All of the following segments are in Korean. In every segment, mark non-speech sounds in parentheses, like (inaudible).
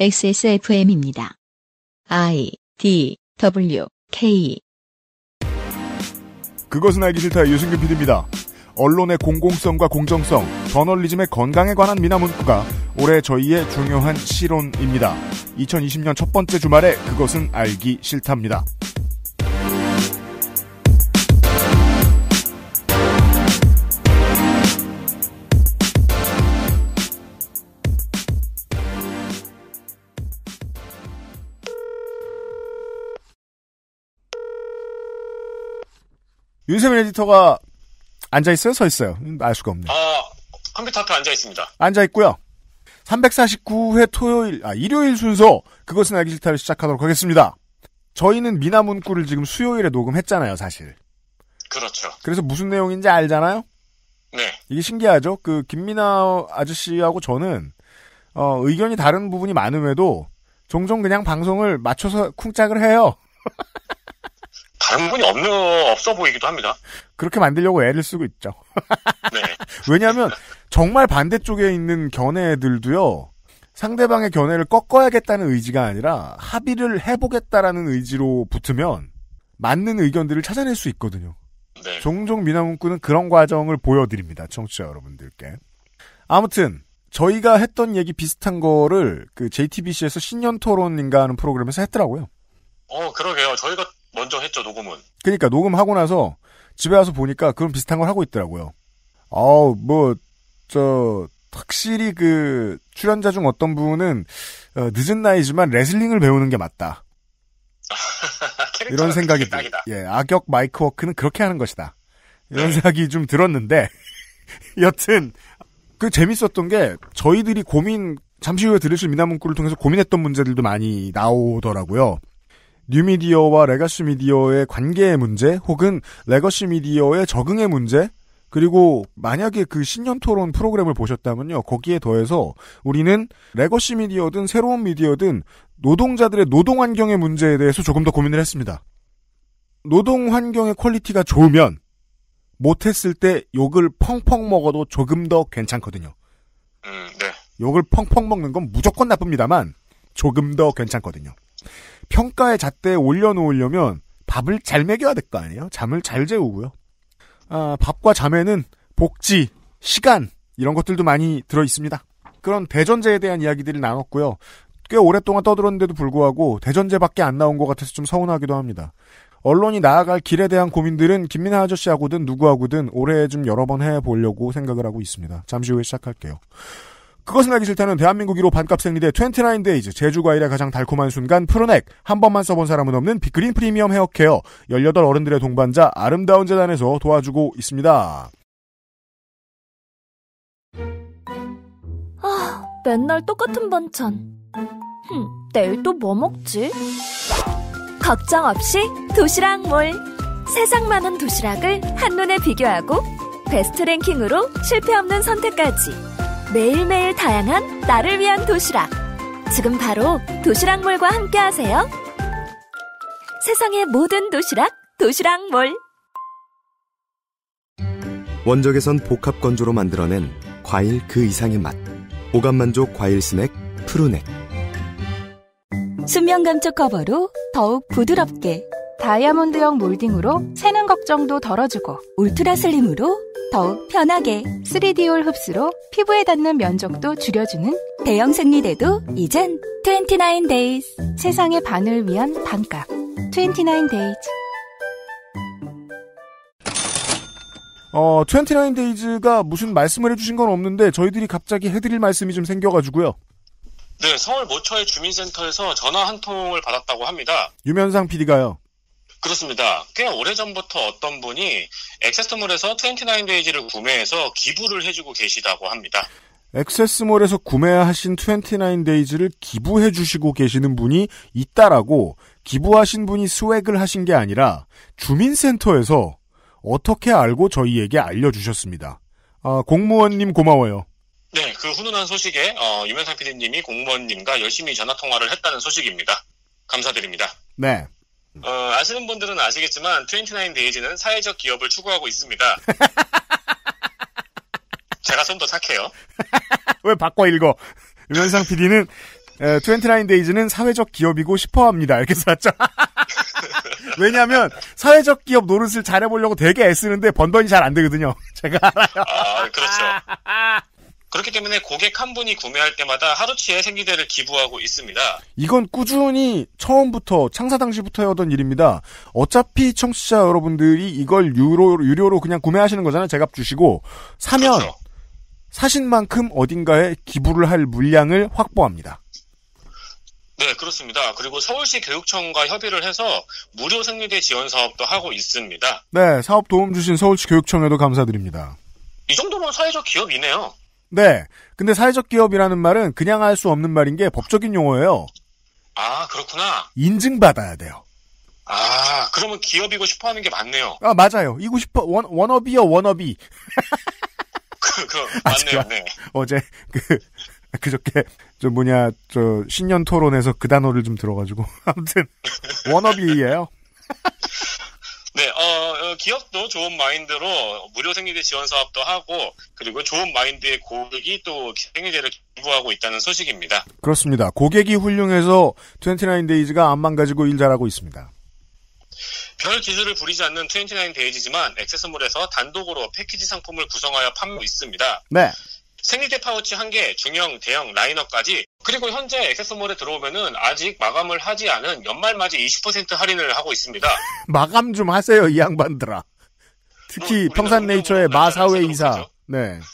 XSFM입니다. I D W K 그것은 알기 싫다 유승균 PD입니다. 언론의 공공성과 공정성, 저널리즘의 건강에 관한 미나 문구가 올해 저희의 중요한 실론입니다. 2020년 첫 번째 주말에 그것은 알기 싫답니다. 윤세민 에디터가 앉아 있어요, 서 있어요. 음, 알 수가 없네. 아, 컴퓨터 앞에 앉아 있습니다. 앉아 있고요. 349회 토요일, 아, 일요일 순서, 그것은 알기 싫다를 시작하도록 하겠습니다. 저희는 미나문구를 지금 수요일에 녹음했잖아요, 사실. 그렇죠. 그래서 무슨 내용인지 알잖아요? 네. 이게 신기하죠? 그, 김미나 아저씨하고 저는, 어, 의견이 다른 부분이 많음에도, 종종 그냥 방송을 맞춰서 쿵짝을 해요. (laughs) 다른 분이 없는 없어 보이기도 합니다. 그렇게 만들려고 애를 쓰고 있죠. (laughs) 네. 왜냐하면 정말 반대쪽에 있는 견해들도요. 상대방의 견해를 꺾어야겠다는 의지가 아니라 합의를 해보겠다라는 의지로 붙으면 맞는 의견들을 찾아낼 수 있거든요. 네. 종종 미나문구는 그런 과정을 보여드립니다. 청취자 여러분들께. 아무튼 저희가 했던 얘기 비슷한 거를 그 JTBC에서 신년 토론인가 하는 프로그램에서 했더라고요. 어, 그러게요. 저희가 먼저 했죠 녹음은. 그러니까 녹음하고 나서 집에 와서 보니까 그런 비슷한 걸 하고 있더라고요. 아우 뭐저 확실히 그 출연자 중 어떤 분은 어, 늦은 나이지만 레슬링을 배우는 게 맞다. (laughs) 이런 생각이 들. 예, 악역 마이크 워크는 그렇게 하는 것이다. 이런 네. 생각이 좀 들었는데 (laughs) 여튼 그 재밌었던 게 저희들이 고민 잠시 후에 들으실 미나문구를 통해서 고민했던 문제들도 많이 나오더라고요. 뉴미디어와 레거시 미디어의 관계의 문제 혹은 레거시 미디어의 적응의 문제 그리고 만약에 그 신년 토론 프로그램을 보셨다면요. 거기에 더해서 우리는 레거시 미디어든 새로운 미디어든 노동자들의 노동 환경의 문제에 대해서 조금 더 고민을 했습니다. 노동 환경의 퀄리티가 좋으면 못했을 때 욕을 펑펑 먹어도 조금 더 괜찮거든요. 음, 네. 욕을 펑펑 먹는 건 무조건 나쁩니다만 조금 더 괜찮거든요. 평가의 잣대에 올려놓으려면 밥을 잘 먹여야 될 거 아니에요? 잠을 잘 재우고요. 아, 밥과 잠에는 복지, 시간 이런 것들도 많이 들어 있습니다. 그런 대전제에 대한 이야기들을 나눴고요. 꽤 오랫동안 떠들었는데도 불구하고 대전제밖에 안 나온 것 같아서 좀 서운하기도 합니다. 언론이 나아갈 길에 대한 고민들은 김민아 아저씨하고든 누구하고든 올해 좀 여러 번 해보려고 생각을 하고 있습니다. 잠시 후에 시작할게요. 그것은 알기 싫다는 대한민국 1호 반값 생리대 29데이즈 제주과일의 가장 달콤한 순간 프로넥한 번만 써본 사람은 없는 빅그린 프리미엄 헤어케어 18 어른들의 동반자 아름다운 재단에서 도와주고 있습니다. 아 맨날 똑같은 반찬 흠, 내일 또 뭐 먹지? 걱정 없이 도시락 몰 세상 많은 도시락을 한눈에 비교하고 베스트 랭킹으로 실패 없는 선택까지 매일매일 다양한 나를 위한 도시락. 지금 바로 도시락몰과 함께하세요. 세상의 모든 도시락, 도시락몰. 원적에선 복합 건조로 만들어낸 과일 그 이상의 맛. 오감 만족 과일 스낵 푸르넥. 수면 감촉 커버로 더욱 부드럽게 다이아몬드형 몰딩으로 새는 걱정도 덜어주고 울트라 슬림으로 더욱 편하게 3D올 흡수로 피부에 닿는 면적도 줄여주는 대형 생리대도 이젠 29days 세상의 반을 위한 반값 29days 어, 29데이즈가 무슨 말씀을 해주신 건 없는데 저희들이 갑자기 해드릴 말씀이 좀 생겨가지고요. 네, 서울 모처의 주민센터에서 전화 한 통을 받았다고 합니다. 유면상 PD가요. 그렇습니다. 꽤 오래전부터 어떤 분이 액세스몰에서 29데이지를 구매해서 기부를 해주고 계시다고 합니다. 액세스몰에서 구매하신 29데이즈를 기부해 주시고 계시는 분이 있다라고 기부하신 분이 스웩을 하신 게 아니라 주민센터에서 어떻게 알고 저희에게 알려주셨습니다. 아, 공무원님 고마워요. 네, 그 훈훈한 소식에 어, 유명상 PD님이 공무원님과 열심히 전화 통화를 했다는 소식입니다. 감사드립니다. 네. 어, 아시는 분들은 아시겠지만 29 데이즈는 사회적 기업을 추구하고 있습니다. (laughs) 제가 좀 더 착해요. (laughs) 왜 바꿔 읽어? 유현상 PD는 29 데이즈는 사회적 기업이고 싶어 합니다. 이렇게 썼죠. (laughs) 왜냐하면 사회적 기업 노릇을 잘해보려고 되게 애쓰는데 번번이 잘 안 되거든요. 제가 알아요. 아, 그렇죠. 그렇기 때문에 고객 한 분이 구매할 때마다 하루치의 생리대를 기부하고 있습니다. 이건 꾸준히 처음부터 창사 당시부터 해던 일입니다. 어차피 청취자 여러분들이 이걸 유로, 유료로 그냥 구매하시는 거잖아요. 제값 주시고 사면 그렇죠. 사신 만큼 어딘가에 기부를 할 물량을 확보합니다. 네, 그렇습니다. 그리고 서울시 교육청과 협의를 해서 무료 생리대 지원 사업도 하고 있습니다. 네, 사업 도움 주신 서울시 교육청에도 감사드립니다. 이 정도면 사회적 기업이네요. 네. 근데 사회적 기업이라는 말은 그냥 할 수 없는 말인 게 법적인 용어예요. 아, 그렇구나. 인증받아야 돼요. 아, 그러면 기업이고 싶어 하는 게 맞네요. 아, 맞아요. 이고 싶어, 원, 워너비요, 워너비. (laughs) 그, 그, (laughs) 맞네요, 아, 네. 어제, 그, (laughs) 그저께, 저 뭐냐, 저, 신년 토론에서 그 단어를 좀 들어가지고. 아무튼, 워너비예요 네, 어, 어, 기업도 좋은 마인드로 무료 생리대 지원 사업도 하고 그리고 좋은 마인드의 고객이 또 생리대를 기부하고 있다는 소식입니다. 그렇습니다. 고객이 훌륭해서 29데이즈가 안만가지고일 잘하고 있습니다. 별 기술을 부리지 않는 29데이즈지만 액세스몰에서 단독으로 패키지 상품을 구성하여 판매하고 있습니다. 네. 생리대 파우치 한 개, 중형, 대형 라이너까지 그리고 현재 액세서몰에 들어오면은 아직 마감을 하지 않은 연말맞이 20% 할인을 하고 있습니다. (laughs) 마감 좀 하세요, 이 양반들아. 특히 뭐, 평산네이처의 뭐 마사회 이사. 네. (laughs)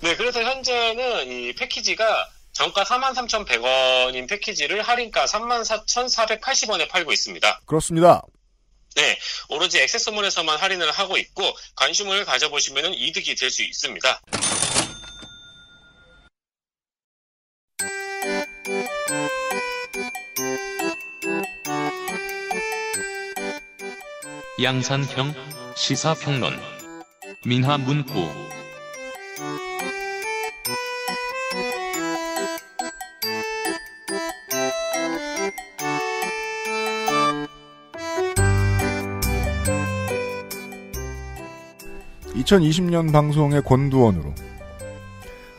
네, 그래서 현재는 이 패키지가 정가 43,100원인 패키지를 할인가 34,480원에 팔고 있습니다. 그렇습니다. 네, 오로지 액세스몰에서만 할인을 하고 있고 관심을 가져보시면 이득이 될 수 있습니다. 양산형 시사평론 민화문구 2020년 방송의 권두원으로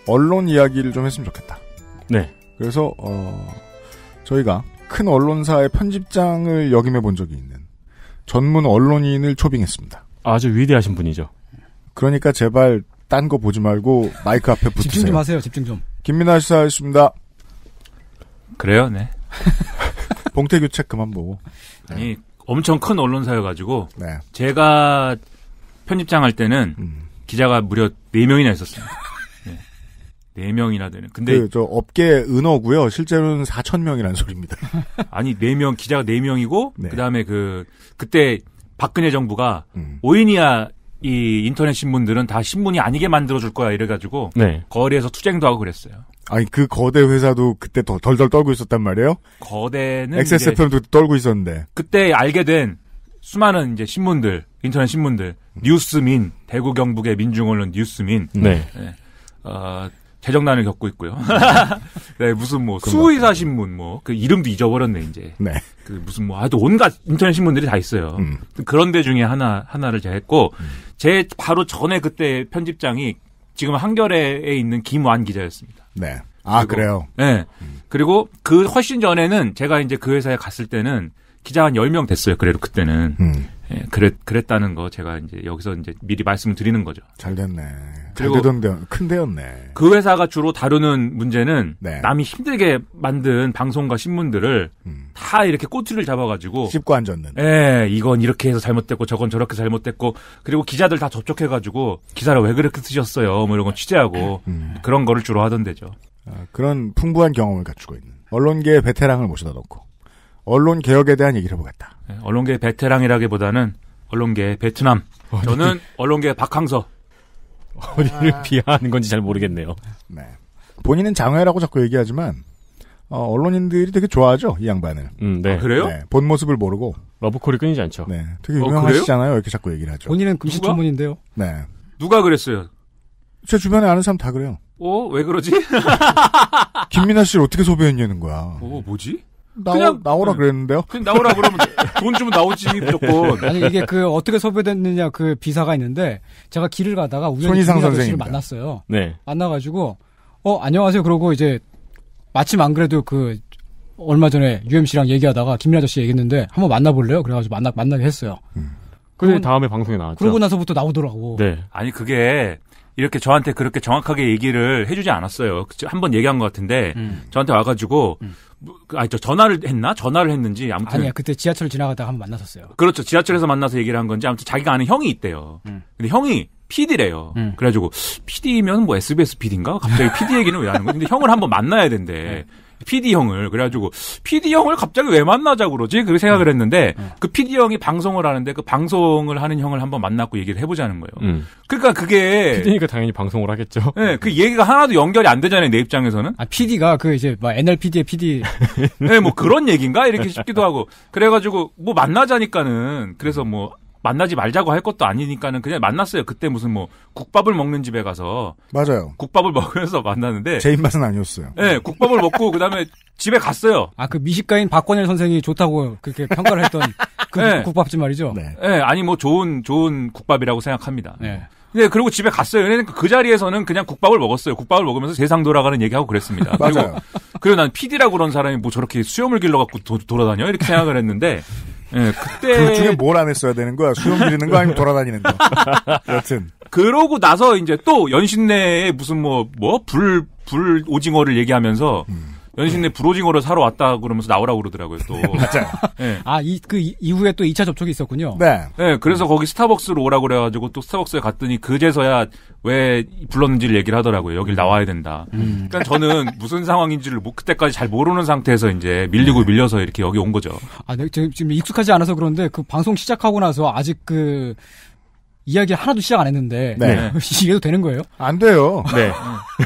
언론 이야기를 좀 했으면 좋겠다. 네. 그래서 어, 저희가 큰 언론사의 편집장을 역임해 본 적이 있는 전문 언론인을 초빙했습니다. 아주 위대하신 분이죠. 그러니까 제발 딴 거 보지 말고 마이크 앞에 붙으세요. 집중 좀 하세요. 집중 좀. 김민아 씨사였습니다 그래요, 네. 봉태규 책 그만 보고. 아니 엄청 큰 언론사여가지고 네. 제가 편집장 할 때는 음. 기자가 무려 4명이나 있었습니다. 네. 네. 명이나 되는. 근데. 그, 저, 업계 은어고요 실제로는 4천명이라는 소리입니다. (laughs) 아니, 네 명 기자가 4명이고, 네. 네. 그 다음에 그, 그때 박근혜 정부가 음. 오인이야 이 인터넷 신문들은 다 신문이 아니게 만들어줄 거야 이래가지고 네. 거리에서 투쟁도 하고 그랬어요. 아니 그 거대 회사도 그때 더 덜덜 떨고 있었단 말이에요? 거대는 XSFM도 떨고 있었는데 그때 알게 된 수많은 이제 신문들 인터넷 신문들 뉴스민 대구 경북의 민중언론 뉴스민 네. 네. 어, 재정난을 겪고 있고요. (laughs) 네, 무슨 뭐 수의사 신문 뭐 그 이름도 잊어버렸네 이제. 네. 그 무슨 뭐 하여튼 온갖 인터넷 신문들이 다 있어요. 음. 그런 데 중에 하나 하나를 제가 했고 음. 제 바로 전에 그때 편집장이 지금 한겨레에 있는 김완 기자였습니다. 네. 아 그리고, 그래요. 네. 음. 그리고 그 훨씬 전에는 제가 이제 그 회사에 갔을 때는 기자 한 10명 됐어요. 그래도 그때는. 음. 예, 그랬, 그랬다는 거 제가 이제 여기서 이제 미리 말씀을 드리는 거죠. 잘 됐네. 잘 되던 데, 큰 데였네. 그 회사가 주로 다루는 문제는 네. 남이 힘들게 만든 방송과 신문들을 음. 다 이렇게 꼬투리를 잡아가지고 씹고 앉았는. 예, 이건 이렇게 해서 잘못됐고 저건 저렇게 잘못됐고 그리고 기자들 다 접촉해가지고 기사를 왜 그렇게 쓰셨어요? 뭐 이런 거 취재하고 음. 그런 거를 주로 하던 데죠. 아, 그런 풍부한 경험을 갖추고 있는 언론계의 베테랑을 모셔다 놓고 언론 개혁에 대한 얘기를 해보겠다. 네, 언론계 베테랑이라기보다는 언론계 베트남. 어디... 네. 저는 언론계 박항서. (laughs) 어디를 아... 비하하는 건지 잘 모르겠네요. 네. 본인은 장외라고 자꾸 얘기하지만 어, 언론인들이 되게 좋아하죠 이 양반을. 음, 네. 아, 그래요? 네, 본 모습을 모르고 러브콜이 끊이지 않죠. 네, 되게 어, 유명하시잖아요. 어, 이렇게 자꾸 얘기를 하죠. 본인은 금시초문인데요. 네. 누가 그랬어요? 제 주변에 아는 사람 다 그래요. 어, 왜 그러지? (laughs) 김민아 씨를 어떻게 소비했냐는 거야. 어, 뭐지? 나오, 그냥 나오라 음. 그랬는데요. 그냥 나오라 그러면 돈 주면 나오지 무조건. (laughs) 아니 이게 그 어떻게 섭외됐느냐 그 비사가 있는데 제가 길을 가다가 우연히 손희상 선생님 만났어요. 네. 만나가지고 어 안녕하세요 그러고 이제 마침 안 그래도 그 얼마 전에 UMC랑 얘기하다가 김민 아저씨 얘기했는데 한번 만나볼래요? 그래가지고 만나 만나게 했어요. 음. 그리고 다음에 방송에 나왔죠. 그러고 나서부터 나오더라고. 네. 아니 그게 이렇게 저한테 그렇게 정확하게 얘기를 해주지 않았어요. 그 한번 얘기한 것 같은데 음. 저한테 와가지고 음. 뭐, 그, 아니 저 전화를 했나 전화를 했는지 아무튼 아니야 그때 지하철 지나가다가 한번 만났었어요. 그렇죠 지하철에서 만나서 얘기를 한 건지 아무튼 자기가 아는 형이 있대요. 음. 근데 형이 PD래요. 음. 그래가지고 PD면 뭐 SBS PD인가 갑자기 PD 얘기는 왜 하는 거야? 근데 형을 한번 만나야 된대. 네. PD 형을 그래가지고 PD 형을 갑자기 왜 만나자 그러지? 그 생각을 음. 했는데 음. 그 PD 형이 방송을 하는데 그 방송을 하는 형을 한번 만나고 얘기를 해보자는 거예요. 음. 그러니까 그게 PD니까 당연히 방송을 하겠죠. 네, 그 얘기가 하나도 연결이 안 되잖아요 내 입장에서는. 아 PD가 그 이제 막 NLPD의 PD. (laughs) 네, 뭐 그런 얘기인가 이렇게 싶기도 하고 그래가지고 뭐 만나자니까는 그래서 뭐 만나지 말자고 할 것도 아니니까는 그냥 만났어요. 그때 무슨 뭐 국밥을 먹는 집에 가서 맞아요. 국밥을 (laughs) 먹으면서 만났는데 제 입맛은 아니었어요. 네, 국밥을 먹고 그다음에 집에 갔어요. 아그 미식가인 박권일 선생이 좋다고 그렇게 평가를 했던 그 네. 국밥집 말이죠. 네. 네, 아니 뭐 좋은 좋은 국밥이라고 생각합니다. 네. 네, 그리고 집에 갔어요. 그러니까 그 자리에서는 그냥 국밥을 먹었어요. 국밥을 먹으면서 세상 돌아가는 얘기하고 그랬습니다. (laughs) 맞아요. 그리고, 그리고 난 PD라고 그런 사람이 뭐 저렇게 수염을 길러갖고 도, 돌아다녀? 이렇게 생각을 했는데, 예, 그때 그 중에 뭘 안 했어야 되는 거야? 수염 기르는 거 아니면 돌아다니는 거. (laughs) 여튼 그러고 나서 이제 또 연신내에 무슨 뭐 뭐 불 불 오징어를 얘기하면서 음. 연신내 브로징어를 사러 왔다 그러면서 나오라고 그러더라고요, 또. (laughs) 맞아요. 네. 아, 이, 그 이후에 또 2차 접촉이 있었군요. 네. 네, 그래서 거기 스타벅스로 오라고 그래가지고 또 스타벅스에 갔더니 그제서야 왜 불렀는지를 얘기를 하더라고요. 여길 나와야 된다. 음. 그러니까 저는 무슨 상황인지를 뭐 그때까지 잘 모르는 상태에서 이제 밀리고 네. 밀려서 이렇게 여기 온 거죠. 아, 네, 지금, 지금 익숙하지 않아서 그런데 그 방송 시작하고 나서 아직 그 이야기를 하나도 시작 안 했는데 네. (laughs) 이래도 되는 거예요? 안 돼요. 네.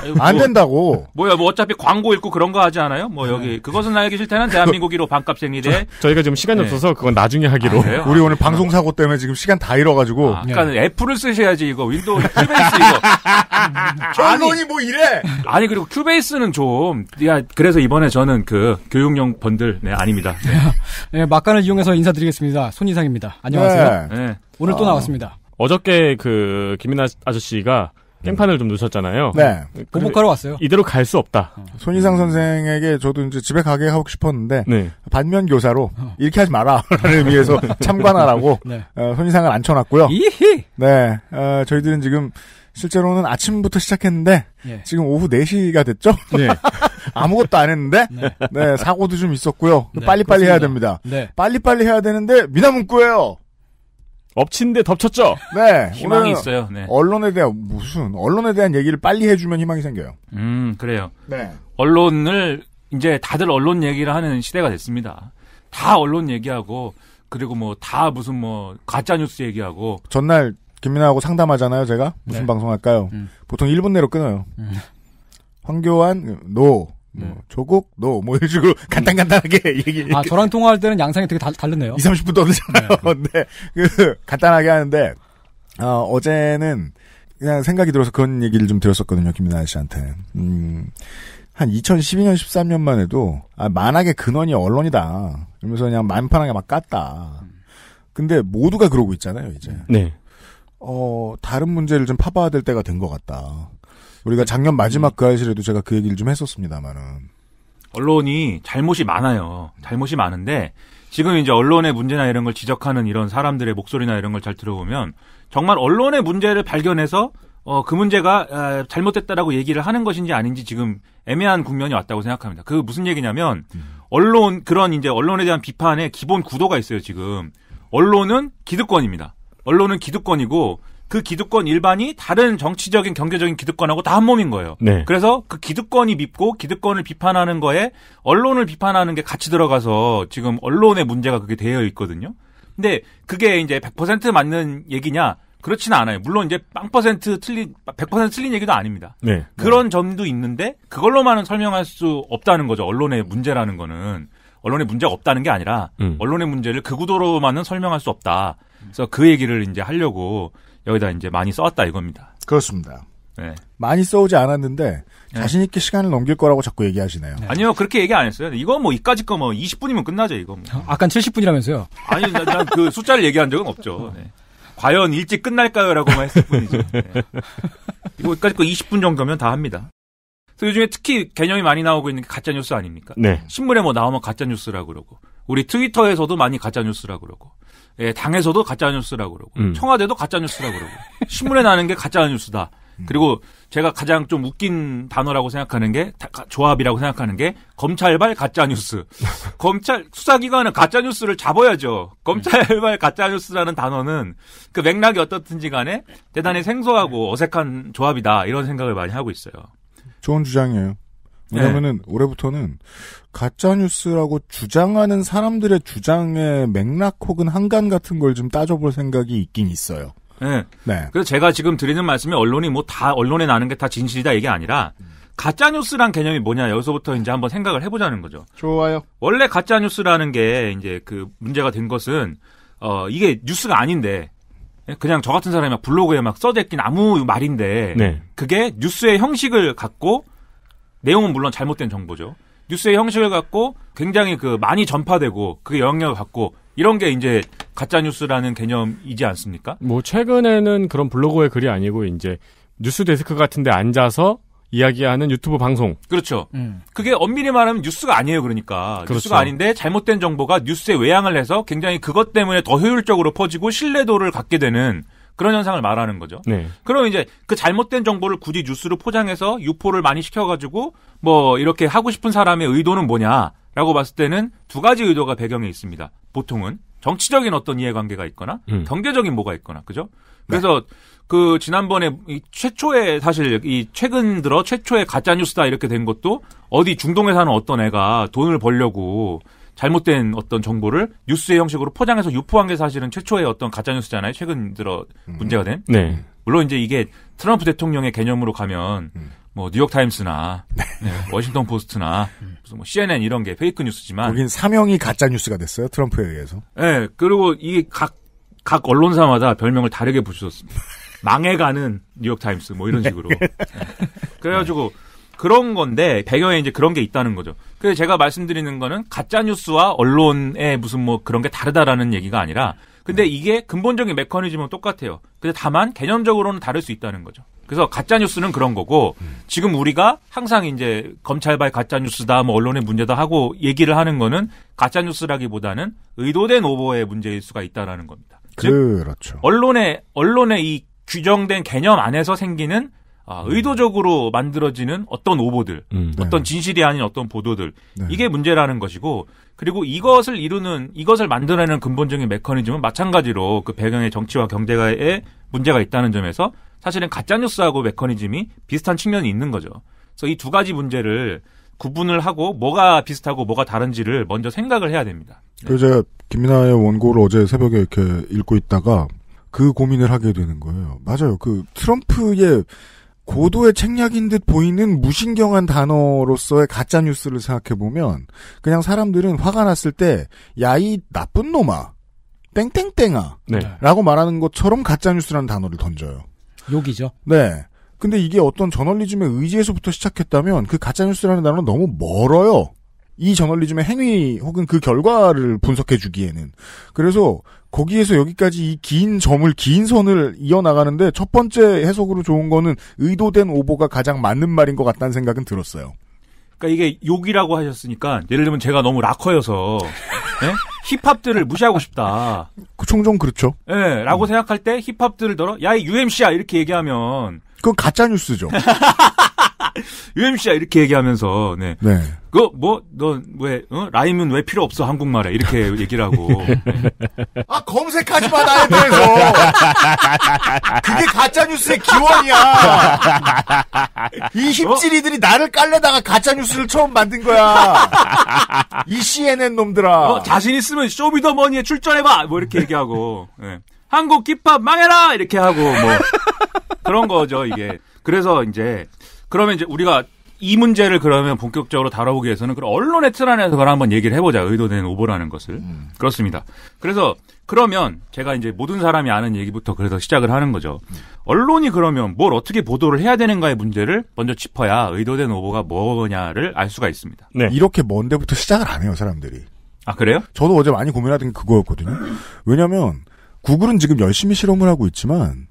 음. (laughs) 안 된다고. 뭐야, 뭐 어차피 광고 읽고 그런 거 하지 않아요? 뭐 여기 네. 그것은 나에게 싫다는 대한민국 1로 반값 생리대. 저희가 지금 시간이 네. 없어서 그건 나중에 하기로. 아, 우리 오늘 방송 사고 때문에 지금 시간 다 잃어가지고. 아, 그러니까 네. 애플을 쓰셔야지 이거 윈도우 큐베이스 이거. 결론이 (laughs) 뭐 이래. 아니 그리고 큐베이스는 좀 야 그래서 이번에 저는 그 교육용 번들 네 아닙니다. 네. 네 막간을 이용해서 인사드리겠습니다. 손이상입니다. 안녕하세요. 네. 네. 오늘 또 아. 나왔습니다. 어저께 그 김민아 아저씨가 깽판을 좀 놓으셨잖아요. 네. 보복하러 뭐 왔어요. 이대로 갈 수 없다. 어. 손희상 선생에게 저도 이제 집에 가게 하고 싶었는데 네. 반면 교사로 어. 이렇게 하지 마라를 위해서 (laughs) 참관하라고 네. 어, 손희상을 앉혀놨고요. 이히. 네. 어, 저희들은 지금 실제로는 아침부터 시작했는데 예. 지금 오후 4시가 됐죠? 네. (laughs) 아무것도 안 했는데 네. 네 사고도 좀 있었고요. 그 네, 빨리빨리 빨리 해야 됩니다. 네. 빨리빨리 빨리 해야 되는데 미나문구예요. 엎친데 덮쳤죠. 네. (laughs) 희망이 있어요. 네. 언론에 대한 무슨 언론에 대한 얘기를 빨리 해주면 희망이 생겨요. 음 그래요. 네. 언론을 이제 다들 언론 얘기를 하는 시대가 됐습니다. 다 언론 얘기하고 그리고 뭐 다 무슨 뭐 가짜 뉴스 얘기하고 전날 김민아하고 상담하잖아요. 제가 무슨 네. 방송할까요? 음. 보통 1분 내로 끊어요. 음. 황교안 그, 노뭐 네. 조국 노뭐 이런 식으로 음. 간단간단하게 (laughs) 얘기. 아 저랑 통화할 때는 양상이 되게 다, 르네요 2, 30분 떠들잖아요. 네. 그렇죠. 근그 간단하게 하는데 어, 어제는 그냥 생각이 들어서 그런 얘기를 좀 들었었거든요 김민아 씨한테. 음. 한 2012년 13년만 해도 아, 만하게 근원이 언론이다. 이러면서 그냥 만판하게 막 깠다. 근데 모두가 그러고 있잖아요 이제. 네. 어 다른 문제를 좀 파봐야 될 때가 된 것 같다. 우리가 네. 작년 마지막 음. 그 알실에도 제가 그 얘기를 좀 했었습니다만은 언론이 잘못이 많아요. 잘못이 많은데 지금 이제 언론의 문제나 이런 걸 지적하는 이런 사람들의 목소리나 이런 걸 잘 들어보면 정말 언론의 문제를 발견해서 어, 그 문제가 아, 잘못됐다라고 얘기를 하는 것인지 아닌지 지금 애매한 국면이 왔다고 생각합니다. 그 무슨 얘기냐면 음. 언론 그런 이제 언론에 대한 비판의 기본 구도가 있어요 지금 언론은 기득권입니다. 언론은 기득권이고 그 기득권 일반이 다른 정치적인 경제적인 기득권하고 다 한 몸인 거예요. 네. 그래서 그 기득권이 밉고 기득권을 비판하는 거에 언론을 비판하는 게 같이 들어가서 지금 언론의 문제가 그게 되어 있거든요. 근데 그게 이제 100% 맞는 얘기냐? 그렇지는 않아요. 물론 이제 0% 틀린 100% 틀린 얘기도 아닙니다. 네. 그런 점도 있는데 그걸로만은 설명할 수 없다는 거죠. 언론의 문제라는 거는 언론의 문제가 없다는 게 아니라 음. 언론의 문제를 그 구도로만은 설명할 수 없다. 그래서 그 얘기를 이제 하려고 여기다 이제 많이 써왔다 이겁니다. 그렇습니다. 네. 많이 써오지 않았는데 예. 자신 있게 시간을 넘길 거라고 자꾸 얘기하시네요. 네. 아니요 그렇게 얘기 안 했어요. 이거 뭐 이까짓 거뭐 20분이면 끝나죠 이거. 뭐. 아, 아까 70분이라면서요? 아니 요난그 숫자를 얘기한 적은 없죠. 네. 과연 일찍 끝날까요라고만 했을 뿐이죠. 네. 이거 이까짓 거 20분 정도면 다 합니다. 그래서 요즘에 특히 개념이 많이 나오고 있는 게 가짜 뉴스 아닙니까? 네. 신문에 뭐 나오면 가짜 뉴스라 그러고 우리 트위터에서도 많이 가짜 뉴스라 그러고 예, 당에서도 가짜 뉴스라고 그러고 음. 청와대도 가짜 뉴스라고 그러고 신문에 나는 게 가짜 뉴스다. 음. 그리고 제가 가장 좀 웃긴 단어라고 생각하는 게 조합이라고 생각하는 게 검찰발 가짜 뉴스. (laughs) 검찰 수사기관은 가짜 뉴스를 잡아야죠. 검찰발 네. 가짜 뉴스라는 단어는 그 맥락이 어떻든지 간에 대단히 생소하고 어색한 조합이다 이런 생각을 많이 하고 있어요. 좋은 주장이에요. 왜냐면은 네. 올해부터는 가짜 뉴스라고 주장하는 사람들의 주장의 맥락 혹은 한간 같은 걸 좀 따져볼 생각이 있긴 있어요. 네. 네. 그래서 제가 지금 드리는 말씀이 언론이 뭐 다 언론에 나는 게 다 진실이다 이게 아니라 가짜 뉴스란 개념이 뭐냐 여기서부터 이제 한번 생각을 해보자는 거죠. 좋아요. 원래 가짜 뉴스라는 게 이제 그 문제가 된 것은 어 이게 뉴스가 아닌데 그냥 저 같은 사람이 막 블로그에 막 써댔긴 아무 말인데 네. 그게 뉴스의 형식을 갖고 내용은 물론 잘못된 정보죠. 뉴스의 형식을 갖고 굉장히 그 많이 전파되고 그 영향을 갖고 이런 게 이제 가짜 뉴스라는 개념이지 않습니까? 뭐 최근에는 그런 블로그의 글이 아니고 이제 뉴스 데스크 같은데 앉아서 이야기하는 유튜브 방송. 그렇죠. 음. 그게 엄밀히 말하면 뉴스가 아니에요, 그러니까. 그렇죠. 뉴스가 아닌데 잘못된 정보가 뉴스에 외양을 해서 굉장히 그것 때문에 더 효율적으로 퍼지고 신뢰도를 갖게 되는 그런 현상을 말하는 거죠. 네. 그럼 이제 그 잘못된 정보를 굳이 뉴스로 포장해서 유포를 많이 시켜가지고 뭐 이렇게 하고 싶은 사람의 의도는 뭐냐라고 봤을 때는 두 가지 의도가 배경에 있습니다. 보통은 정치적인 어떤 이해관계가 있거나 음. 경제적인 뭐가 있거나 그죠? 네. 그래서 네. 그 지난번에 이 최초의 사실 이 최근 들어 최초의 가짜 뉴스다 이렇게 된 것도 어디 중동에 사는 어떤 애가 돈을 벌려고 잘못된 어떤 정보를 뉴스의 형식으로 포장해서 유포한 게 사실은 최초의 어떤 가짜 뉴스잖아요. 최근 들어 음. 문제가 된. 네. 물론 이제 이게 트럼프 대통령의 개념으로 가면 음. 뭐 뉴욕 타임스나 네. 네, 워싱턴 포스트나 무슨 뭐 CNN 이런 게 페이크 뉴스지만 거긴 사명이 가짜 뉴스가 됐어요 트럼프에 의해서. 네, 그리고 이게 각각 언론사마다 별명을 다르게 붙였습니다. 망해가는 뉴욕 타임스 뭐 이런 네. 식으로. 네. 그래가지고 네. 그런 건데 배경에 이제 그런 게 있다는 거죠. 그래서 제가 말씀드리는 거는 가짜 뉴스와 언론의 무슨 뭐 그런 게 다르다라는 얘기가 아니라 근데 네. 이게 근본적인 메커니즘은 똑같아요. 근데 다만 개념적으로는 다를 수 있다는 거죠. 그래서 가짜 뉴스는 그런 거고 음. 지금 우리가 항상 이제 검찰발 가짜 뉴스다 뭐 언론의 문제다 하고 얘기를 하는 거는 가짜 뉴스라기보다는 의도된 오보의 문제일 수가 있다라는 겁니다. 그렇죠. 언론의 언론의 이 규정된 개념 안에서 생기는 아, 의도적으로 만들어지는 어떤 오보들, 음, 네. 어떤 진실이 아닌 어떤 보도들 네. 이게 문제라는 것이고 그리고 이것을 이루는 이것을 만들어내는 근본적인 메커니즘은 마찬가지로 그 배경의 정치와 경제가에 문제가 있다는 점에서 사실은 가짜 뉴스하고 메커니즘이 비슷한 측면이 있는 거죠. 그래서 이 두 가지 문제를 구분을 하고 뭐가 비슷하고 뭐가 다른지를 먼저 생각을 해야 됩니다. 네. 그 제가 김민아의 원고를 어제 새벽에 이렇게 읽고 있다가 그 고민을 하게 되는 거예요. 맞아요. 그 트럼프의 고도의 책략인 듯 보이는 무신경한 단어로서의 가짜 뉴스를 생각해 보면 그냥 사람들은 화가 났을 때 야 이 나쁜 놈아 땡땡땡아라고 네. 말하는 것처럼 가짜 뉴스라는 단어를 던져요. 욕이죠. 네. 근데 이게 어떤 저널리즘의 의지에서부터 시작했다면 그 가짜 뉴스라는 단어는 너무 멀어요. 이 저널리즘의 행위 혹은 그 결과를 분석해 주기에는 그래서 거기에서 여기까지 이 긴 점을 긴 선을 이어나가는데 첫 번째 해석으로 좋은 거는 의도된 오보가 가장 맞는 말인 것 같다는 생각은 들었어요. 그러니까 이게 욕이라고 하셨으니까 예를 들면 제가 너무 락커여서 네? 힙합들을 무시하고 싶다. 그 총종 그렇죠. 네, 라고 음. 생각할 때 힙합들을 들어 야이 UMC야 이렇게 얘기하면 그건 가짜 뉴스죠. (laughs) UMC야 (laughs) 이렇게 얘기하면서 네. 네. 그 뭐너왜 어? 라임은 왜 필요 없어 한국말에 이렇게 얘기를 하고. 네. 아 검색하지 마 나에 대해서. 그게 가짜 뉴스의 기원이야. 이 힙질이들이 어? 나를 깔려다가 가짜 뉴스를 처음 만든 거야. 이 CNN 놈들아. 어, 자신 있으면 쇼미더머니에 출전해봐 뭐 이렇게 얘기하고. 네. 한국 힙합 망해라 이렇게 하고 뭐 그런 거죠 이게. 그래서 이제 그러면 이제 우리가 이 문제를 그러면 본격적으로 다뤄보기 위해서는 그 언론의 틀 안에서 그걸 한번 얘기를 해보자. 의도된 오보라는 것을. 음. 그렇습니다. 그래서 그러면 제가 이제 모든 사람이 아는 얘기부터 그래서 시작을 하는 거죠. 음. 언론이 그러면 뭘 어떻게 보도를 해야 되는가의 문제를 먼저 짚어야 의도된 오보가 뭐냐를 알 수가 있습니다. 네. 이렇게 먼 데부터 시작을 안 해요, 사람들이. 아, 그래요? 저도 어제 많이 고민하던 게 그거였거든요. 왜냐면 하 구글은 지금 열심히 실험을 하고 있지만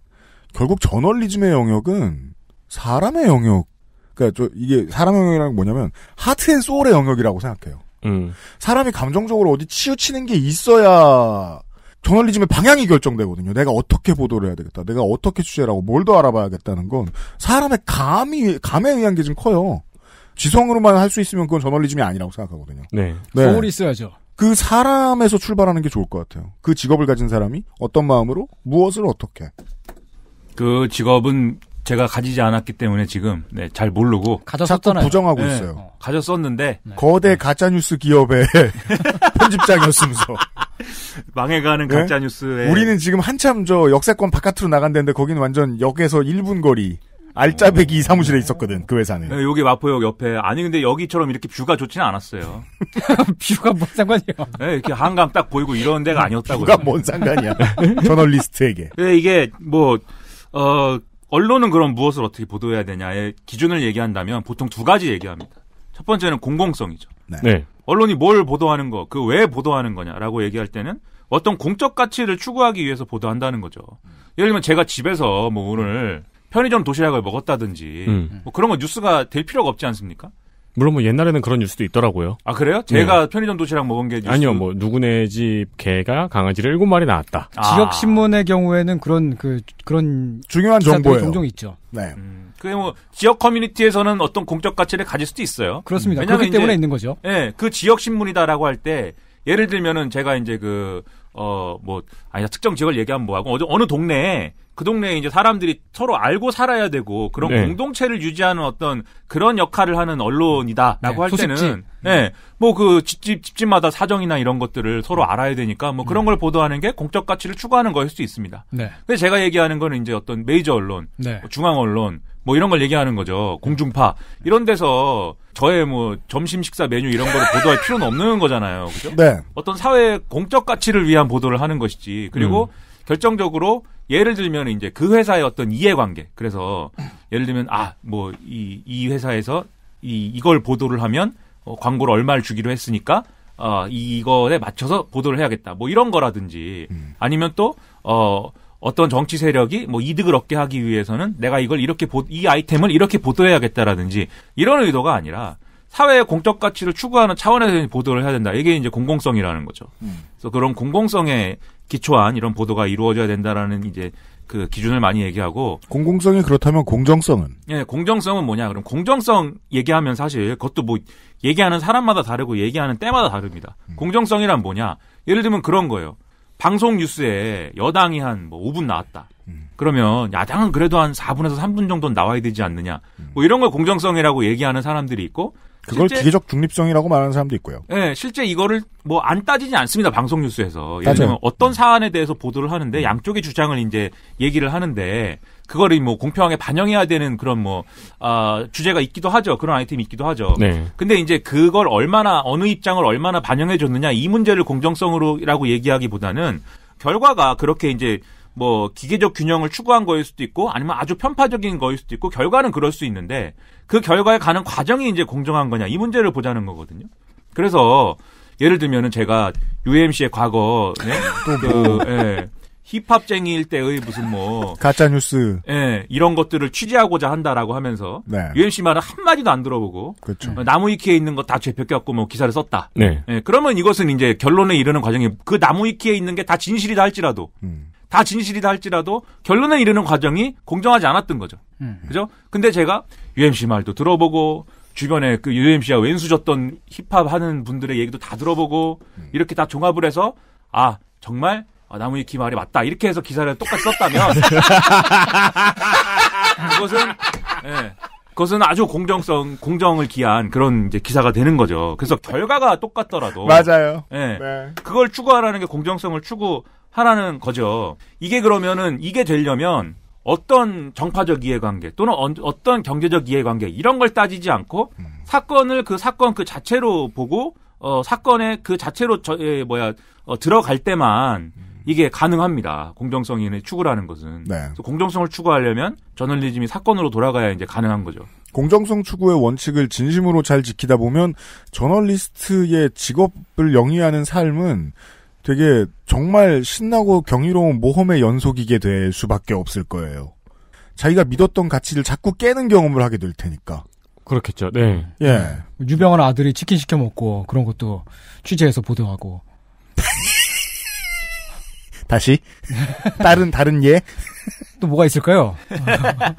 결국 저널리즘의 영역은 사람의 영역. 그니까저 이게 사람의 영역이란는 뭐냐면 하트 앤 소울의 영역이라고 생각해요. 음. 사람이 감정적으로 어디 치우치는 게 있어야 저널리즘의 방향이 결정되거든요. 내가 어떻게 보도를 해야 되겠다. 내가 어떻게 취재를 하고 뭘 더 알아봐야겠다는 건 사람의 감이 감에 의한 게 좀 커요. 지성으로만 할 수 있으면 그건 저널리즘이 아니라고 생각하거든요. 네. 네. 소울이 있어야죠. 그 사람에서 출발하는 게 좋을 것 같아요. 그 직업을 가진 사람이 어떤 마음으로 무엇을 어떻게. 그 직업은 제가 가지지 않았기 때문에 지금 네, 잘 모르고 가져서 자꾸 부정하고 네, 있어요. 어. 가졌었는데 네. 거대 네. 가짜 뉴스 기업의 (laughs) 편집장이었으면서 망해가는 네? 가짜 뉴스에 우리는 지금 한참 저 역세권 바깥으로 나간다는데 거기는 완전 역에서 1분 거리 알짜배기 어. 사무실에 있었거든 그 회사는. 네, 여기 마포역 옆에 아니 근데 여기처럼 이렇게 뷰가 좋지는 않았어요. (laughs) 뷰가 뭔 상관이야? 네, 이렇게 한강 딱 보이고 이런 데가 아니었다고요. 뷰가 뭔 상관이야? 저널리스트에게. 근 이게 뭐 어. 언론은 그럼 무엇을 어떻게 보도해야 되냐의 기준을 얘기한다면 보통 두 가지 얘기합니다. 첫 번째는 공공성이죠. 네. 네. 언론이 뭘 보도하는 거, 그 왜 보도하는 거냐라고 얘기할 때는 어떤 공적 가치를 추구하기 위해서 보도한다는 거죠. 예를 들면 제가 집에서 뭐 오늘 편의점 도시락을 먹었다든지 음. 뭐 그런 거 뉴스가 될 필요가 없지 않습니까? 물론 뭐 옛날에는 그런 뉴스도 있더라고요. 아 그래요? 제가 네. 편의점 도시락 먹은 게 뉴스... 아니요, 뭐 누구네 집 개가 강아지를 일곱 마리 낳았다. 아. 지역 신문의 경우에는 그런 그 그런 중요한 정보예 종종 있죠. 네. 음, 그게 뭐 지역 커뮤니티에서는 어떤 공적 가치를 가질 수도 있어요. 그렇습니다. 음, 그렇기 때문에 이제, 있는 거죠. 예, 네, 그 지역 신문이다라고 할 때 예를 들면은 제가 이제 그 어, 뭐, 아니다, 특정 지역을 얘기하면 뭐하고, 어느, 어느 동네에, 그 동네에 이제 사람들이 서로 알고 살아야 되고, 그런 네. 공동체를 유지하는 어떤 그런 역할을 하는 언론이다라고 네, 할 때는, 예뭐그 네. 집집, 집집마다 사정이나 이런 것들을 서로 음. 알아야 되니까, 뭐 음. 그런 걸 보도하는 게 공적 가치를 추구하는 거일 수 있습니다. 네. 근데 제가 얘기하는 거는 이제 어떤 메이저 언론, 네. 뭐 중앙 언론, 뭐 이런 걸 얘기하는 거죠. 공중파 이런 데서 저의 뭐 점심 식사 메뉴 이런 거를 보도할 필요는 없는 거잖아요. 그죠? 네. 어떤 사회 의 공적 가치를 위한 보도를 하는 것이지. 그리고 음. 결정적으로 예를 들면 이제 그 회사의 어떤 이해관계. 그래서 예를 들면 아 뭐 이 이 회사에서 이 이걸 보도를 하면 어, 광고를 얼마를 주기로 했으니까 어 이거에 맞춰서 보도를 해야겠다. 뭐 이런 거라든지 음. 아니면 또 어. 어떤 정치 세력이 뭐 이득을 얻게 하기 위해서는 내가 이걸 이렇게 보, 이 아이템을 이렇게 보도해야겠다라든지 이런 의도가 아니라 사회의 공적 가치를 추구하는 차원에서 보도를 해야 된다. 이게 이제 공공성이라는 거죠. 음. 그래서 그런 공공성에 기초한 이런 보도가 이루어져야 된다라는 이제 그 기준을 많이 얘기하고 공공성이 그렇다면 공정성은 예, 공정성은 뭐냐? 그럼 공정성 얘기하면 사실 그것도 뭐 얘기하는 사람마다 다르고 얘기하는 때마다 다릅니다. 음. 공정성이란 뭐냐? 예를 들면 그런 거예요. 방송 뉴스에 여당이 한뭐 5분 나왔다. 음. 그러면 야당은 그래도 한 4분에서 3분 정도는 나와야 되지 않느냐. 음. 뭐 이런 걸 공정성이라고 얘기하는 사람들이 있고 그걸 실제, 기계적 중립성이라고 말하는 사람도 있고요. 네, 실제 이거를 뭐 안 따지지 않습니다. 방송 뉴스에서. 예를 들면 어떤 사안에 대해서 보도를 하는데 양쪽의 주장을 이제 얘기를 하는데 그거를 뭐 공평하게 반영해야 되는 그런 뭐 아, 주제가 있기도 하죠. 그런 아이템이 있기도 하죠. 네. 근데 이제 그걸 얼마나 어느 입장을 얼마나 반영해 줬느냐 이 문제를 공정성으로라고 얘기하기보다는 결과가 그렇게 이제 뭐 기계적 균형을 추구한 거일 수도 있고 아니면 아주 편파적인 거일 수도 있고 결과는 그럴 수 있는데 그 결과에 가는 과정이 이제 공정한 거냐 이 문제를 보자는 거거든요. 그래서 예를 들면은 제가 UMC의 과거 네? 그, 뭐. 예. 힙합쟁이일 때의 무슨 뭐 가짜 뉴스, 예, 이런 것들을 취재하고자 한다라고 하면서 네. UMC 말을한 마디도 안 들어보고 그렇죠. 어, 나무위키에 있는 거다 제껴갖고 뭐 기사를 썼다. 네. 예, 그러면 이것은 이제 결론에 이르는 과정이그 나무위키에 있는 게 다 진실이다 할지라도 음. 다 진실이다 할지라도 결론에 이르는 과정이 공정하지 않았던 거죠. 음. 그죠? 근데 제가 UMC 말도 들어보고 주변에 그 UMC와 왼수 졌던 힙합 하는 분들의 얘기도 다 들어보고 음. 이렇게 다 종합을 해서 아 정말 아, 나무위키 말이 맞다. 이렇게 해서 기사를 똑같이 썼다면 (laughs) 그것은 예. 그것은 아주 공정성, 공정을 기한 그런 이제 기사가 되는 거죠. 그래서 음. 결과가 똑같더라도 맞아요. 예. 네. 그걸 추구하라는 게 공정성을 추구하라는 거죠. 이게 그러면은 이게 되려면 어떤 정파적 이해관계 또는 어, 떤 경제적 이해관계 이런 걸 따지지 않고 음. 사건을 그 사건 그 자체로 보고 어, 사건의 그 자체로 저, 예, 뭐야 어, 들어갈 때만 음. 이게 가능합니다. 공정성인의 추구라는 것은. 네. 공정성을 추구하려면 저널리즘이 사건으로 돌아가야 이제 가능한 거죠. 공정성 추구의 원칙을 진심으로 잘 지키다 보면 저널리스트의 직업을 영위하는 삶은 되게 정말 신나고 경이로운 모험의 연속이게 될 수밖에 없을 거예요. 자기가 믿었던 가치를 자꾸 깨는 경험을 하게 될 테니까. 그렇겠죠. 네. 예. 유명한 아들이 치킨 시켜 먹고 그런 것도 취재해서 보도하고. (laughs) 다시 (laughs) 다른 다른 예. 또 뭐가 있을까요? (laughs)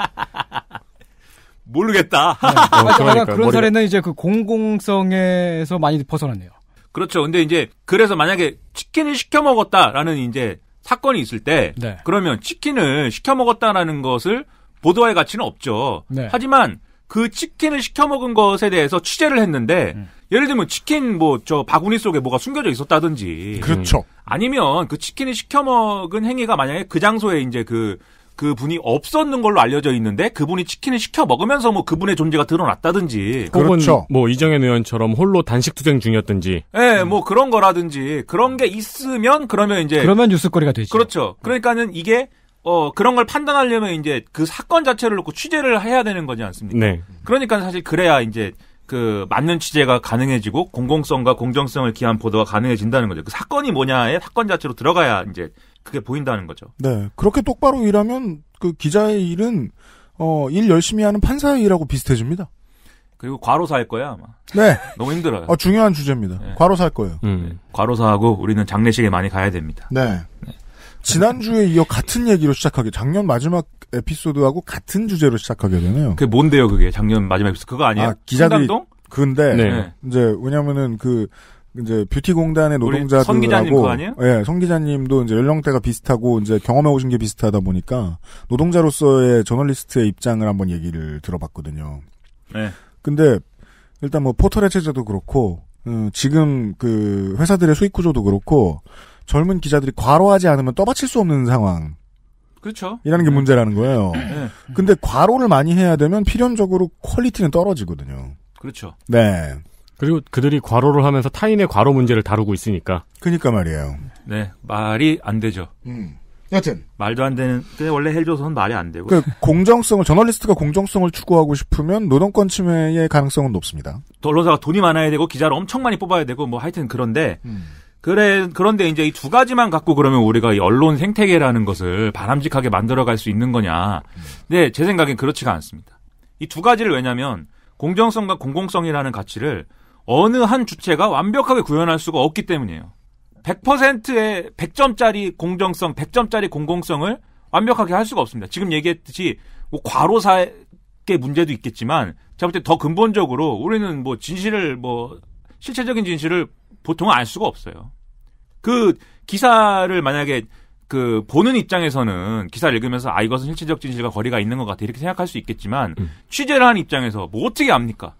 모르겠다. 네. 어, (laughs) 그러니까 그런 머리가... 사례는 이제 그 공공성에서 많이 벗어났네요. 그렇죠. 근데 이제 그래서 만약에 치킨을 시켜 먹었다라는 이제 사건이 있을 때 네. 그러면 치킨을 시켜 먹었다라는 것을 보도할 가치는 없죠. 네. 하지만 그 치킨을 시켜 먹은 것에 대해서 취재를 했는데 음. 예를 들면 치킨 뭐 저 바구니 속에 뭐가 숨겨져 있었다든지. 그렇죠. 아니면 그 치킨을 시켜 먹은 행위가 만약에 그 장소에 이제 그 그분이 없었는 걸로 알려져 있는데 그분이 치킨을 시켜 먹으면서 뭐 그분의 존재가 드러났다든지 그렇죠. 뭐 이정현 의원처럼 홀로 단식 투쟁 중이었든지 예, 네, 음. 뭐 그런 거라든지 그런 게 있으면 그러면 이제 그러면 뉴스거리가 되죠. 그렇죠. 그러니까는 이게 어 그런 걸 판단하려면 이제 그 사건 자체를 놓고 취재를 해야 되는 거지 않습니까? 네. 그러니까 사실 그래야 이제 그 맞는 취재가 가능해지고 공공성과 공정성을 기한 보도가 가능해진다는 거죠. 그 사건이 뭐냐에 사건 자체로 들어가야 이제 그게 보인다는 거죠. 네. 그렇게 똑바로 일하면 그 기자의 일은 어, 일 열심히 하는 판사의 일하고 비슷해집니다. 그리고 과로사 할 거야 아마. 네. (laughs) 너무 힘들어요. 어, 중요한 주제입니다. 네. 과로사 할 거예요. 음. 네. 과로사하고 우리는 장례식에 많이 가야 됩니다. 네. 네. 지난주에 이어 같은 얘기로 시작하게 작년 마지막 에피소드하고 같은 주제로 시작하게 되네요. 그게 뭔데요, 그게? 작년 마지막 에피소드 그거 아니에요? 아, 기자들이 신당동? 근데 네. 네. 이제 왜냐면은 그 이제 뷰티 공단의 노동자들하고 성 기자님 그 아니에요? 예, 성 기자님도 이제 연령대가 비슷하고 이제 경험해 오신 게 비슷하다 보니까 노동자로서의 저널리스트의 입장을 한번 얘기를 들어봤거든요. 네. 근데 일단 뭐 포털의 체제도 그렇고 음, 지금 그 회사들의 수익 구조도 그렇고 젊은 기자들이 과로하지 않으면 떠받칠 수 없는 상황. 그렇죠. 이라는 게 네. 문제라는 거예요. 네. 근데 과로를 많이 해야 되면 필연적으로 퀄리티는 떨어지거든요. 그렇죠. 네. 그리고 그들이 과로를 하면서 타인의 과로 문제를 다루고 있으니까. 그니까 말이에요. 네, 말이 안 되죠. 음. 여튼 말도 안 되는 근데 원래 해줘서는 말이 안 되고 그 공정성을 저널리스트가 공정성을 추구하고 싶으면 노동권 침해의 가능성은 높습니다. 언론사가 돈이 많아야 되고 기자를 엄청 많이 뽑아야 되고 뭐 하여튼 그런데 음. 그래 그런데 이제 이 두 가지만 갖고 그러면 우리가 이 언론 생태계라는 것을 바람직하게 만들어갈 수 있는 거냐? 근데 네, 제 생각엔 그렇지가 않습니다. 이 두 가지를 왜냐하면 공정성과 공공성이라는 가치를 어느 한 주체가 완벽하게 구현할 수가 없기 때문이에요. 100%의 100점짜리 공정성, 100점짜리 공공성을 완벽하게 할 수가 없습니다. 지금 얘기했듯이 뭐 과로사의 문제도 있겠지만 제가 볼때더 근본적으로 우리는 뭐 진실을 뭐 실체적인 진실을 보통은 알 수가 없어요. 그 기사를 만약에 그 보는 입장에서는 기사를 읽으면서 아 이것은 실질적 진실과 거리가 있는 것 같아 이렇게 생각할 수 있겠지만 음. 취재를 한 입장에서 뭐 어떻게 압니까?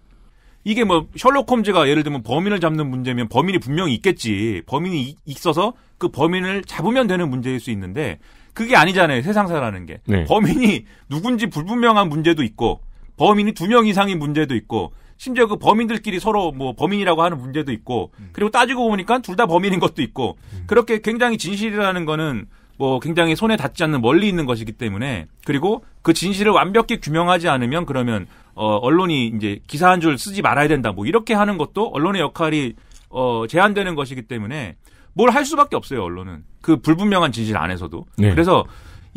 이게 뭐 셜록 홈즈가 예를 들면 범인을 잡는 문제면 범인이 분명히 있겠지 범인이 있어서 그 범인을 잡으면 되는 문제일 수 있는데 그게 아니잖아요 세상사라는 게 네. 범인이 누군지 불분명한 문제도 있고 범인이 두 명 이상인 문제도 있고 심지어 그 범인들끼리 서로 뭐 범인이라고 하는 문제도 있고 음. 그리고 따지고 보니까 둘 다 범인인 것도 있고 음. 그렇게 굉장히 진실이라는 거는 뭐 굉장히 손에 닿지 않는 멀리 있는 것이기 때문에 그리고 그 진실을 완벽히 규명하지 않으면 그러면 어 언론이 이제 기사 한 줄 쓰지 말아야 된다 뭐 이렇게 하는 것도 언론의 역할이 어 제한되는 것이기 때문에 뭘 할 수밖에 없어요 언론은 그 불분명한 진실 안에서도 네. 그래서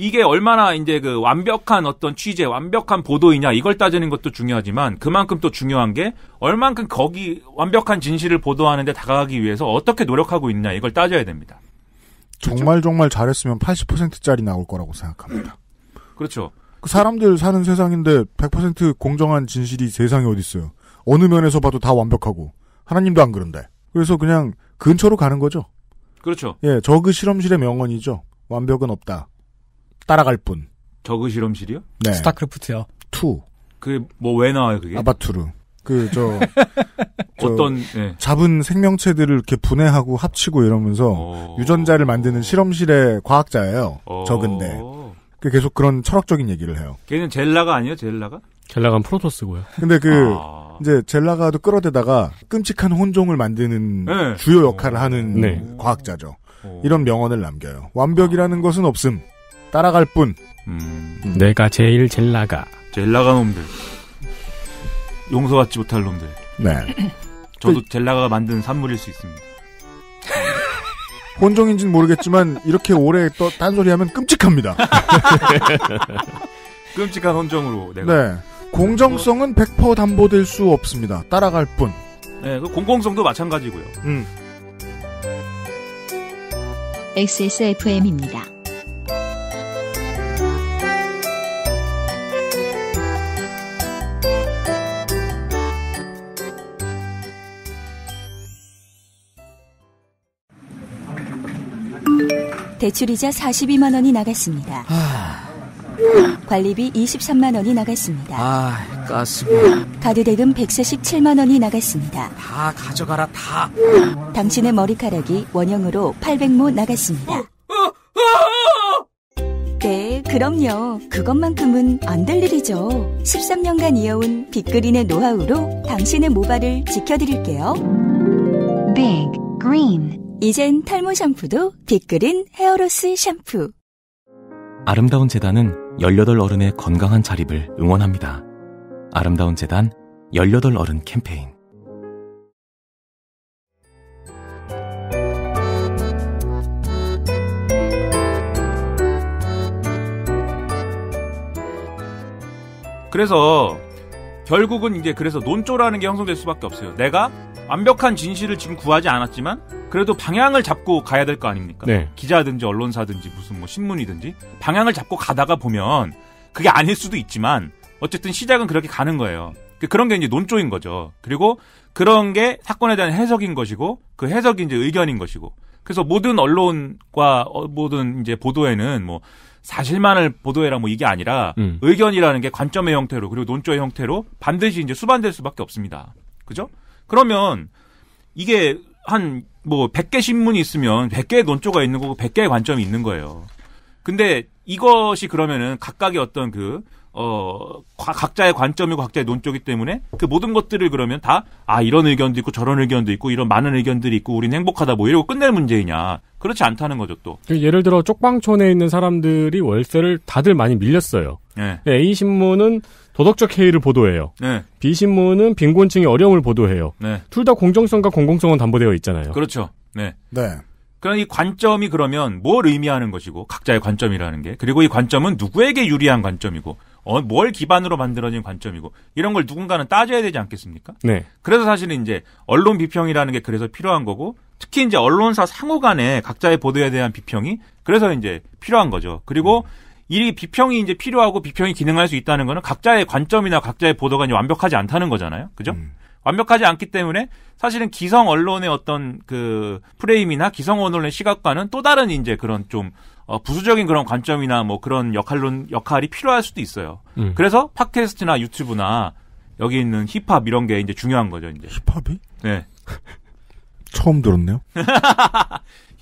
이게 얼마나 이제 그 완벽한 어떤 취재, 완벽한 보도이냐 이걸 따지는 것도 중요하지만 그만큼 또 중요한 게 얼만큼 거기 완벽한 진실을 보도하는데 다가가기 위해서 어떻게 노력하고 있냐 이걸 따져야 됩니다. 그렇죠? 정말 정말 잘했으면 80%짜리 나올 거라고 생각합니다. (clears throat) 그렇죠. 그 사람들 사는 세상인데 100% 공정한 진실이 세상에 어디 있어요? 어느 면에서 봐도 다 완벽하고 하나님도 안 그런데. 그래서 그냥 근처로 가는 거죠. 그렇죠. 예, 저그 실험실의 명언이죠. 완벽은 없다. 따라갈 뿐. 저그 실험실이요? 네. 스타크래프트요. 2. 그게 뭐 왜 나와요 그게? 아바투르. 그 저 (laughs) 어떤 예. 잡은 생명체들을 이렇게 분해하고 합치고 이러면서 오... 어. 유전자를 만드는 실험실의 과학자예요. 오... 어. 적은데 그 계속 그런 철학적인 얘기를 해요. 걔는 젤라가 아니에요, 젤라가? 젤라간 프로토스고요. 근데 그 아... 이제 젤라가도 끌어대다가 끔찍한 혼종을 만드는 네. 주요 역할을 하는 네. 과학자죠. 오... 어. 이런 명언을 남겨요. 완벽이라는 아. 것은 없음. 따라갈 뿐. 음, 내가 제일 젤 나가. 젤 나가 놈들. 용서받지 못할 놈들. 네. (clears throat) 저도 그 젤 나가가 만든 산물일 수 있습니다. 본종인지는 모르겠지만 이렇게 오래 또 딴소리하면 끔찍합니다. (laughs) 끔찍한 혼정으로 내가. 네. 공정성은 100% 담보될 수 없습니다. 따라갈 뿐. 네, 그 공공성도 마찬가지고요. 음. XSFM입니다. 대출이자 42만 원이 나갔습니다. 관리비 23만 원이 나갔습니다. 아, 가스비. 아, 가드 대금 147만 원이 나갔습니다. 다 가져가라 다. 당신의 머리카락이 원형으로 800모 나갔습니다. 네, 그럼요. 그것만큼은 안 될 일이죠. 13년간 이어온 빅그린의 노하우로 당신의 모발을 지켜드릴게요. 빅 그린 이젠 탈모 샴푸도 빅그린 헤어로스 샴푸. 아름다운 재단은 18 어른의 건강한 자립을 응원합니다. 아름다운 재단 18 어른 캠페인. 그래서 결국은 이제 그래서 논조라는 게 형성될 수밖에 없어요. 내가 완벽한 진실을 지금 구하지 않았지만 그래도 방향을 잡고 가야 될 거 아닙니까? 네. 기자든지 언론사든지 무슨 뭐 신문이든지 방향을 잡고 가다가 보면 그게 아닐 수도 있지만 어쨌든 시작은 그렇게 가는 거예요. 그, 그런 게 이제 논조인 거죠. 그리고 그런 게 사건에 대한 해석인 것이고 그 해석이 이제 의견인 것이고 그래서 모든 언론과 어, 모든 이제 보도에는 뭐 사실만을 보도해라 뭐 이게 아니라 음. 의견이라는 게 관점의 형태로 그리고 논조의 형태로 반드시 이제 수반될 수밖에 없습니다. 그죠? 그러면 이게 한뭐 100개 신문이 있으면 100개의 논조가 있는 거고 100개의 관점이 있는 거예요. 근데 이것이 그러면은 각각의 어떤 그, 어, 각자의 관점이고 각자의 논조기 때문에 그 모든 것들을 그러면 다, 아, 이런 의견도 있고 저런 의견도 있고 이런 많은 의견들이 있고 우린 행복하다 뭐 이러고 끝낼 문제이냐. 그렇지 않다는 거죠 또. 그 예를 들어 쪽방촌에 있는 사람들이 월세를 다들 많이 밀렸어요. 예. 네. A신문은 도덕적 해이를 보도해요. 네. 비신문은 빈곤층의 어려움을 보도해요. 네. 둘 다 공정성과 공공성은 담보되어 있잖아요. 그렇죠. 네. 네. 그럼 그러니까 이 관점이 그러면 뭘 의미하는 것이고 각자의 관점이라는 게 그리고 이 관점은 누구에게 유리한 관점이고 어, 뭘 기반으로 만들어진 관점이고 이런 걸 누군가는 따져야 되지 않겠습니까? 네. 그래서 사실은 이제 언론 비평이라는 게 그래서 필요한 거고 특히 이제 언론사 상호 간에 각자의 보도에 대한 비평이 그래서 이제 필요한 거죠. 그리고 음. 이 비평이 이제 필요하고 비평이 기능할 수 있다는 거는 각자의 관점이나 각자의 보도가 완벽하지 않다는 거잖아요. 그죠? 음. 완벽하지 않기 때문에 사실은 기성 언론의 어떤 그 프레임이나 기성 언론의 시각과는 또 다른 이제 그런 좀 어, 부수적인 그런 관점이나 뭐 그런 역할론 역할이 필요할 수도 있어요. 음. 그래서 팟캐스트나 유튜브나 여기 있는 힙합 이런 게 이제 중요한 거죠, 이제. 힙합이? 네. (laughs) 처음 들었네요. (laughs)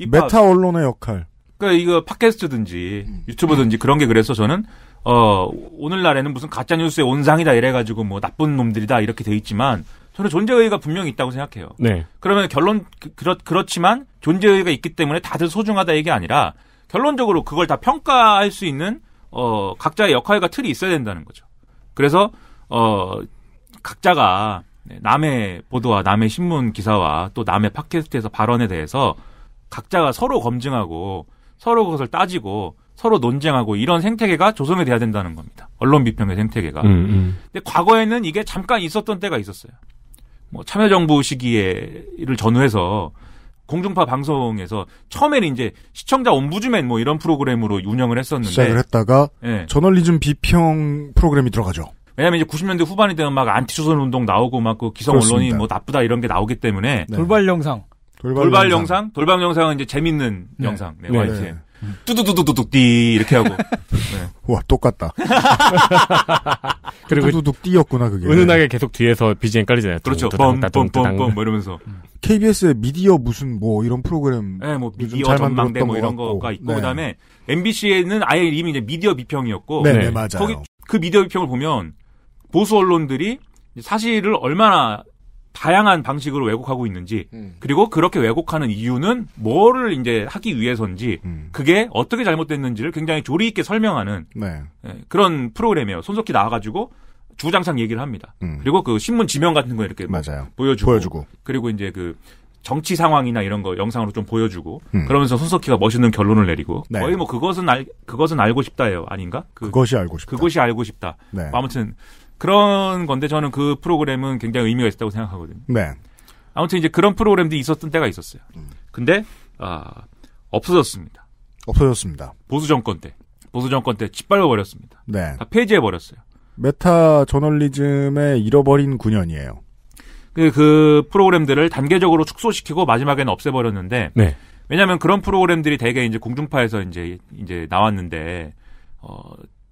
메타 언론의 역할. 그러니까 이거 팟캐스트든지 음. 유튜브든지 음. 그런 게 그래서 저는 어 오늘날에는 무슨 가짜 뉴스의 온상이다 이래가지고 뭐 나쁜 놈들이다 이렇게 돼 있지만 저는 존재의의가 분명히 있다고 생각해요. 네. 그러면 결론 그렇 그렇지만 존재의의가 있기 때문에 다들 소중하다 이게 아니라 결론적으로 그걸 다 평가할 수 있는 어 각자의 역할과 틀이 있어야 된다는 거죠. 그래서 어 각자가 남의 보도와 남의 신문 기사와 또 남의 팟캐스트에서 발언에 대해서 각자가 서로 검증하고 서로 그것을 따지고 서로 논쟁하고 이런 생태계가 조성이 돼야 된다는 겁니다. 언론 비평의 생태계가. 음, 음. 근데 과거에는 이게 잠깐 있었던 때가 있었어요. 뭐 참여정부 시기에를 전후해서 공중파 방송에서 처음에는 이제 시청자 옴부즈맨 뭐 이런 프로그램으로 운영을 했었는데 시작을 했다가 예. 저널리즘 비평 프로그램이 들어가죠. 왜냐면 하 이제 90년대 후반이 되면 막 안티조선 운동 나오고 막 그 기성 언론이 뭐 나쁘다 이런 게 나오기 때문에 네. 돌발 영상 돌발, 돌발 영상. 돌발 영상은 이제 재밌는 네. 영상. 네, 네. YTN. 네. 뚜두두두두둑디 이렇게 하고. (laughs) 네. 와 똑같다. (laughs) 그리고 뚜두둑디였구나 그게. 은은하게 계속 뒤에서 BGM 깔리잖아요. 그렇죠. 뻥뻥뻥뻥 뭐 이러면서. KBS의 음. 미디어 무슨 뭐 이런 프로그램. 네, 뭐 미디어 전망대 뭐 이런 거가 있고 네. 그다음에 MBC에는 아예 이미 이제 미디어 비평이었고. 네, 네. 맞아요. 거기 그 미디어 비평을 보면 보수 언론들이 사실을 얼마나 다양한 방식으로 왜곡하고 있는지 음. 그리고 그렇게 왜곡하는 이유는 뭐를 이제 하기 위해서인지 음. 그게 어떻게 잘못됐는지를 굉장히 조리 있게 설명하는 네. 예, 그런 프로그램이에요. 손석희 나와가지고 주장상 얘기를 합니다. 음. 그리고 그 신문 지명 같은 거 이렇게 맞아요. 보여주고, 보여주고 그리고 이제 그 정치 상황이나 이런 거 영상으로 좀 보여주고 음. 그러면서 손석희가 멋있는 결론을 내리고 네. 거의 뭐 그것은 알 그것은 알고 싶다예요 아닌가? 그, 것이 알고 싶다. 그것이 알고 싶다. 네. 뭐 아무튼 그런 건데 저는 그 프로그램은 굉장히 의미가 있었다고 생각하거든요. 네. 아무튼 이제 그런 프로그램도 있었던 때가 있었어요. 음. 근데 아, 없어졌습니다. 없어졌습니다. 보수 정권 때 보수 정권 때 짓밟아 버렸습니다. 네. 다 폐지해 버렸어요. 메타 저널리즘의 잃어버린 9년이에요. 그, 그 프로그램들을 단계적으로 축소시키고 마지막에는 없애버렸는데 네. 왜냐하면 그런 프로그램들이 대개 이제 공중파에서 이제 이제 나왔는데 어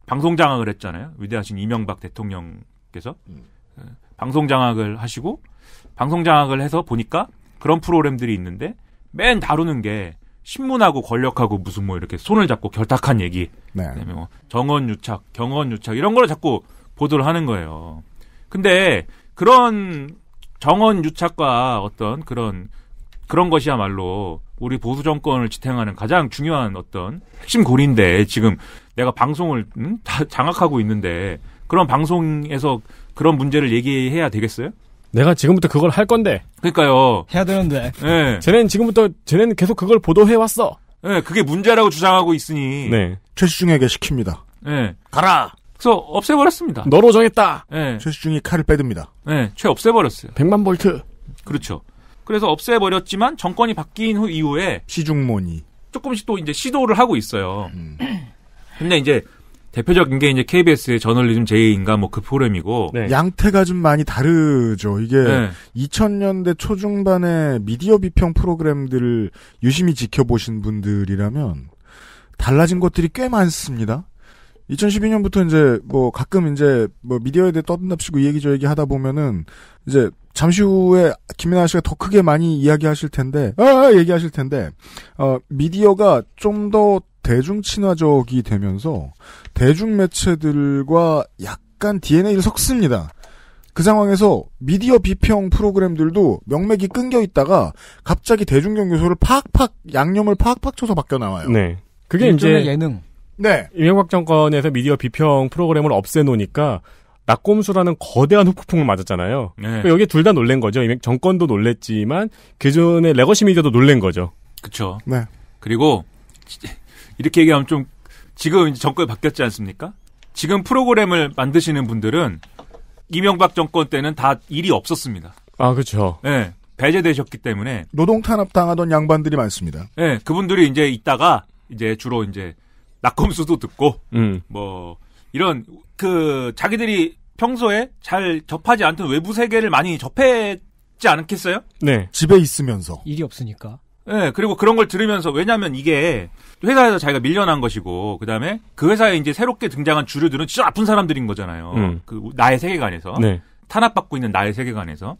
방송 장악을 했잖아요. 위대하신 이명박 대통령께서 음. 예, 방송 장악을 하시고 방송 장악을 해서 보니까 그런 프로그램들이 있는데 맨 다루는 게 신문하고 권력하고 무슨 뭐 이렇게 손을 잡고 결탁한 얘기, 네. 뭐 정원 유착, 경원 유착 이런 걸 자꾸 보도를 하는 거예요. 근데 그런 정원 유착과 어떤 그런 그런 것이야말로 우리 보수 정권을 지탱하는 가장 중요한 어떤 핵심 고리인데 지금 내가 방송을 음? 다 장악하고 있는데 그런 방송에서 그런 문제를 얘기해야 되겠어요? 내가 지금부터 그걸 할 건데. 그러니까요. 해야 되는데. 네. 쟤네는 지금부터 쟤네는 계속 그걸 보도해 왔어. 네, 예, 그게 문제라고 주장하고 있으니. 네. 최수중에게 시킵니다. 네. 가라. 그래서 없애버렸습니다. 너로 정했다. 네. 최수중이 칼을 빼듭니다. 네, 최 없애버렸어요. 백만 볼트. 그렇죠. 그래서 없애버렸지만 정권이 바뀐 후 이후에 시중모니 조금씩 또 이제 시도를 하고 있어요. 음. (clears throat) 근데 이제 대표적인 게 이제 KBS의 저널리즘 제2인가 뭐 그 프로그램이고 네. 양태가 좀 많이 다르죠. 이게 네. 2000년대 초중반에 미디어 비평 프로그램들을 유심히 지켜보신 분들이라면 달라진 것들이 꽤 많습니다. 2012년부터 이제 뭐 가끔 이제 뭐 미디어에 대해 떠든답시고 이 얘기 저 얘기 하다 보면은 이제 잠시 후에 김민아 씨가 더 크게 많이 이야기하실 텐데, 아, 아 얘기하실 텐데, 어, 미디어가 좀 더 대중 친화적이 되면서 대중 매체들과 약간 DNA를 섞습니다. 그 상황에서 미디어 비평 프로그램들도 명맥이 끊겨 있다가 갑자기 대중경 요소를 팍팍 양념을 팍팍 쳐서 바뀌어 나와요. 네. 그게 이제 예능. 네. 이명박 정권에서 미디어 비평 프로그램을 없애놓으니까 낙곰수라는 거대한 후폭풍을 맞았잖아요. 네. 여기둘 다 놀란 거죠. 정권도 놀랬지만 기존의 그 레거시 미디어도 놀란 거죠. 그렇죠. 네. 그리고 이렇게 얘기하면 좀 지금 정권이 바뀌었지 않습니까? 지금 프로그램을 만드시는 분들은 이명박 정권 때는 다 일이 없었습니다. 아, 그렇죠. 네. 배제되셨기 때문에 노동 탄압 당하던 양반들이 많습니다. 네, 그분들이 이제 있다가 이제 주로 이제 낙검수도 듣고 음. 뭐 이런 그 자기들이 평소에 잘 접하지 않던 외부 세계를 많이 접했지 않겠어요? 네. 집에 있으면서 일이 없으니까. 네, 그리고 그런 걸 들으면서 왜냐하면 이게 회사에서 자기가 밀려난 것이고 그다음에 그 회사에 이제 새롭게 등장한 주류들은 진짜 아픈 사람들인 거잖아요. 음. 그 나의 세계관에서 네. 탄압받고 있는 나의 세계관에서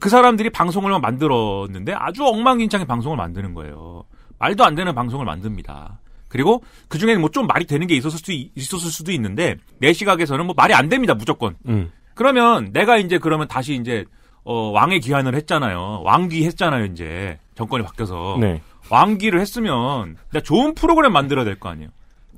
그 사람들이 방송을 만들었는데 아주 엉망진창의 방송을 만드는 거예요. 말도 안 되는 방송을 만듭니다. 그리고 그 중에는 뭐좀 말이 되는 게 있었을 수도, 있었을 수도 있는데 내 시각에서는 뭐 말이 안 됩니다 무조건. 음. 그러면 내가 이제 그러면 다시 이제 어, 왕의 귀환을 했잖아요. 왕귀 했잖아요 이제 정권이 바뀌어서 네. 왕귀를 했으면 내가 좋은 프로그램 만들어야 될 거 아니에요.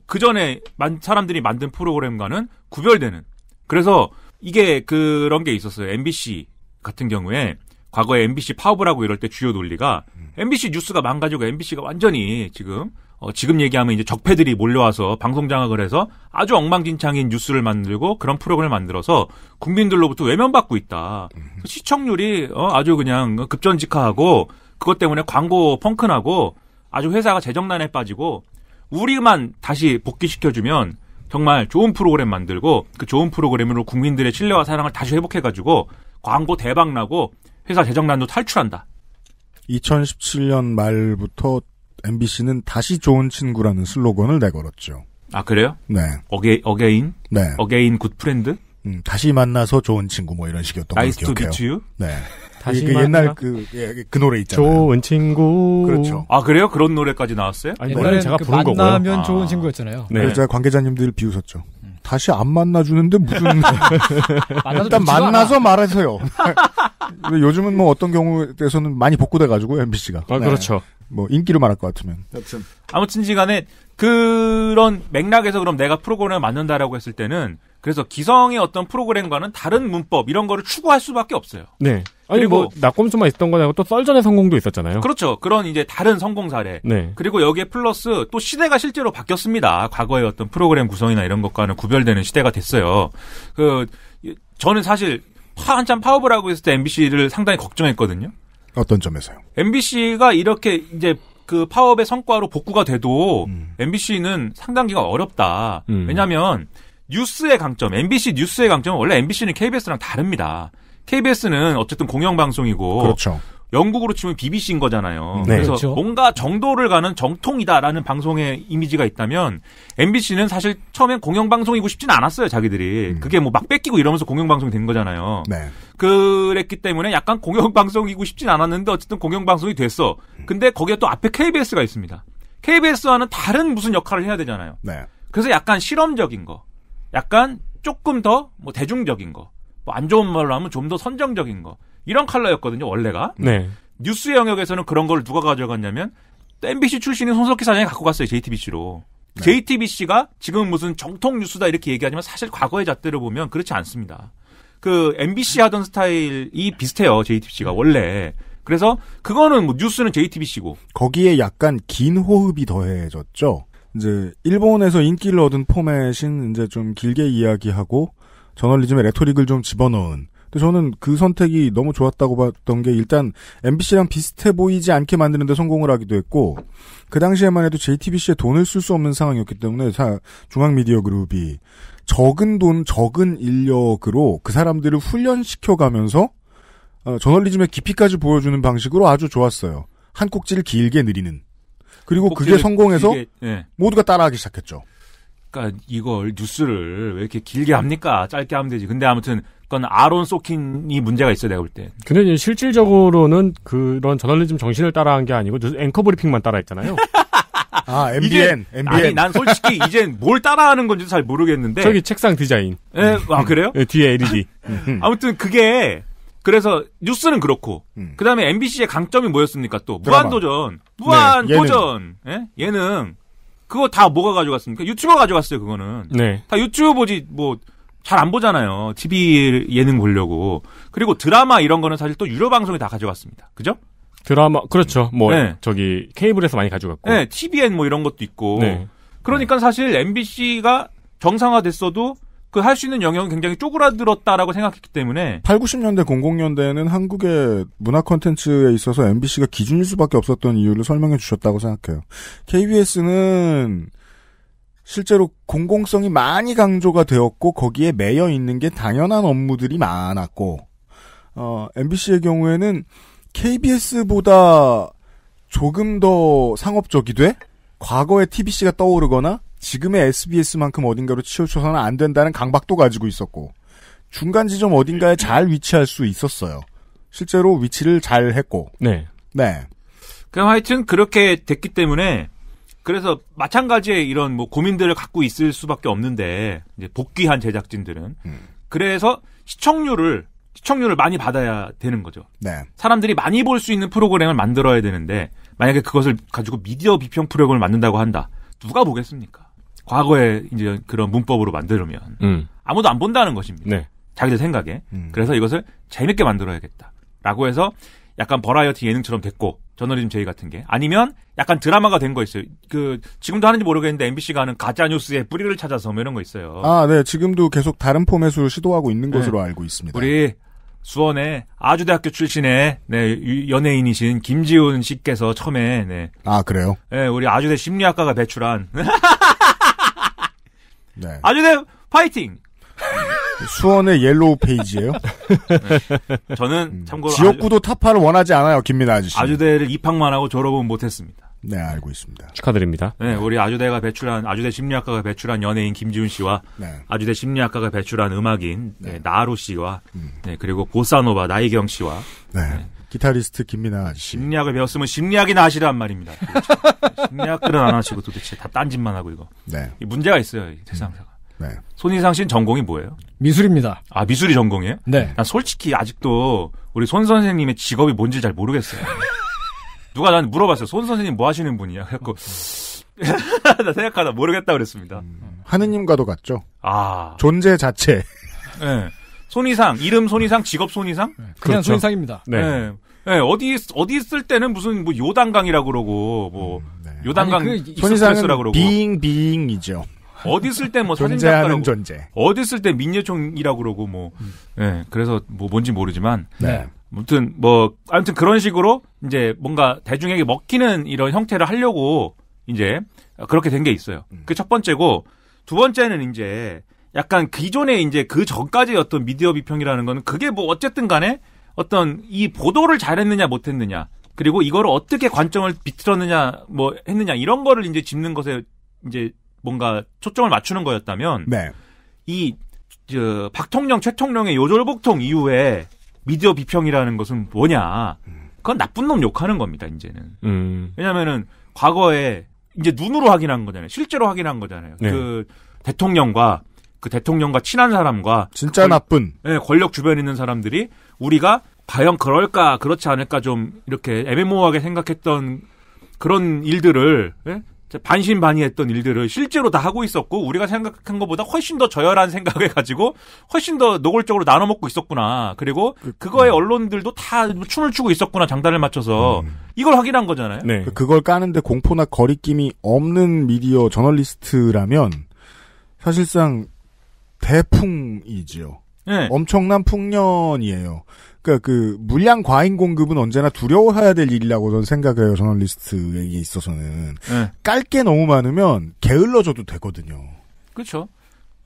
그 전에 사람들이 만든 프로그램과는 구별되는. 그래서 이게 그런 게 있었어요. MBC 같은 경우에 과거에 MBC 파업을 하고 이럴 때 주요 논리가 MBC 뉴스가 망가지고 MBC가 완전히 지금 어, 지금 얘기하면 이제 적폐들이 몰려와서 방송 장악을 해서 아주 엉망진창인 뉴스를 만들고 그런 프로그램을 만들어서 국민들로부터 외면받고 있다. 시청률이 어, 아주 그냥 급전직하하고 그것 때문에 광고 펑크나고 아주 회사가 재정난에 빠지고 우리만 다시 복귀시켜주면 정말 좋은 프로그램 만들고 그 좋은 프로그램으로 국민들의 신뢰와 사랑을 다시 회복해가지고 광고 대박나고 회사 재정난도 탈출한다. 2017년 말부터 MBC는 다시 좋은 친구라는 슬로건을 내걸었죠. 아 그래요? 네. 어게 어게인? 네. 어게인 굿 프렌드? 음, 다시 만나서 좋은 친구 뭐 이런 식이었던 nice 걸 기억해요. 나이스 투 네. 다시 그, 옛날 그그 예, 예, 그 노래 있잖아요. 좋은 친구. 그렇죠. 아 그래요? 그런 노래까지 나왔어요? 아니, 네. 노래는 제가 그 부른 거고요. 만나면 좋은 아. 친구였잖아요. 네. 그래서 제가 관계자님들 비웃었죠. 다시 안 만나주는데 무슨 (laughs) 일단 만나서 말하세요. 요즘은 뭐 어떤 경우에서는 대해 많이 복구돼 가지고 MBC가 아 그렇죠. 네. 뭐 인기를 말할 것 같으면. 여튼. 아무튼지간에 그런 맥락에서 그럼 내가 프로그램을 만든다라고 했을 때는 그래서 기성의 어떤 프로그램과는 다른 문법 이런 거를 추구할 수밖에 없어요. 네. 아니 뭐 그리고 뭐 낙검수만 있던 거냐고 또 썰전의 성공도 있었잖아요. 그렇죠. 그런 이제 다른 성공 사례. 네. 그리고 여기에 플러스 또 시대가 실제로 바뀌었습니다. 과거의 어떤 프로그램 구성이나 이런 것과는 구별되는 시대가 됐어요. 그 저는 사실 한참 파업을 하고 있을 때 MBC를 상당히 걱정했거든요. 어떤 점에서요? MBC가 이렇게 이제 그 파업의 성과로 복구가 돼도 음. MBC는 상당 기간 어렵다. 음. 왜냐하면 뉴스의 강점, MBC 뉴스의 강점은 원래 MBC는 KBS랑 다릅니다. KBS는 어쨌든 공영방송이고. 그렇죠. 영국으로 치면 BBC인 거잖아요. 음. 네. 그래서 그렇죠. 뭔가 정도를 가는 정통이다라는 방송의 이미지가 있다면 MBC는 사실 처음엔 공영방송이고 싶진 않았어요, 자기들이. 음. 그게 뭐 막 뺏기고 이러면서 공영방송이 된 거잖아요. 네. 그랬기 때문에 약간 공영방송이고 싶진 않았는데 어쨌든 공영방송이 됐어. 근데 거기에 또 앞에 KBS가 있습니다. KBS와는 다른 무슨 역할을 해야 되잖아요. 네. 그래서 약간 실험적인 거. 약간 조금 더 뭐 대중적인 거, 뭐안 좋은 말로 하면 좀 더 선정적인 거 이런 칼라였거든요 원래가. 네. 뉴스 영역에서는 그런 걸 누가 가져갔냐면 MBC 출신인 손석희 사장이 갖고 갔어요 JTBC로. 네. JTBC가 지금 무슨 정통 뉴스다 이렇게 얘기하지만 사실 과거의 잣대로 보면 그렇지 않습니다. 그 MBC 하던 스타일이 비슷해요 JTBC가 원래. 그래서 그거는 뭐 뉴스는 JTBC고 거기에 약간 긴 호흡이 더해졌죠. 이제 일본에서 인기를 얻은 포맷인 이제 좀 길게 이야기하고 저널리즘의 레토릭을 좀 집어넣은. 근데 저는 그 선택이 너무 좋았다고 봤던 게 일단 MBC랑 비슷해 보이지 않게 만드는데 성공을 하기도 했고 그 당시에만 해도 JTBC에 돈을 쓸 수 없는 상황이었기 때문에 자 중앙 미디어 그룹이 적은 돈, 적은 인력으로 그 사람들을 훈련시켜 가면서 어, 저널리즘의 깊이까지 보여주는 방식으로 아주 좋았어요. 한 꼭지를 길게 늘리는. 그리고 그게 성공해서 길게, 네. 모두가 따라하기 시작했죠. 그러니까 이걸 뉴스를 왜 이렇게 길게 합니까? 짧게 하면 되지. 근데 아무튼 그건 아론 소킨이 문제가 있어 내가 볼 때. 근데 이제 실질적으로는 그런 저널리즘 정신을 따라한 게 아니고 그 앵커 브리핑만 따라했잖아요. (laughs) 아, MBN, MBN. 아니, 난 솔직히 이젠 뭘 따라하는 건지도 잘 모르겠는데. 저기 책상 디자인. 에, 예, 아, 그래요? 예, 뒤에 LED. (laughs) 아무튼 그게 그래서 뉴스는 그렇고 음. 그다음에 MBC의 강점이 뭐였습니까? 또 무한도전, 무한도전, 네, 예능. 예? 능 그거 다 뭐가 가져갔습니까? 유튜버가져갔어요 그거는. 네. 다 유튜브 보지 뭐 잘 안 보잖아요. TV 예능 보려고 그리고 드라마 이런 거는 사실 또 유료 방송이 다 가져갔습니다. 그죠? 드라마 그렇죠. 뭐 네. 저기 케이블에서 많이 가져갔고. 네, TVN 뭐 이런 것도 있고. 네. 그러니까 사실 MBC가 정상화됐어도 그할수 있는 영역은 굉장히 쪼그라들었다라고 생각했기 때문에 8, 90년대 00년대에는 한국의 문화 콘텐츠에 있어서 MBC가 기준일 수밖에 없었던 이유를 설명해 주셨다고 생각해요. KBS는 실제로 공공성이 많이 강조가 되었고 거기에 매여 있는 게 당연한 업무들이 많았고 어, MBC의 경우에는 KBS보다 조금 더 상업적이 돼과거에 TBC가 떠오르거나 지금의 SBS만큼 어딘가로 치우쳐서는 안 된다는 강박도 가지고 있었고 중간 지점 어딘가에 네. 잘 위치할 수 있었어요. 실제로 위치를 잘 했고. 네. 네. 그럼 하여튼 그렇게 됐기 때문에 그래서 마찬가지의 이런 뭐 고민들을 갖고 있을 수밖에 없는데 이제 복귀한 제작진들은 음. 그래서 시청률을 시청률을 많이 받아야 되는 거죠. 네. 사람들이 많이 볼 수 있는 프로그램을 만들어야 되는데 만약에 그것을 가지고 미디어 비평 프로그램을 만든다고 한다. 누가 보겠습니까? 과거에 이제 그런 문법으로 만들면 음. 아무도 안 본다는 것입니다. 네. 자기들 생각에. 음. 그래서 이것을 재밌게 만들어야겠다. 라고 해서 약간 버라이어티 예능처럼 됐고 저널리즘 제의 같은 게 아니면 약간 드라마가 된 거 있어요. 그 지금도 하는지 모르겠는데 MBC가 하는 가짜 뉴스의 뿌리를 찾아서 뭐 이런 거 있어요. 아, 네. 지금도 계속 다른 포맷으로 시도하고 있는 네. 것으로 알고 있습니다. 우리 수원에 아주대학교 출신의 네, 연예인이신 김지훈 씨께서 처음에 네. 아, 그래요? 네, 우리 아주대 심리학과가 배출한 (laughs) 네. 아주대 파이팅! 수원의 옐로우 페이지예요. 네. 저는 음. 참고로 지역구도 아주, 타파를 원하지 않아요, 김민아 아저씨. 아주대를 입학만 하고 졸업은 못했습니다. 네, 알고 있습니다. 축하드립니다. 네, 우리 아주대가 배출한 아주대 심리학과가 배출한 연예인 김지훈 씨와 네. 아주대 심리학과가 배출한 음악인 네. 네. 나로 씨와 음. 네, 그리고 보사노바 나이경 씨와 네. 네 기타리스트 김민아 씨. 심리학을 배웠으면 심리학이나 하시란 말입니다. 심리학들은 안 하시고 도대체 다 딴짓만 하고 이거. 네. 문제가 있어요, 이 세상사가. 음. 네. 손희상 씨는 전공이 뭐예요? 미술입니다. 아, 미술이 전공이에요? 네. 난 솔직히 아직도 우리 손 선생님의 직업이 뭔지 잘 모르겠어요. 누가 나는 물어봤어요. 손 선생님 뭐 하시는 분이야? 그래갖고, (laughs) 나 생각하다 모르겠다 그랬습니다. 음, 하느님과도 같죠? 아. 존재 자체. 네. 손이상 이름 손이상 직업 손이상 그냥 그렇죠. 손이상입니다. 네. 네. 네, 어디 어디 있을 때는 무슨 뭐 요단강이라고 그러고 뭐 음, 네. 요단강 그익스프라고 그러고 비잉 비잉이죠. 어디 있을 때뭐사진작가 존재. 어디 있을 때 민요총이라고 그러고 뭐 음. 네, 그래서 뭐 뭔지 모르지만 네. 아무튼 뭐 아무튼 그런 식으로 이제 뭔가 대중에게 먹히는 이런 형태를 하려고 이제 그렇게 된 게 있어요. 음. 그첫 번째고 두 번째는 이제 약간 기존에 이제 그 전까지 어떤 미디어 비평이라는 거는 그게 뭐 어쨌든 간에 어떤 이 보도를 잘했느냐 못했느냐 그리고 이거를 어떻게 관점을 비틀었느냐 뭐 했느냐 이런 거를 이제 짚는 것에 이제 뭔가 초점을 맞추는 거였다면 네. 이저 박통령 최통령의 요절복통 이후에 미디어 비평이라는 것은 뭐냐 그건 나쁜 놈 욕하는 겁니다 이제는 음. 왜냐하면은 과거에 이제 눈으로 확인한 거잖아요 실제로 확인한 거잖아요 네. 그 대통령과 그 대통령과 친한 사람과 진짜 권, 나쁜 예, 권력 주변에 있는 사람들이 우리가 과연 그럴까 그렇지 않을까 좀 이렇게 애매모호하게 생각했던 그런 일들을 예? 반신반의했던 일들을 실제로 다 하고 있었고 우리가 생각한 것보다 훨씬 더 저열한 생각을 가지고 훨씬 더 노골적으로 나눠 먹고 있었구나 그리고 그, 그거에 음. 언론들도 다 춤을 추고 있었구나 장단을 맞춰서 음. 이걸 확인한 거잖아요. 네. 그, 그걸 까는데 공포나 거리낌이 없는 미디어 저널리스트라면 사실상 대풍이지요. 네. 엄청난 풍년이에요. 그러니까 그 물량 과잉 공급은 언제나 두려워해야 될 일이라고 저는 생각해요. 저널리스트에 있어서는 네. 깔게 너무 많으면 게을러져도 되거든요. 그렇죠.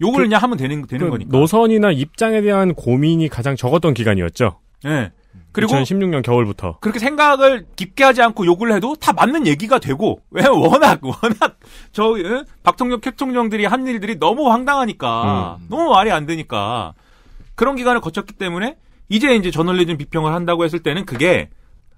욕을 그, 그냥 하면 되는 되는 그 거니까. 노선이나 입장에 대한 고민이 가장 적었던 기간이었죠. 네. 그리고 2016년 겨울부터 그렇게 생각을 깊게 하지 않고 욕을 해도 다 맞는 얘기가 되고 왜 (laughs) 워낙 워낙 저 박통령 캡통령들이 한 일들이 너무 황당하니까 음. 너무 말이 안 되니까 그런 기간을 거쳤기 때문에 이제 이제 저널리즘 비평을 한다고 했을 때는 그게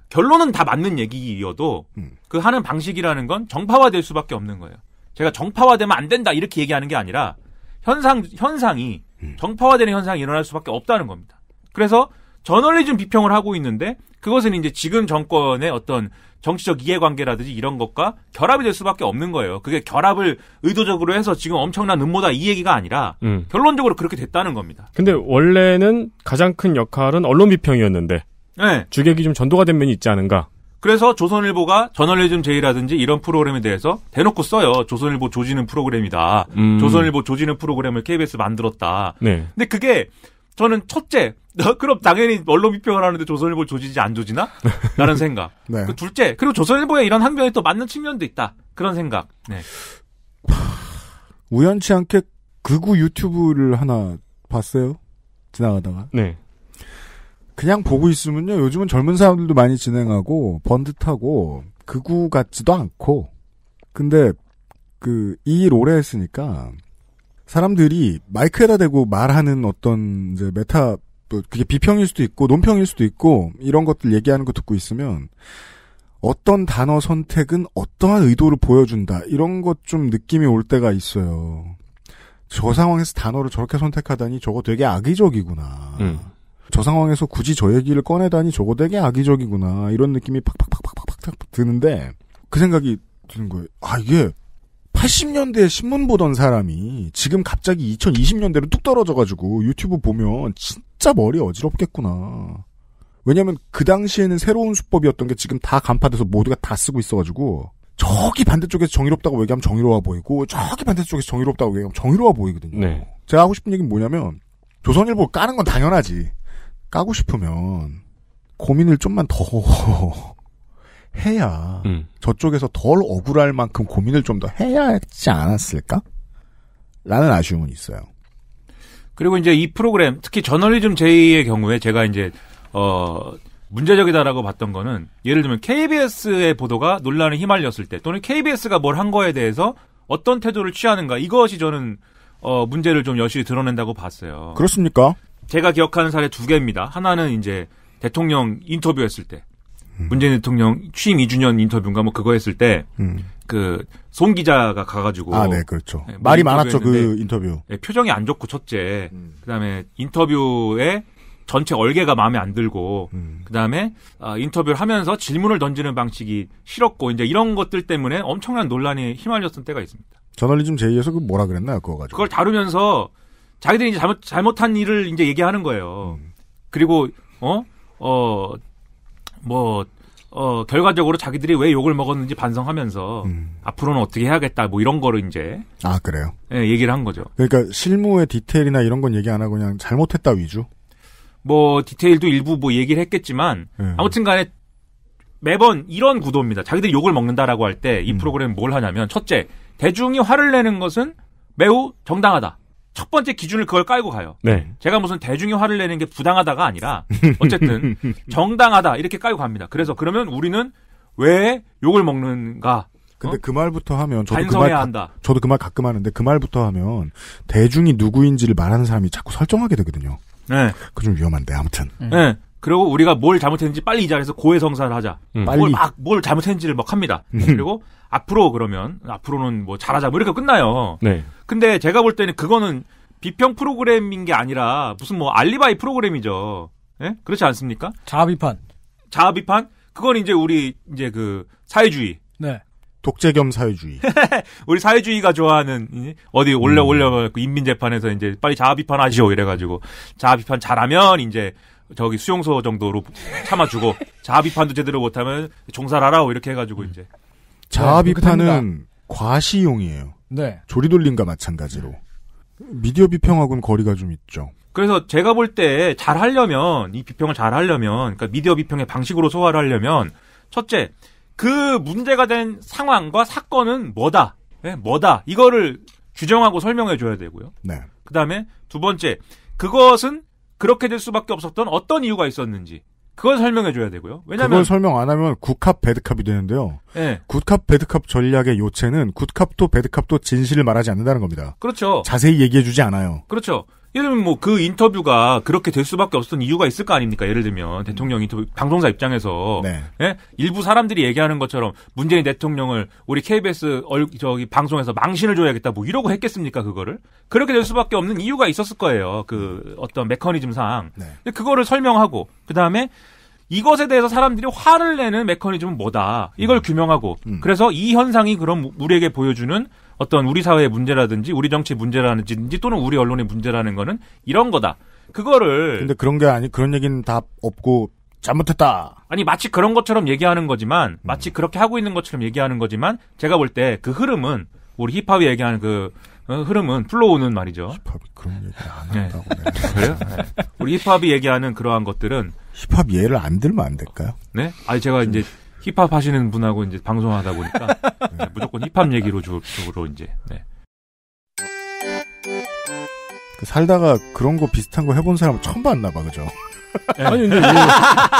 결론은 다 맞는 얘기여도 음. 그 하는 방식이라는 건 정파화될 수밖에 없는 거예요. 제가 정파화되면 안 된다 이렇게 얘기하는 게 아니라 현상 현상이 음. 정파화되는 현상이 일어날 수밖에 없다는 겁니다. 그래서 저널리즘 비평을 하고 있는데 그것은 이제 지금 정권의 어떤 정치적 이해관계라든지 이런 것과 결합이 될 수밖에 없는 거예요. 그게 결합을 의도적으로 해서 지금 엄청난 음모다 이 얘기가 아니라 음. 결론적으로 그렇게 됐다는 겁니다. 근데 원래는 가장 큰 역할은 언론 비평이었는데 네. 주객이 좀 전도가 된 면이 있지 않은가? 그래서 조선일보가 저널리즘 제의라든지 이런 프로그램에 대해서 대놓고 써요. 조선일보 조지는 프로그램이다. 음. 조선일보 조지는 프로그램을 KBS 만들었다. 네. 근데 그게 저는 첫째 어, 그럼 당연히 언론 비평을 하는데 조선일보 조지지 안 조지나? 라는 생각. (laughs) 네. 그 둘째, 그리고 조선일보의 이런 항변이 또 맞는 측면도 있다. 그런 생각. 네. (sighs) 우연치 않게 극우 유튜브를 하나 봤어요. 지나가다가. 네. 그냥 보고 있으면요. 요즘은 젊은 사람들도 많이 진행하고 번듯하고 극우 같지도 않고. 근데 그 이 일 오래 했으니까 사람들이 마이크에다 대고 말하는 어떤 이제 메타 그게 비평일 수도 있고 논평일 수도 있고 이런 것들 얘기하는 거 듣고 있으면 어떤 단어 선택은 어떠한 의도를 보여준다 이런 것 좀 느낌이 올 때가 있어요. 저 상황에서 단어를 저렇게 선택하다니 저거 되게 악의적이구나. 음. 저 상황에서 굳이 저 얘기를 꺼내다니 저거 되게 악의적이구나 이런 느낌이 팍팍팍팍팍 드는데 그 생각이 드는 거예요. 아 이게 80년대 신문 보던 사람이 지금 갑자기 2020년대로 뚝 떨어져가지고 유튜브 보면 진 진짜 머리 어지럽겠구나. 왜냐면 그 당시에는 새로운 수법이었던 게 지금 다 간파돼서 모두가 다 쓰고 있어가지고 저기 반대쪽에서 정의롭다고 얘기하면 정의로워 보이고 저기 반대쪽에서 정의롭다고 얘기하면 정의로워 보이거든요. 네. 제가 하고 싶은 얘기는 뭐냐면 조선일보 까는 건 당연하지. 까고 싶으면 고민을 좀만 더 (laughs) 해야 음. 저쪽에서 덜 억울할 만큼 고민을 좀 더 해야 했지 않았을까? 라는 아쉬움은 있어요. 그리고 이제 이 프로그램 특히 저널리즘 제의의 경우에 제가 이제 어 문제적이다라고 봤던 거는 예를 들면 KBS의 보도가 논란에 휘말렸을 때 또는 KBS가 뭘 한 거에 대해서 어떤 태도를 취하는가 이것이 저는 어 문제를 좀 여실히 드러낸다고 봤어요. 그렇습니까? 제가 기억하는 사례 두 개입니다. 하나는 이제 대통령 인터뷰했을 때 음. 문재인 대통령 취임 2주년 인터뷰인가 뭐 그거 했을 때 음. 그송 기자가 가가지고 아, 네, 그렇죠. 네, 뭐 말이 많았죠 그 인터뷰. 네, 표정이 안 좋고 첫째, 음. 그다음에 인터뷰에 전체 얼개가 마음에 안 들고 음. 그다음에 아, 인터뷰를 하면서 질문을 던지는 방식이 싫었고 이제 이런 것들 때문에 엄청난 논란이 휘말렸던 때가 있습니다. 저널리즘 제의에서 그 뭐라 그랬나요 그거 가지고? 그걸 다루면서 자기들이 이제 잘못 잘못한 일을 이제 얘기하는 거예요. 음. 그리고 어어뭐 어, 결과적으로 자기들이 왜 욕을 먹었는지 반성하면서 음. 앞으로는 어떻게 해야겠다 뭐 이런 거를 이제 아 그래요? 예, 얘기를 한 거죠. 그러니까 실무의 디테일이나 이런 건 얘기 안 하고 그냥 잘못했다 위주. 뭐 디테일도 일부 뭐 얘기를 했겠지만 음. 예. 아무튼간에 매번 이런 구도입니다. 자기들이 욕을 먹는다라고 할 때이 음. 프로그램 뭘 하냐면 첫째 대중이 화를 내는 것은 매우 정당하다. 첫 번째 기준을 그걸 깔고 가요. 네. 제가 무슨 대중이 화를 내는 게 부당하다가 아니라 어쨌든 (laughs) 정당하다 이렇게 깔고 갑니다. 그래서 그러면 우리는 왜 욕을 먹는가? 근데 어? 그 말부터 하면 저도 그 말, 저도 그 말 가끔 하는데 그 말부터 하면 대중이 누구인지를 말하는 사람이 자꾸 설정하게 되거든요. 네. 그 좀 위험한데 아무튼. 네. 그리고 우리가 뭘 잘못했는지 빨리 이 자리에서 고해성사를 하자. 음. 뭘막 뭘 잘못했는지를 막 합니다. 음. 그리고 앞으로 그러면 앞으로는 뭐 잘하자 뭐 이렇게 끝나요. 네. 근데 제가 볼 때는 그거는 비평 프로그램인 게 아니라 무슨 뭐 알리바이 프로그램이죠. 예? 그렇지 않습니까? 자아 비판. 자아 비판? 그건 이제 우리 이제 그 사회주의. 네. 독재 겸 사회주의. (laughs) 우리 사회주의가 좋아하는 어디 올려 음. 올려 그 인민 재판에서 이제 빨리 자아 비판하시오 이래 가지고 자아 비판 잘하면 이제 저기 수용소 정도로 참아주고 (laughs) 자아 비판도 제대로 못하면 종살하라 이렇게 해가지고 음. 이제 자아 비판은 과시용이에요. 네. 조리돌림과 마찬가지로 미디어 비평하고는 거리가 좀 있죠. 그래서 제가 볼 때 잘 하려면 이 비평을 잘 하려면 그러니까 미디어 비평의 방식으로 소화를 하려면 첫째 그 문제가 된 상황과 사건은 뭐다, 네? 뭐다 이거를 규정하고 설명해 줘야 되고요. 네. 그 다음에 두 번째 그것은 그렇게 될 수밖에 없었던 어떤 이유가 있었는지 그걸 설명해 줘야 되고요. 왜냐면 하 그걸 설명 안 하면 굿캅 배드캅이 되는데요. 네. 굿캅 배드캅 전략의 요체는 굿캅도 배드캅도 진실을 말하지 않는다는 겁니다. 그렇죠. 자세히 얘기해 주지 않아요. 그렇죠. 예를 들면 뭐그 인터뷰가 그렇게 될 수밖에 없었던 이유가 있을 거 아닙니까? 예를 들면 대통령 인터뷰 방송사 입장에서 네. 예? 일부 사람들이 얘기하는 것처럼 문재인 대통령을 우리 KBS 얼, 저기 방송에서 망신을 줘야겠다 뭐 이러고 했겠습니까? 그거를 그렇게 될 수밖에 없는 이유가 있었을 거예요. 그 어떤 메커니즘상 네. 그거를 설명하고 그 다음에 이것에 대해서 사람들이 화를 내는 메커니즘은 뭐다 이걸 음. 규명하고 음. 그래서 이 현상이 그럼 우리에게 보여주는 어떤 우리 사회의 문제라든지 우리 정치 문제라든지 또는 우리 언론의 문제라는 거는 이런 거다. 그거를 근데 그런 게 아니 그런 얘기는 다 없고 잘못했다. 아니 마치 그런 것처럼 얘기하는 거지만 음. 마치 그렇게 하고 있는 것처럼 얘기하는 거지만 제가 볼 때 그 흐름은 우리 힙합이 얘기하는 그 어, 흐름은 풀러오는 말이죠. 힙합이 그런 얘기 안 네. 한다고 (laughs) 네. 그래요? 우리 힙합이 얘기하는 그러한 것들은 힙합 예를 안 들면 안 될까요? 네? 아니 제가 이제 힙합 하시는 분하고 이제 방송하다 보니까 (laughs) 네, 무조건 힙합 얘기로 주, 주로 이제 네. 그 살다가 그런 거 비슷한 거 해본 사람 처음 봤나 봐 그죠? 네. 아니 근데 (laughs)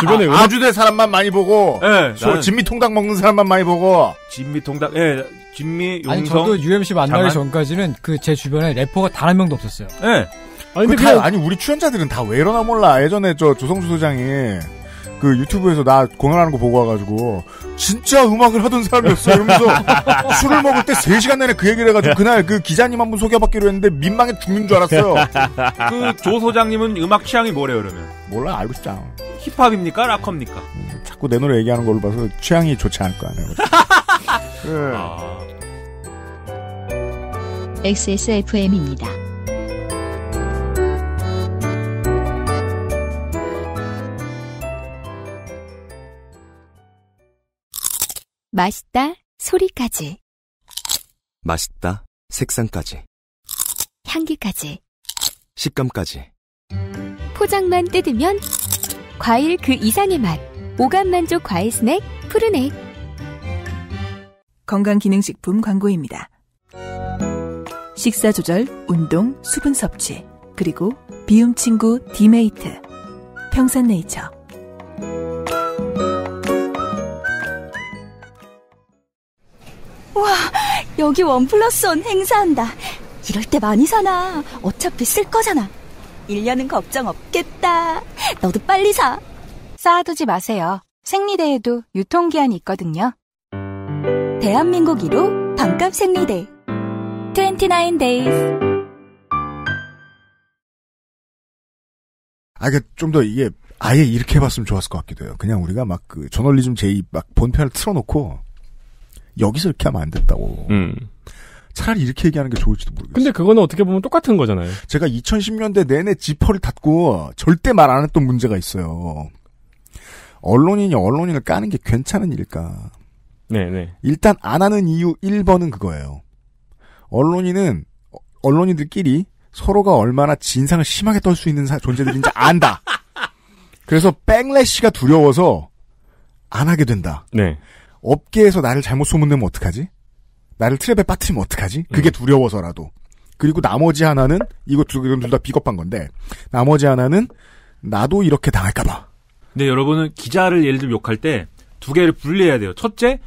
주변에 아, 아주대 사람만 많이 보고 네, 나는... 진미 통닭 먹는 사람만 많이 보고 진미 통닭 예 진미 용성 아니 저도 UMC 만나기 장안? 전까지는 그 제 주변에 래퍼가 단 한 명도 없었어요. 예. 네. 아니, 근데 그 다, 그냥... 아니 우리 출연자들은 다왜 이러나 몰라. 예전에 저 조성주 소장이 그 유튜브에서 나 공연하는 거 보고 와가지고 진짜 음악을 하던 사람이었어 요 이러면서 (laughs) 술을 먹을 때 3시간 내내 그 얘기를 해가지고 그날 그 기자님 한 분 소개받기로 했는데 민망해 죽는 줄 알았어요 그 조 소장님은 음악 취향이 뭐래요 그러면? 몰라 알고 싶지 않아 힙합입니까 락커입니까? 음, 자꾸 내 노래 얘기하는 걸로 봐서 취향이 좋지 않을 거 아니에요 (laughs) 네. 아... XSFM입니다 맛있다, 소리까지. 맛있다, 색상까지. 향기까지. 식감까지. 포장만 뜯으면 과일 그 이상의 맛. 오감 만족 과일 스낵 푸르넥. 건강기능식품 광고입니다. 식사 조절, 운동, 수분 섭취, 그리고 비움 친구 디메이트. 평산네이처. 와, 여기 원 플러스 원 행사한다. 이럴 때 많이 사나. 어차피 쓸 거잖아. 1년은 걱정 없겠다. 너도 빨리 사. 쌓아두지 마세요. 생리대에도 유통기한이 있거든요. 대한민국 1호 반값 생리대. 29 days. 아, 이게 그, 좀 더 이게, 아예 이렇게 해봤으면 좋았을 것 같기도 해요. 그냥 우리가 막 그, 저널리즘 제2 막 본편을 틀어놓고, 여기서 이렇게 하면 안 됐다고. 음. 차라리 이렇게 얘기하는 게 좋을지도 모르겠어요. 근데 그거는 어떻게 보면 똑같은 거잖아요. 제가 2010년대 내내 지퍼를 닫고 절대 말 안 했던 문제가 있어요. 언론인이 언론인을 까는 게 괜찮은 일일까? 네네. 네. 일단 안 하는 이유 1번은 그거예요. 언론인은 언론인들끼리 서로가 얼마나 진상을 심하게 떨 수 있는 존재들인지 안다. (laughs) 그래서 백래시가 두려워서 안 하게 된다. 네. 업계에서 나를 잘못 소문내면 어떡하지? 나를 트랩에 빠뜨리면 어떡하지? 그게 음. 두려워서라도. 그리고 나머지 하나는 이거 둘다 비겁한 건데 나머지 하나는 나도 이렇게 당할까봐. 근데 여러분은 기자를 예를 들면 욕할 때 두 개를 분리해야 돼요. 첫째,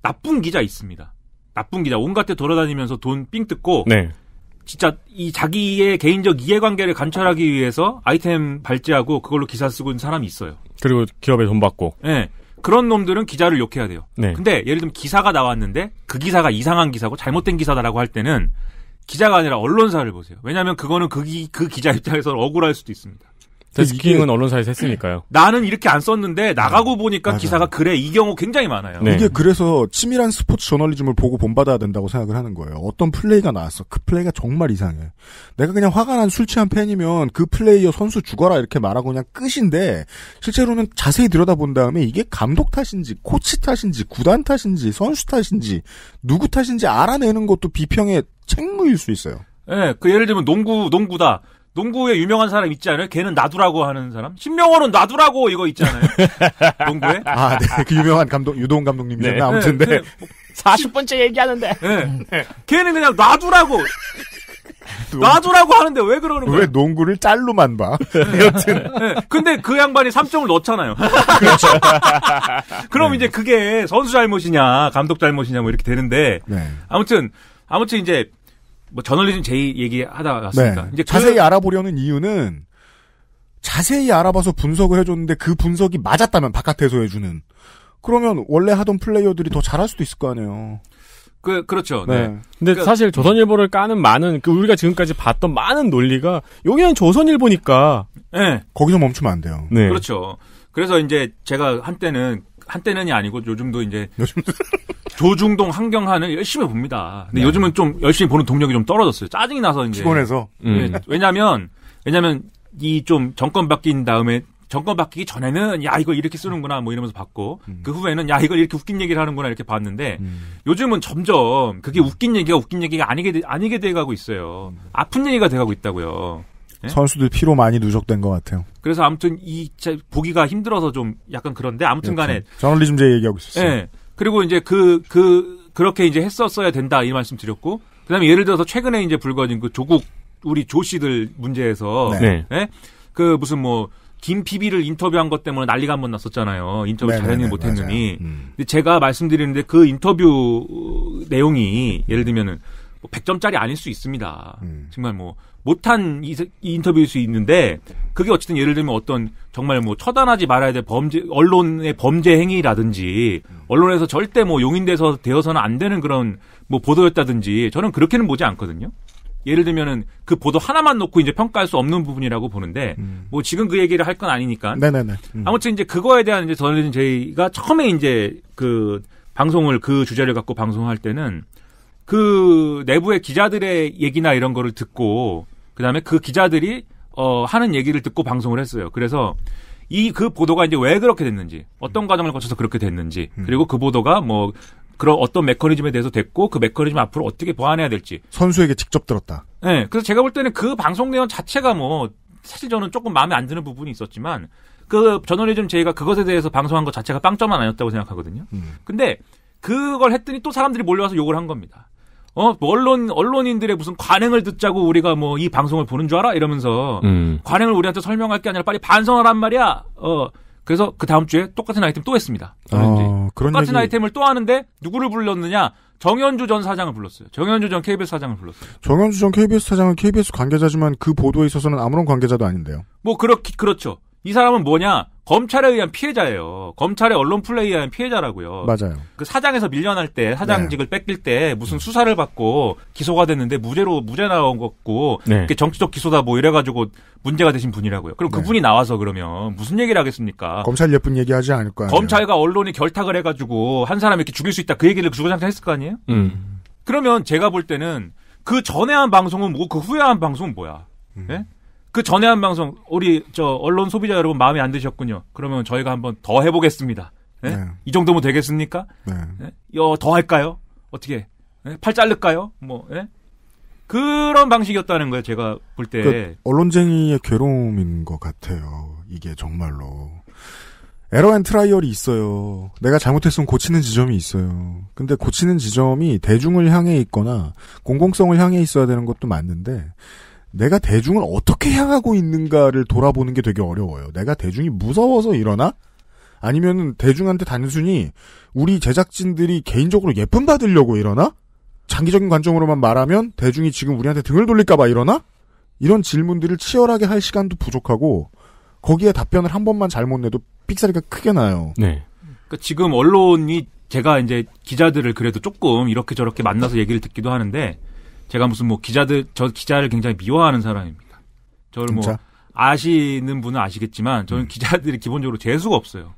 나쁜 기자 있습니다. 나쁜 기자 온갖 데 돌아다니면서 돈 삥 뜯고 네. 진짜 이 자기의 개인적 이해관계를 관찰하기 위해서 아이템 발제하고 그걸로 기사 쓰고 있는 사람이 있어요. 그리고 기업에 돈 받고. 네. 그런 놈들은 기자를 욕해야 돼요. 네. 근데 예를 들면 기사가 나왔는데 그 기사가 이상한 기사고 잘못된 기사다라고 할 때는 기자가 아니라 언론사를 보세요. 왜냐하면 그거는 그, 기, 그 기자 입장에서 억울할 수도 있습니다. 데스킹은 언론사에서 했으니까요. 나는 이렇게 안 썼는데 나가고 네. 보니까 맞아. 기사가 그래 이 경우 굉장히 많아요. 네. 이게 그래서 치밀한 스포츠 저널리즘을 보고 본받아야 된다고 생각을 하는 거예요. 어떤 플레이가 나왔어. 그 플레이가 정말 이상해. 내가 그냥 화가 난 술 취한 팬이면 그 플레이어 선수 죽어라 이렇게 말하고 그냥 끝인데 실제로는 자세히 들여다본 다음에 이게 감독 탓인지 코치 탓인지 구단 탓인지 선수 탓인지 누구 탓인지 알아내는 것도 비평의 책무일 수 있어요. 예, 네, 그 예를 들면 농구 농구다. 농구에 유명한 사람 있지 않아요? 걔는 나두라고 하는 사람? 신명호는 나두라고 이거 있잖아요. (laughs) 농구에? 아, 네. 그 유명한 감독, 유동 감독님이셨나? 네. 아무튼, 네. 40번째 얘기하는데. 네. 걔는 그냥 놔두라고. 놔두라고 하는데 왜 그러는 거야? 왜 농구를 짤로만 봐? 네. 여튼. 네. 근데 그 양반이 3점을 넣잖아요. 그렇죠. (laughs) 그럼 네. 이제 그게 선수 잘못이냐, 감독 잘못이냐 뭐 이렇게 되는데. 네. 아무튼, 아무튼 이제 뭐 저널리즘 제 얘기하다 왔으니까. 네. 이제 그 자세히 그... 알아보려는 이유는 자세히 알아봐서 분석을 해줬는데 그 분석이 맞았다면 바깥에서 해주는 그러면 원래 하던 플레이어들이 더 잘할 수도 있을 거 아니에요. 그 그렇죠. 네. 네. 근데 그러니까... 사실 조선일보를 까는 많은 그 우리가 지금까지 봤던 많은 논리가 여기는 조선일보니까. 네. 거기서 멈추면 안 돼요. 네. 그렇죠. 그래서 이제 제가 한때는 한때는이 아니고 요즘도 이제 (laughs) 조중동 한경한을 열심히 봅니다. 근데 네. 요즘은 좀 열심히 보는 동력이 좀 떨어졌어요. 짜증이 나서 이제 피곤해서. 예. 음. 왜냐면 왜냐면 이 좀 정권 바뀐 다음에 정권 바뀌기 전에는 야 이거 이렇게 쓰는구나 뭐 이러면서 봤고 음. 그 후에는 야 이걸 이렇게 웃긴 얘기를 하는구나 이렇게 봤는데 음. 요즘은 점점 그게 음. 웃긴 얘기가 웃긴 얘기가 아니게 되, 아니게 돼가고 있어요. 음. 아픈 얘기가 돼가고 있다고요. 예? 선수들 피로 많이 누적된 것 같아요. 그래서 아무튼 이 보기가 힘들어서 좀 약간 그런데 아무튼간에 그렇죠. 저널리즘 제 얘기하고 있었어요. 네. 그리고 이제 그그 그, 그렇게 이제 했었어야 된다 이 말씀 드렸고 그다음에 예를 들어서 최근에 이제 불거진 그 조국 우리 조 씨들 문제에서 네. 네? 예? 그 무슨 뭐김피비를 인터뷰한 것 때문에 난리가 한 번 났었잖아요. 인터뷰 네, 네, 잘했는지 네, 못했느니. 음. 근데 제가 말씀드리는데 그 인터뷰 내용이 예를 들면은 뭐 100점짜리 아닐 수 있습니다. 음. 정말 뭐 못한 이, 인터뷰일 수 있는데 그게 어쨌든 예를 들면 어떤 정말 뭐 처단하지 말아야 될 범죄 언론의 범죄 행위라든지 언론에서 절대 뭐 용인돼서 되어서는 안 되는 그런 뭐 보도였다든지 저는 그렇게는 보지 않거든요. 예를 들면은 그 보도 하나만 놓고 이제 평가할 수 없는 부분이라고 보는데 음. 뭐 지금 그 얘기를 할 건 아니니까. 네네네. 음. 아무튼 이제 그거에 대한 이제 저는 저희가 처음에 이제 그 방송을 그 주제를 갖고 방송할 때는 그 내부의 기자들의 얘기나 이런 거를 듣고 그다음에 그 기자들이 어 하는 얘기를 듣고 방송을 했어요. 그래서 이 그 보도가 이제 왜 그렇게 됐는지 어떤 과정을 거쳐서 그렇게 됐는지 음. 그리고 그 보도가 뭐 그런 어떤 메커니즘에 대해서 됐고 그 메커니즘 앞으로 어떻게 보완해야 될지 선수에게 직접 들었다. 네, 그래서 제가 볼 때는 그 방송 내용 자체가 뭐 사실 저는 조금 마음에 안 드는 부분이 있었지만 그 저널리즘 제의가 그것에 대해서 방송한 것 자체가 빵점은 아니었다고 생각하거든요. 음. 근데 그걸 했더니 또 사람들이 몰려와서 욕을 한 겁니다. 어 뭐 언론 언론인들의 무슨 관행을 듣자고 우리가 뭐 이 방송을 보는 줄 알아 이러면서 음. 관행을 우리한테 설명할 게 아니라 빨리 반성하란 말이야. 어 그래서 그 다음 주에 똑같은 아이템 또 했습니다. 아, 똑같은 얘기... 아이템을 또 하는데 누구를 불렀느냐? 정현주 전 사장을 불렀어요. 정현주 전 KBS 사장을 불렀어요. 정현주 전 KBS 사장은 KBS 관계자지만 그 보도에 있어서는 아무런 관계자도 아닌데요. 뭐그렇 그렇죠. 이 사람은 뭐냐? 검찰에 의한 피해자예요. 검찰의 언론 플레이에 의한 피해자라고요. 맞아요. 그 사장에서 밀려날 때 사장직을 네. 뺏길 때 무슨 수사를 받고 기소가 됐는데 무죄로 무죄 나온 거고 네. 그게 정치적 기소다 뭐 이래가지고 문제가 되신 분이라고요. 그럼 네. 그분이 나와서 그러면 무슨 얘기를 하겠습니까? 검찰 예쁜 얘기하지 않을 거예요. 검찰과 언론이 결탁을 해가지고 한 사람 이렇게 죽일 수 있다 그 얘기를 주구장창 했을 거 아니에요? 음. 그러면 제가 볼 때는 그 전에 한 방송은 뭐고 그 후에 한 방송은 뭐야? 음. 네? 그 전에 한 방송 우리 저 언론 소비자 여러분 마음에 안 드셨군요. 그러면 저희가 한번 더 해보겠습니다. 네? 네. 이 정도면 되겠습니까? 네. 어, 더 할까요? 어떻게 예? 팔 자를까요? 뭐 그런 방식이었다는 거예요. 제가 볼 때. 그 그러니까 언론쟁이의 괴로움인 것 같아요. 이게 정말로. 에러 앤 트라이얼이 있어요. 내가 잘못했으면 고치는 지점이 있어요. 근데 고치는 지점이 대중을 향해 있거나 공공성을 향해 있어야 되는 것도 맞는데 내가 대중을 어떻게 향하고 있는가를 돌아보는 게 되게 어려워요. 내가 대중이 무서워서 이러나? 아니면 대중한테 단순히 우리 제작진들이 개인적으로 예쁨 받으려고 이러나? 장기적인 관점으로만 말하면 대중이 지금 우리한테 등을 돌릴까봐 이러나? 이런 질문들을 치열하게 할 시간도 부족하고 거기에 답변을 한 번만 잘못 내도 삑사리가 크게 나요. 네. 그러니까 지금 언론이 제가 이제 기자들을 그래도 조금 이렇게 저렇게 만나서 얘기를 듣기도 하는데 제가 무슨 뭐 기자들 저 기자를 굉장히 미워하는 사람입니다. 저를 뭐 진짜? 뭐 아시는 분은 아시겠지만 저는 음. 기자들이 기본적으로 재수가 없어요.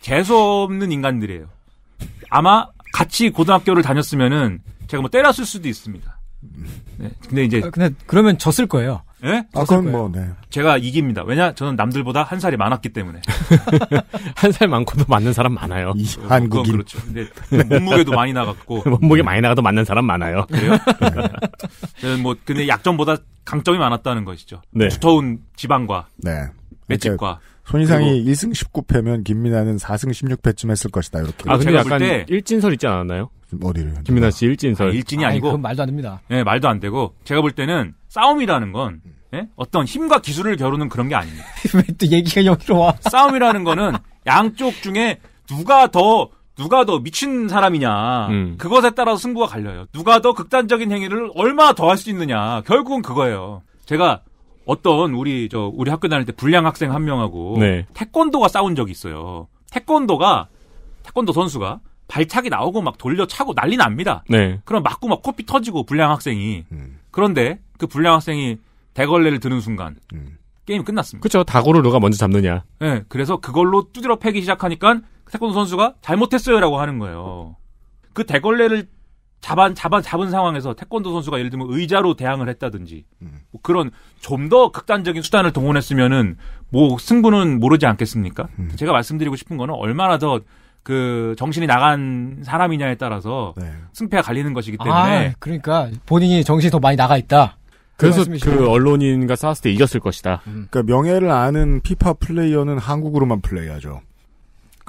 재수 없는 인간들이에요. 아마 같이 고등학교를 다녔으면은 제가 뭐 때렸을 수도 있습니다. 네, 근데 이제 아, 근데 그러면 졌을 거예요. 예? 아, 그건 뭐, 네. 제가 이깁니다. 왜냐? 저는 남들보다 한 살이 많았기 때문에. (laughs) 한 살 많고도 맞는 사람 많아요. 이, 어, 한국인. 그렇죠. 근데 몸무게도 많이 나갔고. (laughs) 몸무게 많이 나가도 맞는 사람 많아요. 그래요? (laughs) 네. 저는 뭐, 근데 약점보다 강점이 많았다는 것이죠. 네. 두터운 지방과. 네. 맷집과. 그러니까 손이상이 1승 19패면 김민아는 4승 16패쯤 했을 것이다. 이렇게. 아, 근데 약간 때... 일진설 있지 않았나요? 머리를. 김민아 씨 일진설. 아, 일진이 아니고. 아니, 말도 안 됩니다. 예, 네, 말도 안 되고. 제가 볼 때는 싸움이라는 건 예? 어떤 힘과 기술을 겨루는 그런 게 아닙니다. (laughs) 왜 또 얘기가 여기로 와? (laughs) 싸움이라는 거는 양쪽 중에 누가 더 누가 더 미친 사람이냐 음. 그것에 따라서 승부가 갈려요. 누가 더 극단적인 행위를 얼마 더 할 수 있느냐 결국은 그거예요. 제가 어떤 우리 저 우리 학교 다닐 때 불량 학생 한 명하고 네. 태권도가 싸운 적이 있어요. 태권도가 태권도 선수가 발차기 나오고 막 돌려 차고 난리 납니다. 네. 그럼 맞고 막 코피 터지고 불량 학생이 음. 그런데 그 불량 학생이 대걸레를 드는 순간 음. 게임 이 끝났습니다. 그렇죠. 다구를 누가 먼저 잡느냐. 네. 그래서 그걸로 뚜드러 패기 시작하니까 태권도 선수가 잘못했어요라고 하는 거예요. 그 대걸레를 잡아, 잡아, 잡은 상황에서 태권도 선수가 예를 들면 의자로 대항을 했다든지 음. 뭐 그런 좀 더 극단적인 수단을 동원했으면은 뭐 승부는 모르지 않겠습니까? 음. 제가 말씀드리고 싶은 거는 얼마나 더그 정신이 나간 사람이냐에 따라서 네. 승패가 갈리는 것이기 아, 때문에 아, 그러니까 본인이 정신이 더 많이 나가 있다. 그래서 그, 언론인과 싸웠을 때 이겼을 것이다. 음. 그러니까 명예를 아는 피파 플레이어는 한국으로만 플레이하죠.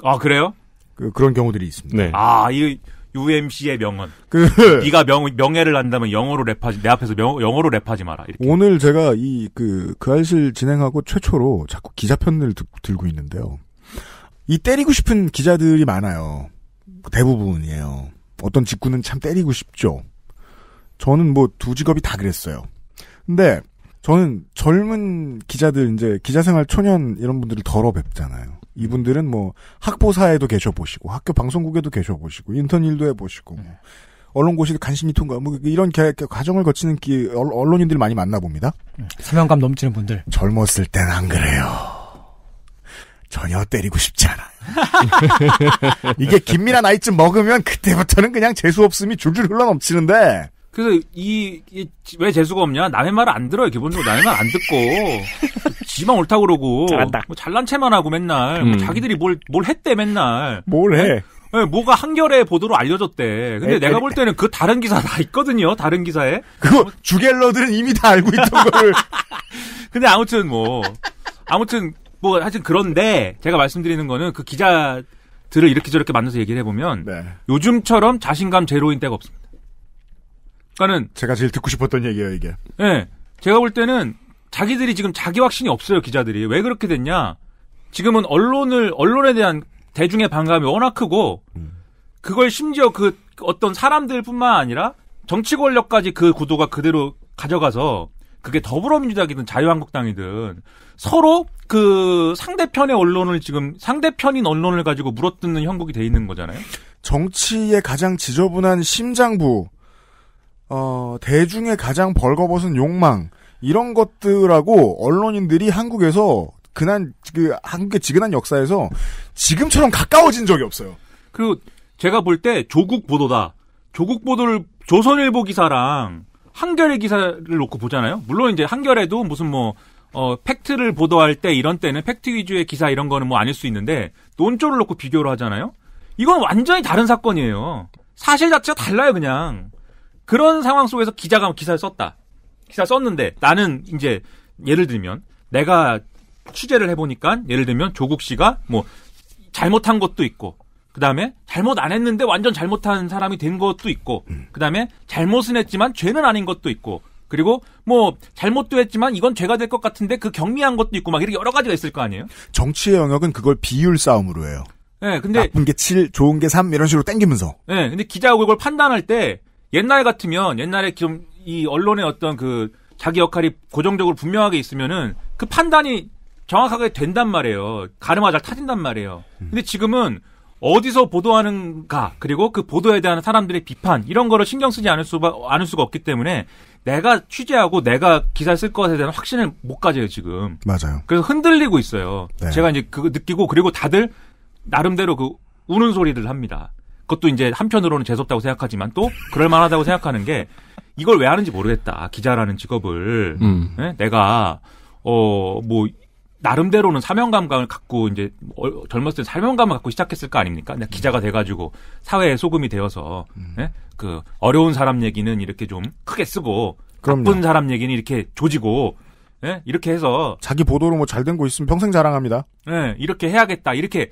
아 그래요? 그, 그런 경우들이 있습니다. 네. 아이 UMC의 명언. 그 (laughs) 네가 명 명예를 안다면 영어로 랩하지 내 앞에서 명, 영어로 랩하지 마라. 이렇게. 오늘 제가 이 그그 그 알실 진행하고 최초로 자꾸 기자 편을 들고 있는데요. 이 때리고 싶은 기자들이 많아요. 대부분이에요. 어떤 직구는 참 때리고 싶죠. 저는 뭐 두 직업이 다 그랬어요. 근데 저는 젊은 기자들 이제 기자생활 초년 이런 분들을 덜어 뵙잖아요. 이분들은 뭐 학보사에도 계셔 보시고 학교 방송국에도 계셔 보시고 인턴 일도 해 보시고 뭐 언론고시 도 간신히 통과 뭐 이런 계획 과정을 거치는 기, 언론인들 많이 만나 봅니다. 네, 사명감 넘치는 분들. 젊었을 땐 안 그래요. 전혀 때리고 싶지 않아요. (laughs) 이게 긴밀한 아이쯤 먹으면 그때부터는 그냥 재수 없음이 줄줄 흘러 넘치는데. 그래서 이, 이왜 재수가 없냐? 남의 말을 안 들어요. 기본적으로 남의 말 안 듣고 지만 옳다 그러고 잘한다. 뭐 잘난 체만 하고 맨날 뭐 음. 뭐 자기들이 뭘 뭘 했대 맨날 뭘 해? 네, 네 뭐가 한겨레 보도로 알려졌대. 근데 에, 내가 그러니까. 볼 때는 그 다른 기사 다 있거든요. 다른 기사에. 그거 주갤러들은 이미 다 알고 있던 걸. (laughs) 근데 아무튼 뭐 아무튼 뭐 하여튼 그런데 제가 말씀드리는 거는 그 기자들을 이렇게 저렇게 만나서 얘기를 해보면 네. 요즘처럼 자신감 제로인 때가 없습니다. 그러니까는 제가 제일 듣고 싶었던 얘기예요 이게. 네, 제가 볼 때는 자기들이 지금 자기 확신이 없어요 기자들이 왜 그렇게 됐냐? 지금은 언론을 언론에 대한 대중의 반감이 워낙 크고 음. 그걸 심지어 그 어떤 사람들뿐만 아니라 정치 권력까지 그 구도가 그대로 가져가서 그게 더불어민주당이든 자유한국당이든 서로 그 상대편의 언론을 지금 상대편인 언론을 가지고 물어뜯는 형국이 돼 있는 거잖아요. 정치의 가장 지저분한 심장부, 어, 대중의 가장 벌거벗은 욕망 이런 것들하고 언론인들이 한국에서 그난 그 한국의 지근한 역사에서 지금처럼 가까워진 적이 없어요. 그리고 제가 볼 때 조국 보도다. 조국 보도를 조선일보 기사랑 한결의 기사를 놓고 보잖아요. 물론 이제 한결에도 무슨 뭐 어, 팩트를 보도할 때 이런 때는 팩트 위주의 기사 이런 거는 뭐 아닐 수 있는데 논조를 놓고 비교를 하잖아요. 이건 완전히 다른 사건이에요. 사실 자체가 달라요 그냥. 그런 상황 속에서 기자가 기사를 썼다. 기사 썼는데 나는 이제 예를 들면 내가 취재를 해보니까 예를 들면 조국 씨가 뭐 잘못한 것도 있고 그 다음에 잘못 안 했는데 완전 잘못한 사람이 된 것도 있고, 음. 그 다음에 잘못은 했지만 죄는 아닌 것도 있고, 그리고 뭐 잘못도 했지만 이건 죄가 될 것 같은데 그 경미한 것도 있고 막 이렇게 여러 가지가 있을 거 아니에요? 정치의 영역은 그걸 비율 싸움으로 해요. 예, 네, 근데 나쁜 게 7, 좋은 게 3 이런 식으로 땡기면서. 예, 네, 근데 기자하고 그걸 판단할 때 옛날 같으면 옛날에 좀이 언론의 어떤 그 자기 역할이 고정적으로 분명하게 있으면은 그 판단이 정확하게 된단 말이에요. 가르마잘 타진단 말이에요. 음. 근데 지금은 어디서 보도하는가 그리고 그 보도에 대한 사람들의 비판 이런 거를 신경 쓰지 않을 수 않을 수가 없기 때문에 내가 취재하고 내가 기사 쓸 것에 대한 확신을 못 가져요 지금. 맞아요. 그래서 흔들리고 있어요. 네. 제가 이제 그거 느끼고 그리고 다들 나름대로 그 우는 소리를 합니다. 그것도 이제 한편으로는 재수없다고 생각하지만 또 그럴 만하다고 생각하는 게 이걸 왜 하는지 모르겠다. 기자라는 직업을 음. 네? 내가 어뭐 나름대로는 사명감을 갖고 이제 어, 젊었을 때 사명감을 갖고 시작했을 거 아닙니까? 음. 기자가 돼가지고 사회에 소금이 되어서 음. 예? 그 어려운 사람 얘기는 이렇게 좀 크게 쓰고 그럼요. 나쁜 사람 얘기는 이렇게 조지고 예? 이렇게 해서 자기 보도로 뭐 잘 된 거 있으면 평생 자랑합니다. 예, 이렇게 해야겠다 이렇게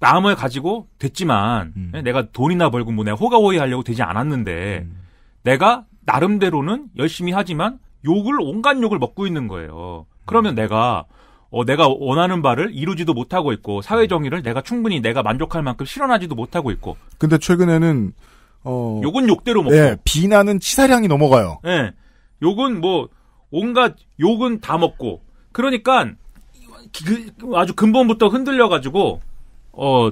마음을 가지고 됐지만 음. 예? 내가 돈이나 벌고 뭐 내가 호가호위 하려고 되지 않았는데 음. 내가 나름대로는 열심히 하지만 욕을 온갖 욕을 먹고 있는 거예요. 그러면 음. 내가 어, 내가 원하는 바를 이루지도 못하고 있고 사회 정의를 내가 충분히 내가 만족할 만큼 실현하지도 못하고 있고. 근데 최근에는 어 욕은 욕대로 먹고 예, 비난은 치사량이 넘어가요. 예. 욕은 뭐 온갖 욕은 다 먹고 그러니까 그, 그 아주 근본부터 흔들려 가지고 어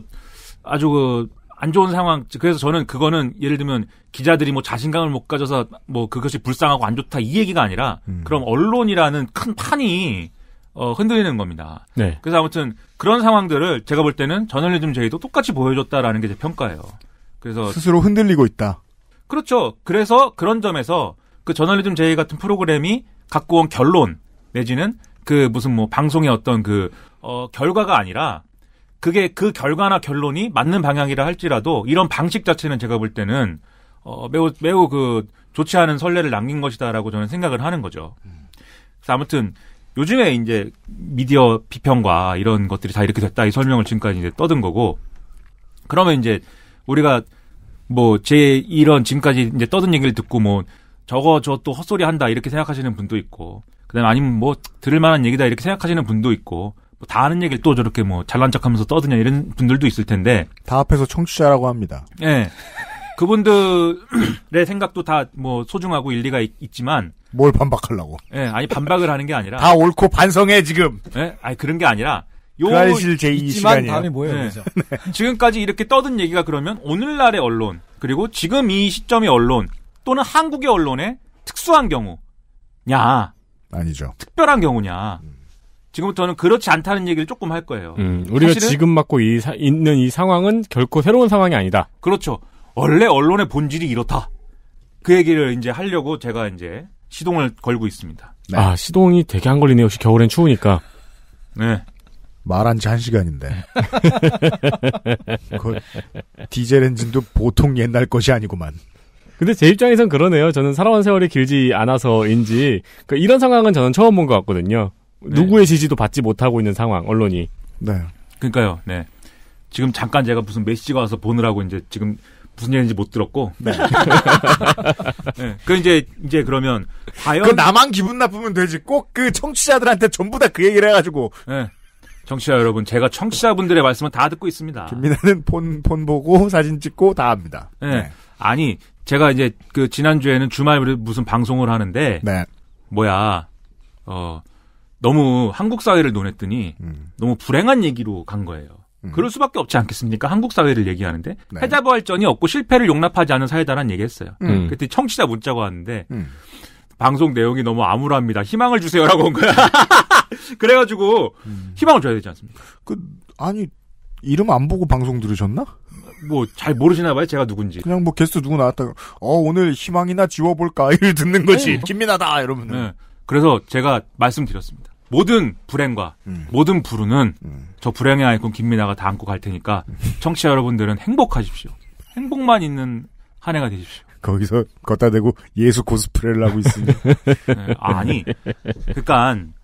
아주 그안 좋은 상황 그래서 저는 그거는 예를 들면 기자들이 뭐 자신감을 못 가져서 뭐 그것이 불쌍하고 안 좋다 이 얘기가 아니라 음. 그럼 언론이라는 큰 판이 어, 흔들리는 겁니다. 네. 그래서 아무튼 그런 상황들을 제가 볼 때는 저널리즘 제의도 똑같이 보여줬다라는 게 제 평가예요. 그래서 스스로 흔들리고 있다. 그렇죠. 그래서 그런 점에서 그 저널리즘 제의 같은 프로그램이 갖고 온 결론 내지는 그 무슨 뭐 방송의 어떤 그 어, 결과가 아니라 그게 그 결과나 결론이 맞는 방향이라 할지라도 이런 방식 자체는 제가 볼 때는 어, 매우 매우 그 좋지 않은 선례를 남긴 것이다라고 저는 생각을 하는 거죠. 음. 그래서 아무튼 요즘에 이제 미디어 비평과 이런 것들이 다 이렇게 됐다 이 설명을 지금까지 이제 떠든 거고 그러면 이제 우리가 뭐 제 이런 지금까지 이제 떠든 얘기를 듣고 뭐 저거 저 또 헛소리 한다 이렇게 생각하시는 분도 있고 그다음 아니면 뭐 들을 만한 얘기다 이렇게 생각하시는 분도 있고 뭐다하는 얘기를 또 저렇게 뭐 잘난 척하면서 떠드냐 이런 분들도 있을 텐데 다합해서 청취자라고 합니다. 예. 네. 그분들의 (clears throat) 생각도 다 뭐 소중하고 일리가 있, 지만뭘 반박하려고? 예, 아니 반박을 하는 게 아니라 다 옳고 반성해 지금. 예, 아니 그런 게 아니라 요그실 제2 시간이 다음에 뭐예요? 네. 네. (laughs) 지금까지 이렇게 떠든 얘기가 그러면 오늘날의 언론 그리고 지금 이 시점의 언론 또는 한국의 언론의 특수한 경우냐? 아니죠. 특별한 경우냐? 지금부터는 그렇지 않다는 얘기를 조금 할 거예요. 음, 우리가 지금 맞고 이 사, 있는 이 상황은 결코 새로운 상황이 아니다. 그렇죠. 원래 언론의 본질이 이렇다. 그 얘기를 이제 하려고 제가 이제 시동을 걸고 있습니다. 네. 아, 시동이 되게 안 걸리네요. 역시 겨울엔 추우니까. 네. 말한 지 한 시간인데. (laughs) 그 디젤 엔진도 보통 옛날 것이 아니구만. 근데 제 입장에선 그러네요. 저는 살아온 세월이 길지 않아서인지 그러니까 이런 상황은 저는 처음 본 것 같거든요. 네. 누구의 지지도 받지 못하고 있는 상황, 언론이. 네. 그러니까요. 네. 지금 잠깐 제가 무슨 메시지가 와서 보느라고 이제 지금 무슨 얘기인지 못 들었고. (laughs) 네. 네. 그 이제 이제 그러면 과연 그 나만 기분 나쁘면 되지 꼭 그 청취자들한테 전부 다 그 얘기를 해가지고. 네. 청취자 여러분, 제가 청취자분들의 말씀을 다 듣고 있습니다. 김민아는 폰, 폰 보고 사진 찍고 다 합니다. 네. 네. 아니, 제가 이제 그 지난주에는 주말 무슨 방송을 하는데, 네. 뭐야, 어, 너무 한국 사회를 논했더니, 음. 너무 불행한 얘기로 간 거예요. 음. 그럴 수밖에 없지 않겠습니까? 한국 사회를 얘기하는데 네. 해자부활전이 없고 실패를 용납하지 않은 사회다라는 얘기했어요. 음. 음. 그때 청취자 문자가 왔는데 음. 방송 내용이 너무 암울합니다. 희망을 주세요라고 온 거야. (laughs) 그래가지고 음. 희망을 줘야 되지 않습니까? 그 아니 이름 안 보고 방송 들으셨나? 뭐 잘 모르시나 봐요. 제가 누군지. 그냥 뭐 게스트 누구 나왔다. 가어 오늘 희망이나 지워볼까 (laughs) 이를 듣는 거지. 김민아다 네. 이러면. 네. 그래서 제가 말씀드렸습니다. 모든 불행과 음. 모든 불운은 음. 저 불행의 아이콘 김민아가 다 안고 갈 테니까 청취자 여러분들은 행복하십시오. 행복만 있는 한 해가 되십시오. 거기서 걷다 대고 예수 코스프레를 하고 있습니 (laughs) 네, 아니 그간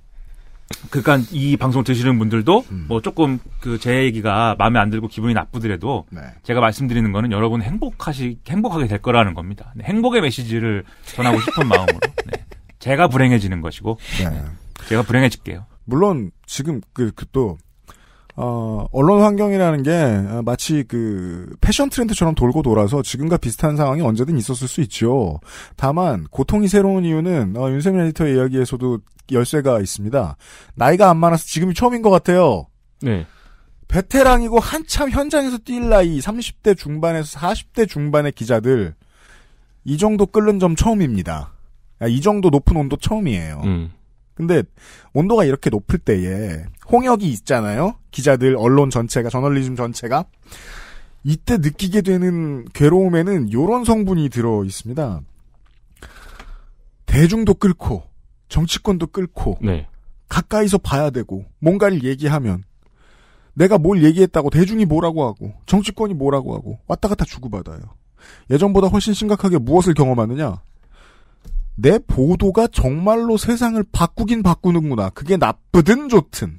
그간 이 방송 들으시는 분들도 음. 뭐 조금 그 제 얘기가 마음에 안 들고 기분이 나쁘더라도 네. 제가 말씀드리는 거는 여러분 행복하시 행복하게 될 거라는 겁니다. 네, 행복의 메시지를 전하고 싶은 마음으로 네. 제가 불행해지는 것이고 네. 제가 불행해질게요. 물론 지금 그, 그 또, 어, 언론 환경이라는 게 마치 그 패션 트렌드처럼 돌고 돌아서 지금과 비슷한 상황이 언제든 있었을 수 있죠. 다만 고통이 새로운 이유는 어, 윤세민 에디터의 이야기에서도 열쇠가 있습니다. 나이가 안 많아서 지금이 처음인 것 같아요. 네. 베테랑이고 한참 현장에서 뛸 나이 30대 중반에서 40대 중반의 기자들 이 정도 끓는 점 처음입니다. 아, 이 정도 높은 온도 처음이에요. 음. 근데 온도가 이렇게 높을 때에 홍역이 있잖아요. 기자들, 언론 전체가, 저널리즘 전체가 이때 느끼게 되는 괴로움에는 요런 성분이 들어 있습니다. 대중도 끓고 정치권도 끓고 네. 가까이서 봐야 되고 뭔가를 얘기하면 내가 뭘 얘기했다고 대중이 뭐라고 하고 정치권이 뭐라고 하고 왔다 갔다 주고받아요. 예전보다 훨씬 심각하게 무엇을 경험하느냐? 내 보도가 정말로 세상을 바꾸긴 바꾸는구나. 그게 나쁘든 좋든.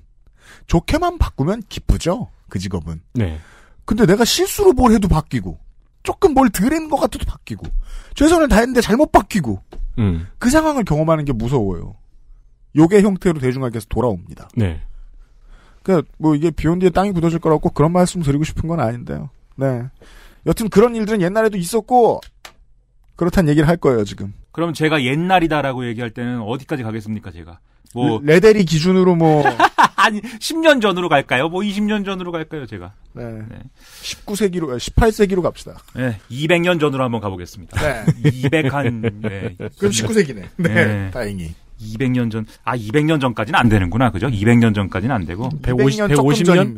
좋게만 바꾸면 기쁘죠. 그 직업은. 네. 근데 내가 실수로 뭘 해도 바뀌고, 조금 뭘 들은 것 같아도 바뀌고, 최선을 다했는데 잘못 바뀌고, 음. 그 상황을 경험하는 게 무서워요. 요게 형태로 대중에게서 돌아옵니다. 네. 그니까, 뭐 이게 비온 뒤에 땅이 굳어질 거라고 꼭 그런 말씀 드리고 싶은 건 아닌데요. 네. 여튼 그런 일들은 옛날에도 있었고, 그렇단 얘기를 할 거예요, 지금. 그럼 제가 옛날이다라고 얘기할 때는 어디까지 가겠습니까, 제가? 뭐 레데리 기준으로 뭐 (laughs) 아니 10년 전으로 갈까요? 뭐 20년 전으로 갈까요, 제가? 네. 네. 19세기로 18세기로 갑시다. 네. 200년 전으로 한번 가보겠습니다. 네. 200한 네. 그럼 19세기네. 네. 네. 다행히. 200년 전, 아, 200년 전까지는 안 되는구나, 그죠? 200년 전까지는 안 되고. 150, 150년?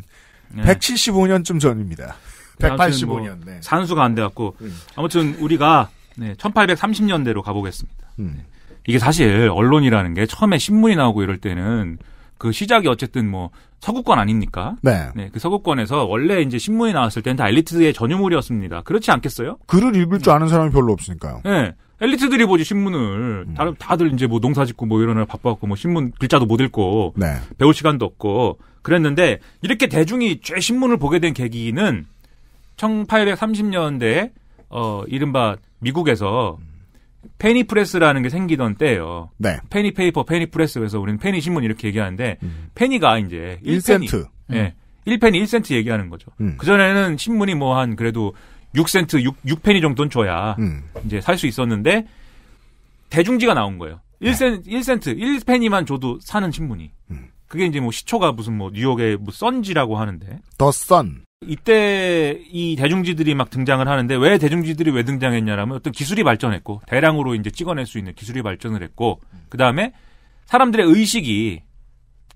네. 175년쯤 전입니다. 185년, 뭐 네. 산수가 안 돼갖고. 음. 아무튼 우리가 네, 1830년대로 가보겠습니다. 음. 네. 이게 사실 언론이라는 게 처음에 신문이 나오고 이럴 때는 그 시작이 어쨌든 뭐 서구권 아닙니까? 네. 네. 그 서구권에서 원래 이제 신문이 나왔을 때는 다 엘리트의 전유물이었습니다. 그렇지 않겠어요? 글을 읽을 줄 음. 아는 사람이 별로 없으니까요. 네. 엘리트들이 보지 신문을 음. 다들 이제 뭐 농사 짓고 뭐이런느라 바빠갖고 뭐 신문 글자도 못 읽고 네. 배울 시간도 없고 그랬는데 이렇게 대중이 최 신문을 보게 된 계기는 1830년대 어 이른바 미국에서 페니 프레스라는 게 생기던 때예요. 네. 페니 페이퍼, 페니 프레스 그래서 우리는 페니 신문 이렇게 얘기하는데 음. 페니가 이제 1센트. 예. 네. 음. 1페니 1센트 얘기하는 거죠. 음. 그전에는 신문이 뭐 한 그래도 6센트, 6, 6페니 정도는 줘야 음. 이제 살 수 있었는데 대중지가 나온 거예요. 1센트, 네. 1센트, 1페니만 줘도 사는 신문이. 음. 그게 이제 뭐 시초가 무슨 뭐 뉴욕의 뭐 썬지라고 하는데. 더 썬. 이때 이 대중지들이 막 등장을 하는데 왜 대중지들이 왜 등장했냐라면 어떤 기술이 발전했고 대량으로 이제 찍어낼 수 있는 기술이 발전을 했고 그 다음에 사람들의 의식이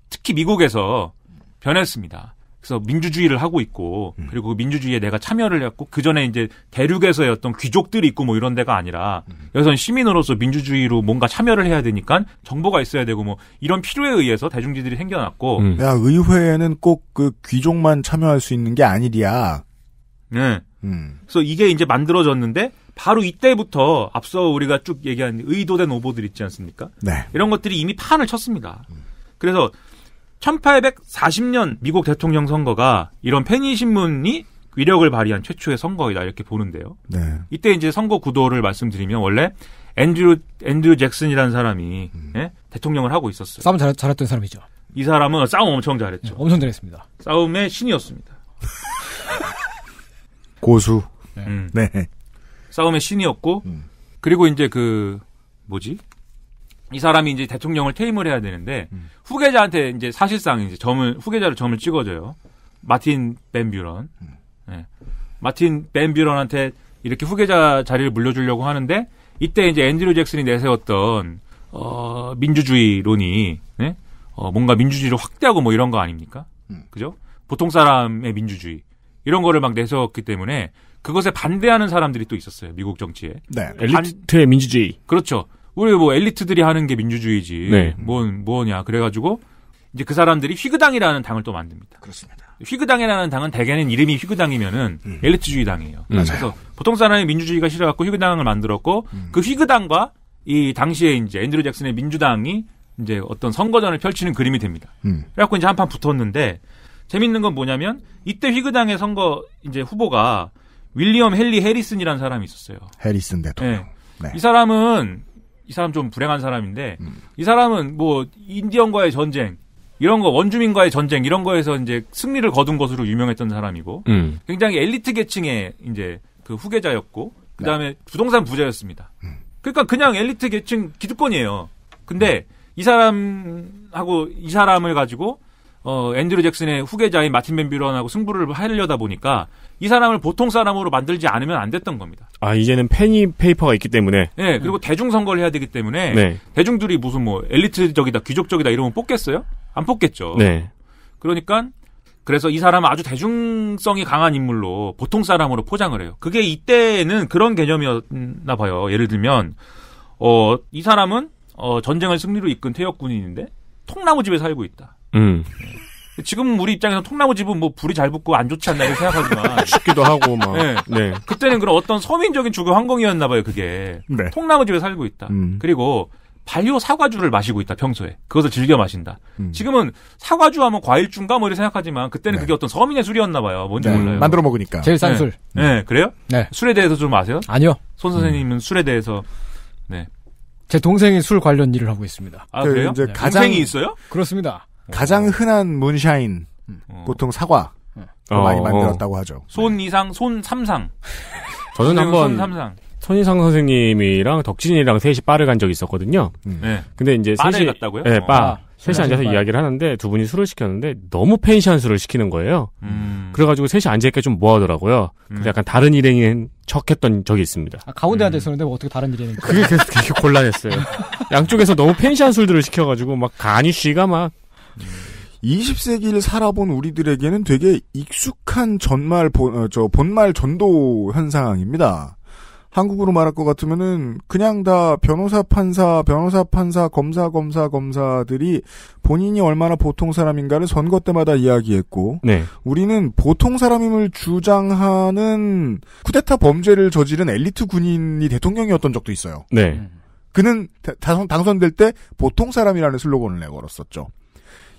특히 미국에서 변했습니다. 그래서 민주주의를 하고 있고 음. 그리고 그 민주주의에 내가 참여를 했고 그 전에 이제 대륙에서의 어떤 귀족들이 있고 뭐 이런 데가 아니라 음. 여기서 는 시민으로서 민주주의로 뭔가 참여를 해야 되니까 정보가 있어야 되고 뭐 이런 필요에 의해서 대중지들이 생겨났고 음. 야 의회에는 꼭 그 귀족만 참여할 수 있는 게 아니랴. 네. 음. 그래서 이게 이제 만들어졌는데 바로 이때부터 앞서 우리가 쭉 얘기한 의도된 오보들 있지 않습니까? 네. 이런 것들이 이미 판을 쳤습니다. 음. 그래서 1840년 미국 대통령 선거가 이런 페니 신문이 위력을 발휘한 최초의 선거이다 이렇게 보는데요. 네. 이때 이제 선거 구도를 말씀드리면 원래 앤드류 앤드류 잭슨이라는 사람이 음. 예? 대통령을 하고 있었어요. 싸움 잘, 잘했던 사람이죠. 이 사람은 싸움 엄청 잘했죠. 네, 엄청 잘했습니다. 싸움의 신이었습니다. (laughs) 고수. 네. 음. 네. 싸움의 신이었고 음. 그리고 이제 그 뭐지 이 사람이 이제 대통령을 퇴임을 해야 되는데 음. 후계자한테 이제 사실상 이제 점을 후계자로 점을 찍어줘요. 마틴 벤뷰런. 음. 네. 마틴 벤뷰런한테 이렇게 후계자 자리를 물려주려고 하는데 이때 이제 앤드류 잭슨이 내세웠던 어 민주주의론이 네? 어 뭔가 민주주의를 확대하고 뭐 이런 거 아닙니까? 음. 그죠? 보통 사람의 민주주의 이런 거를 막 내세웠기 때문에 그것에 반대하는 사람들이 또 있었어요 미국 정치에 네. 엘리트의 반... 민주주의 그렇죠 우리 뭐 엘리트들이 하는 게 민주주의지. 네. 뭔 뭐냐. 그래가지고 이제 그 사람들이 휘그당이라는 당을 또 만듭니다. 그렇습니다. 휘그당이라는 당은 대개는 이름이 휘그당이면은 음. 엘리트주의 당이에요. 음. 그래서 보통 사람이 민주주의가 싫어갖고 휘그당을 만들었고 음. 그 휘그당과 이 당시에 이제 앤드류 잭슨의 민주당이 이제 어떤 선거전을 펼치는 그림이 됩니다. 음. 그래갖고 이제 한판 붙었는데 재밌는 건 뭐냐면 이때 휘그당의 선거 이제 후보가 윌리엄 헨리 해리슨이라는 사람이 있었어요. 해리슨 대통령. 네. 네. 이 사람은 이 사람 좀 불행한 사람인데 음. 이 사람은 뭐 인디언과의 전쟁 이런 거 원주민과의 전쟁 이런 거에서 이제 승리를 거둔 것으로 유명했던 사람이고 음. 굉장히 엘리트 계층의 이제 그 후계자였고 그다음에 네. 부동산 부자였습니다. 음. 그러니까 그냥 엘리트 계층 기득권이에요. 근데 음. 이 사람하고 이 사람을 가지고 어, 앤드류 잭슨의 후계자인 마틴 벤비런하고 승부를 하려다 보니까 이 사람을 보통 사람으로 만들지 않으면 안 됐던 겁니다. 아, 이제는 페니 페이퍼가 있기 때문에. 네, 그리고 음. 대중 선거를 해야 되기 때문에 네. 대중들이 무슨 뭐 엘리트적이다, 귀족적이다 이러면 뽑겠어요? 안 뽑겠죠. 네. 그러니까 그래서 이 사람은 아주 대중성이 강한 인물로 보통 사람으로 포장을 해요. 그게 이때는 그런 개념이었나 봐요. 예를 들면 어, 이 사람은 어, 전쟁을 승리로 이끈 퇴역 군인인데 통나무집에 살고 있다. 음. 지금 우리 입장에서 통나무집은 뭐 불이 잘 붙고 안 좋지 않나 이렇게 생각하지만 (laughs) 춥기도 하고 막 네. 네. 그때는 그런 어떤 서민적인 주거 환경이었나 봐요 그게 네. 통나무집에 살고 있다 음. 그리고 발효 사과주를 마시고 있다 평소에 그것을 즐겨 마신다 음. 지금은 사과주 하면 과일주인가 뭐 이렇게 생각하지만 그때는 네. 그게 어떤 서민의 술이었나 봐요 뭔지 네. 몰라요 만들어 먹으니까 제일 싼 네. 술. 음. 네. 그래요? 네 술에 대해서 좀 아세요? 아니요 손 선생님은 음. 술에 대해서 네제 동생이 술 관련 일을 하고 있습니다 아 그, 래요 이제 네. 가장... 동생이 있어요? 그렇습니다 가장 흔한 문샤인 어. 보통 사과 어. 많이 어. 만들었다고 하죠. 손 이상 손삼상 저는 한번 손상상 선생님이랑 덕진이랑 셋이 바를 간 적이 있었거든요. 음. 네. 근데 이제 셋이 갔다고요? 네, 빠. 아, 셋이 앉아서 바. 이야기를 하는데 두 분이 술을 시켰는데 너무 펜션 술을 시키는 거예요. 음. 그래가지고 셋이 앉아있기좀 뭐하더라고요. 음. 약간 다른 일행인 척했던 적이 있습니다. 아, 가운데 앉아 있었는데 음. 뭐 어떻게 다른 일행인? 그게 계속 곤란했어요. (laughs) 양쪽에서 너무 펜션 술들을 시켜가지고 막가니쉬가막 20세기를 살아본 우리들에게는 되게 익숙한 전말 본, 어, 저 본말 전도 현상입니다. 한국으로 말할 것 같으면은 그냥 다 변호사 판사 변호사 판사 검사 검사 검사들이 본인이 얼마나 보통 사람인가를 선거 때마다 이야기했고 네. 우리는 보통 사람임을 주장하는 쿠데타 범죄를 저지른 엘리트 군인이 대통령이었던 적도 있어요. 네. 그는 당선될 때 보통 사람이라는 슬로건을 내걸었었죠.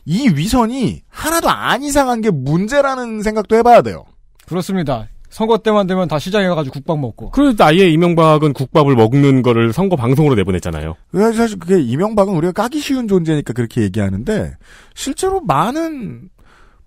이 위선이 하나도 안 이상한 게 문제라는 생각도 해봐야 돼요. 그렇습니다. 선거 때만 되면 다 시장에 가가지고 국밥 먹고. 그러니까 아예 이명박은 국밥을 먹는 거를 선거 방송으로 내보냈잖아요. 사실 그게 이명박은 우리가 까기 쉬운 존재니까 그렇게 얘기하는데 실제로 많은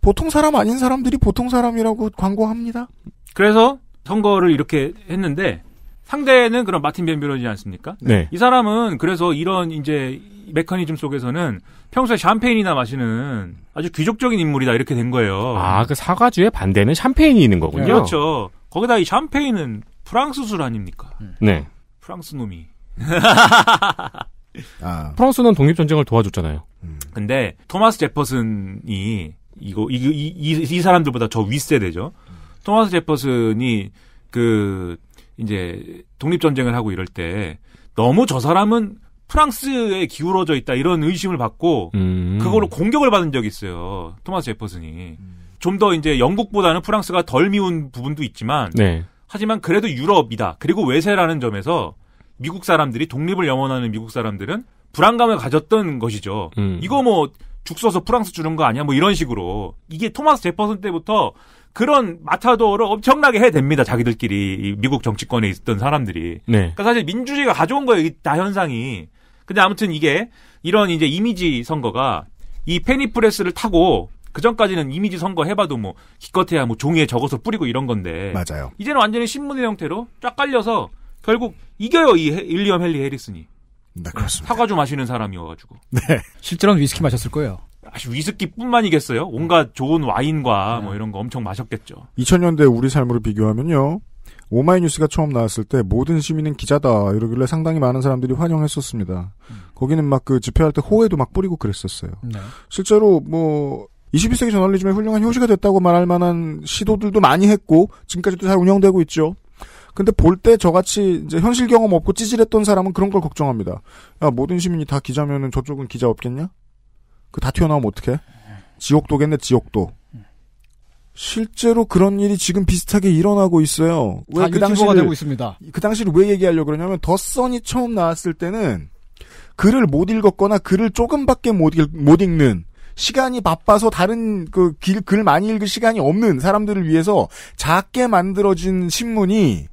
보통 사람 아닌 사람들이 보통 사람이라고 광고합니다. 그래서 선거를 이렇게 했는데 상대는 그런 마틴 벤비로지 않습니까? 네. 이 사람은 그래서 이런 이제 메커니즘 속에서는 평소에 샴페인이나 마시는 아주 귀족적인 인물이다 이렇게 된 거예요. 아, 그 사과주의 반대는 샴페인이 있는 거군요. 네. 그렇죠. 거기다 이 샴페인은 프랑스 술 아닙니까? 네. 프랑스 놈이. (laughs) 아. 프랑스는 독립전쟁을 도와줬잖아요. 음. 근데 토마스 제퍼슨이 이거 이, 이, 이, 이 사람들보다 저 윗세대죠. 토마스 제퍼슨이 그 이제 독립 전쟁을 하고 이럴 때 너무 저 사람은 프랑스에 기울어져 있다 이런 의심을 받고 음. 그거를 공격을 받은 적이 있어요. 토마스 제퍼슨이 음. 좀더 이제 영국보다는 프랑스가 덜 미운 부분도 있지만 네. 하지만 그래도 유럽이다. 그리고 외세라는 점에서 미국 사람들이 독립을 염원하는 미국 사람들은 불안감을 가졌던 것이죠. 음. 이거 뭐 죽서서 프랑스 주는 거 아니야? 뭐 이런 식으로 이게 토마스 제퍼슨 때부터 그런 마차도를 엄청나게 해야 됩니다. 자기들끼리 미국 정치권에 있던 사람들이. 네. 그러니까 사실 민주주의가 가져온 거예요. 이다 현상이. 근데 아무튼 이게 이런 이제 이미지 선거가 이 페니프레스를 타고 그 전까지는 이미지 선거 해봐도 뭐 기껏해야 뭐 종이에 적어서 뿌리고 이런 건데 맞아요. 이제는 완전히 신문의 형태로 쫙 깔려서 결국 이겨요 이 일리엄 헨리 해리슨이. 네, 그렇습니다. 사과 좀 마시는 사람이어가지고. 네. 실제로는 위스키 마셨을 거예요. 위스키뿐만이겠어요. 온갖 좋은 와인과 뭐 네. 이런 거 엄청 마셨겠죠. 2000년대 우리 삶으로 비교하면요. 오마이뉴스가 처음 나왔을 때 모든 시민은 기자다 이러길래 상당히 많은 사람들이 환영했었습니다. 음. 거기는 막 그 집회할 때 호해도 막 뿌리고 그랬었어요. 네. 실제로 뭐 21세기 저널리즘의 훌륭한 효시가 됐다고 말할 만한 시도들도 많이 했고 지금까지도 잘 운영되고 있죠. 근데 볼 때 저같이 이제 현실 경험 없고 찌질했던 사람은 그런 걸 걱정합니다. 야, 모든 시민이 다 기자면은 저쪽은 기자 없겠냐? 그다 튀어나오면 어떡해? 지옥도겠네, 지옥도. 실제로 그런 일이 지금 비슷하게 일어나고 있어요. 왜그 당시가 되고 있습니다. 그 당시를 왜 얘기하려고 그러냐면 더 선이 처음 나왔을 때는 글을 못 읽었거나 글을 조금밖에 못, 읽, 못 읽는 시간이 바빠서 다른 그길글 많이 읽을 시간이 없는 사람들을 위해서 작게 만들어진 신문이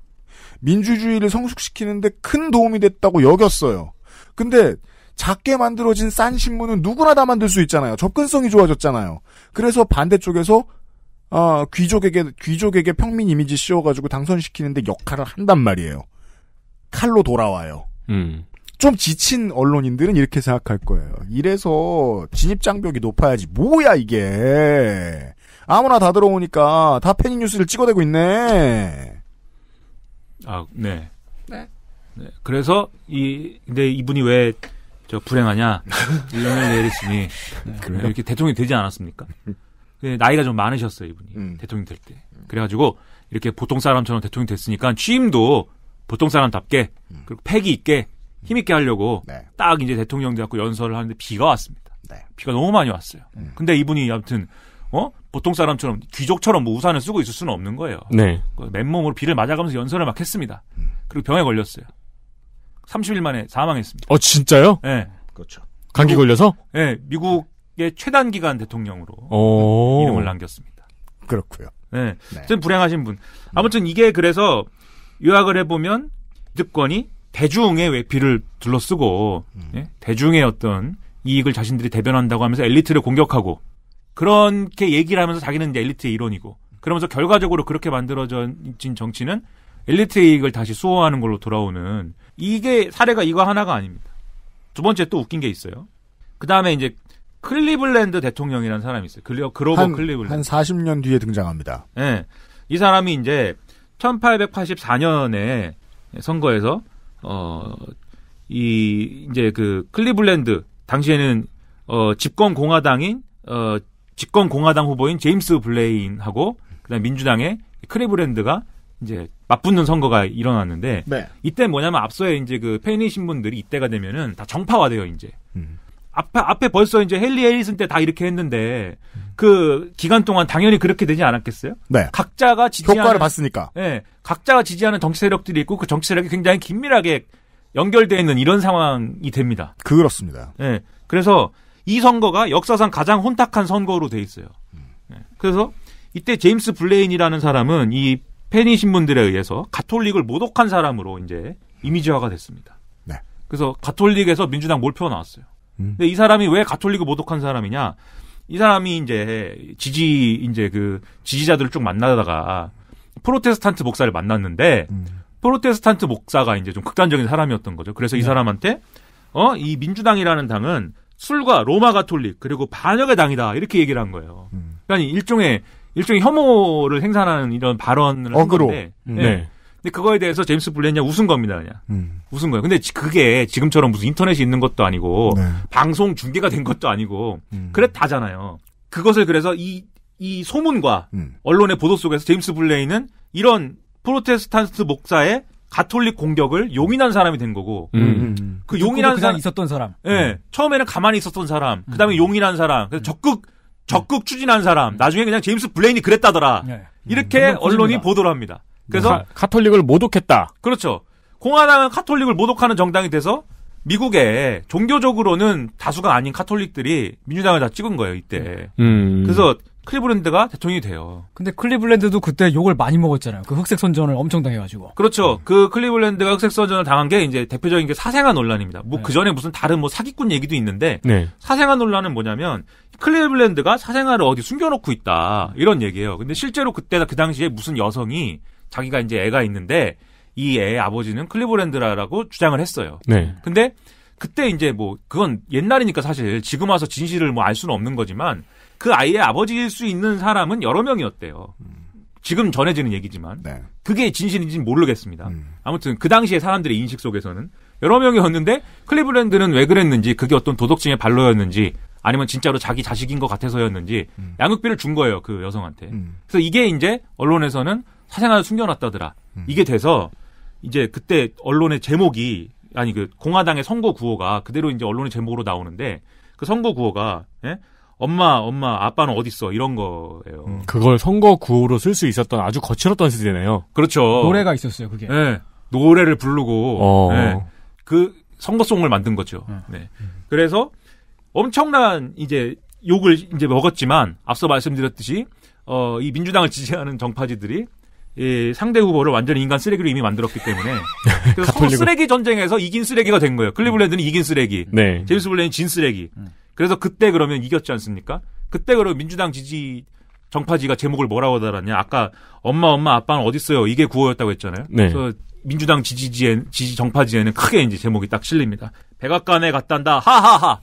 민주주의를 성숙시키는데 큰 도움이 됐다고 여겼어요. 근데 작게 만들어진 싼 신문은 누구나 다 만들 수 있잖아요. 접근성이 좋아졌잖아요. 그래서 반대쪽에서 아, 귀족에게 귀족에게 평민 이미지 씌워가지고 당선시키는데 역할을 한단 말이에요. 칼로 돌아와요. 음. 좀 지친 언론인들은 이렇게 생각할 거예요. 이래서 진입 장벽이 높아야지. 뭐야 이게? 아무나 다 들어오니까 다패닉 뉴스를 찍어대고 있네. 아, 네. 네. 네. 그래서 이 근데 이분이 왜저 불행하냐 이런을 내리시니 네, 이렇게 대통령이 되지 않았습니까? 나이가 좀 많으셨어요 이분이 음. 대통령 될 때. 그래가지고 이렇게 보통 사람처럼 대통령 됐으니까 취임도 보통 사람답게 음. 그리고 패기 있게 음. 힘 있게 하려고 네. 딱 이제 대통령 돼갖고 연설을 하는데 비가 왔습니다. 네. 비가 너무 많이 왔어요. 음. 근데 이분이 아무튼 어 보통 사람처럼 귀족처럼 뭐 우산을 쓰고 있을 수는 없는 거예요. 네. 그 맨몸으로 비를 맞아가면서 연설을 막 했습니다. 음. 그리고 병에 걸렸어요. 30일 만에 사망했습니다. 어 진짜요? 네. 그렇죠. 감기 미국, 걸려서? 네, 미국의 최단 기간 대통령으로 오. 이름을 남겼습니다. 그렇고요. 예. 네. 네. 불행하신 분. 음. 아무튼 이게 그래서 요약을 해보면 이득권이 대중의 외피를 둘러쓰고 음. 예? 대중의 어떤 이익을 자신들이 대변한다고 하면서 엘리트를 공격하고 그렇게 얘기를 하면서 자기는 이제 엘리트의 일원이고 그러면서 결과적으로 그렇게 만들어진 정치는 엘리트의 이익을 다시 수호하는 걸로 돌아오는 이게 사례가 이거 하나가 아닙니다. 두 번째 또 웃긴 게 있어요. 그 다음에 이제 클리블랜드 대통령이라는 사람이 있어요. 글리어 그로버 한, 클리블랜드. 한 40년 뒤에 등장합니다. 예. 네. 이 사람이 이제 1884년에 선거에서 어 이 이제 그 클리블랜드 당시에는 어 집권 공화당인 어 집권 공화당 후보인 제임스 블레인하고 그다음 민주당의 클리블랜드가 이제 맞붙는 선거가 일어났는데 네. 이때 뭐냐면 앞서에 이제 그 페니 신분들이 이때가 되면은 다 정파화돼요 이제 음. 앞에 앞에 벌써 이제 헨리 헤리슨 때 다 이렇게 했는데 그 기간 동안 당연히 그렇게 되지 않았겠어요? 네. 각자가 지지하는 효과를 봤으니까. 예. 네, 각자가 지지하는 정치 세력들이 있고 그 정치 세력이 굉장히 긴밀하게 연결돼 있는 이런 상황이 됩니다. 그렇습니다. 예. 네, 그래서 이 선거가 역사상 가장 혼탁한 선거로 돼 있어요. 네, 그래서 이때 제임스 블레인이라는 사람은 이 팬이신 분들에 의해서 가톨릭을 모독한 사람으로 이제 이미지화가 됐습니다. 네. 그래서 가톨릭에서 민주당 몰표 나왔어요. 음. 근데 이 사람이 왜 가톨릭을 모독한 사람이냐? 이 사람이 이제 지지 이제 그 지지자들을 쭉 만나다가 프로테스탄트 목사를 만났는데 음. 프로테스탄트 목사가 이제 좀 극단적인 사람이었던 거죠. 그래서 네. 어, 이 사람한테 어 이 민주당이라는 당은 술과 로마 가톨릭 그리고 반역의 당이다 이렇게 얘기를 한 거예요. 음. 그러니까 일종의 일종의 혐오를 생산하는 이런 발언을 어그로. 한 건데. 네. 네. 근데 그거에 대해서 제임스 블레냐 웃은 겁니다, 그냥. 음. 웃은 거예요. 근데 그게 지금처럼 무슨 인터넷이 있는 것도 아니고 네. 방송 중계가 된 것도 아니고 음. 그랬다잖아요. 그것을 그래서 이, 이 소문과 음. 언론의 보도 속에서 제임스 블레이는 이런 프로테스탄트 목사의 가톨릭 공격을 용인한 사람이 된 거고 음. 그 용인한 사람 있었던 사람. 예. 네, 처음에는 가만히 있었던 사람. 그다음에 용인한 사람. 그래서 적극 적극 추진한 사람, 나중에 그냥 제임스 블레인이 그랬다더라. 네. 음. 이렇게 언론이 보도를 합니다. 그래서 뭐 카, 카톨릭을 모독했다. 그렇죠. 공화당은 카톨릭을 모독하는 정당이 돼서 미국에 종교적으로는 다수가 아닌 카톨릭들이 민주당을 다 찍은 거예요 이때. 음. 그래서 클리블랜드가 대통령이 돼요. 근데 클리블랜드도 그때 욕을 많이 먹었잖아요. 그 흑색 선전을 엄청 당해가지고. 그렇죠. 네. 그 클리블랜드가 흑색 선전을 당한 게 이제 대표적인 게 사생아 논란입니다. 뭐그 네. 전에 무슨 다른 뭐 사기꾼 얘기도 있는데 네. 사생아 논란은 뭐냐면 클리블랜드가 사생아를 어디 숨겨놓고 있다 이런 얘기예요. 근데 실제로 그때 그 당시에 무슨 여성이 자기가 이제 애가 있는데 이 애의 아버지는 클리블랜드라고 주장을 했어요. 네. 근데 그때 이제 뭐 그건 옛날이니까 사실 지금 와서 진실을 뭐 알 수는 없는 거지만 그 아이의 아버지일 수 있는 사람은 여러 명이었대요. 지금 전해지는 얘기지만 네. 그게 진실인지는 모르겠습니다. 음. 아무튼 그 당시에 사람들의 인식 속에서는 여러 명이었는데 클리블랜드는 왜 그랬는지 그게 어떤 도덕적인 발로였는지 아니면 진짜로 자기 자식인 것 같아서였는지 음. 양육비를 준 거예요 그 여성한테. 음. 그래서 이게 이제 언론에서는 사생활을 숨겨놨다더라. 음. 이게 돼서 이제 그때 언론의 제목이 아니 그 공화당의 선거 구호가 그대로 이제 언론의 제목으로 나오는데 그 선거 구호가 예? 엄마, 엄마, 아빠는 어디 있어? 이런 거예요. 음, 그걸 선거 구호로 쓸 수 있었던 아주 거칠었던 시대네요. 그렇죠. 노래가 있었어요, 그게. 네, 노래를 부르고 어. 네, 그 선거송을 만든 거죠. 어. 네. 그래서 엄청난 이제 욕을 이제 먹었지만 앞서 말씀드렸듯이 어, 이 민주당을 지지하는 정파지들이 이 상대 후보를 완전히 인간 쓰레기로 이미 만들었기 때문에 (laughs) 그래서 쓰레기 전쟁에서 이긴 쓰레기가 된 거예요. 클리블랜드는 이긴 쓰레기, 네. 제임스 블레인 진 쓰레기. 음. 그래서 그때 그러면 이겼지 않습니까? 그때 그러면 민주당 지지 정파지가 제목을 뭐라고 달았냐? 아까 엄마 엄마 아빠는 어디 있어요? 이게 구호였다고 했잖아요. 네. 그래서 민주당 지지지에 지지 정파지에는 크게 이제 제목이 딱 실립니다. 백악관에 갔단다. 하하하.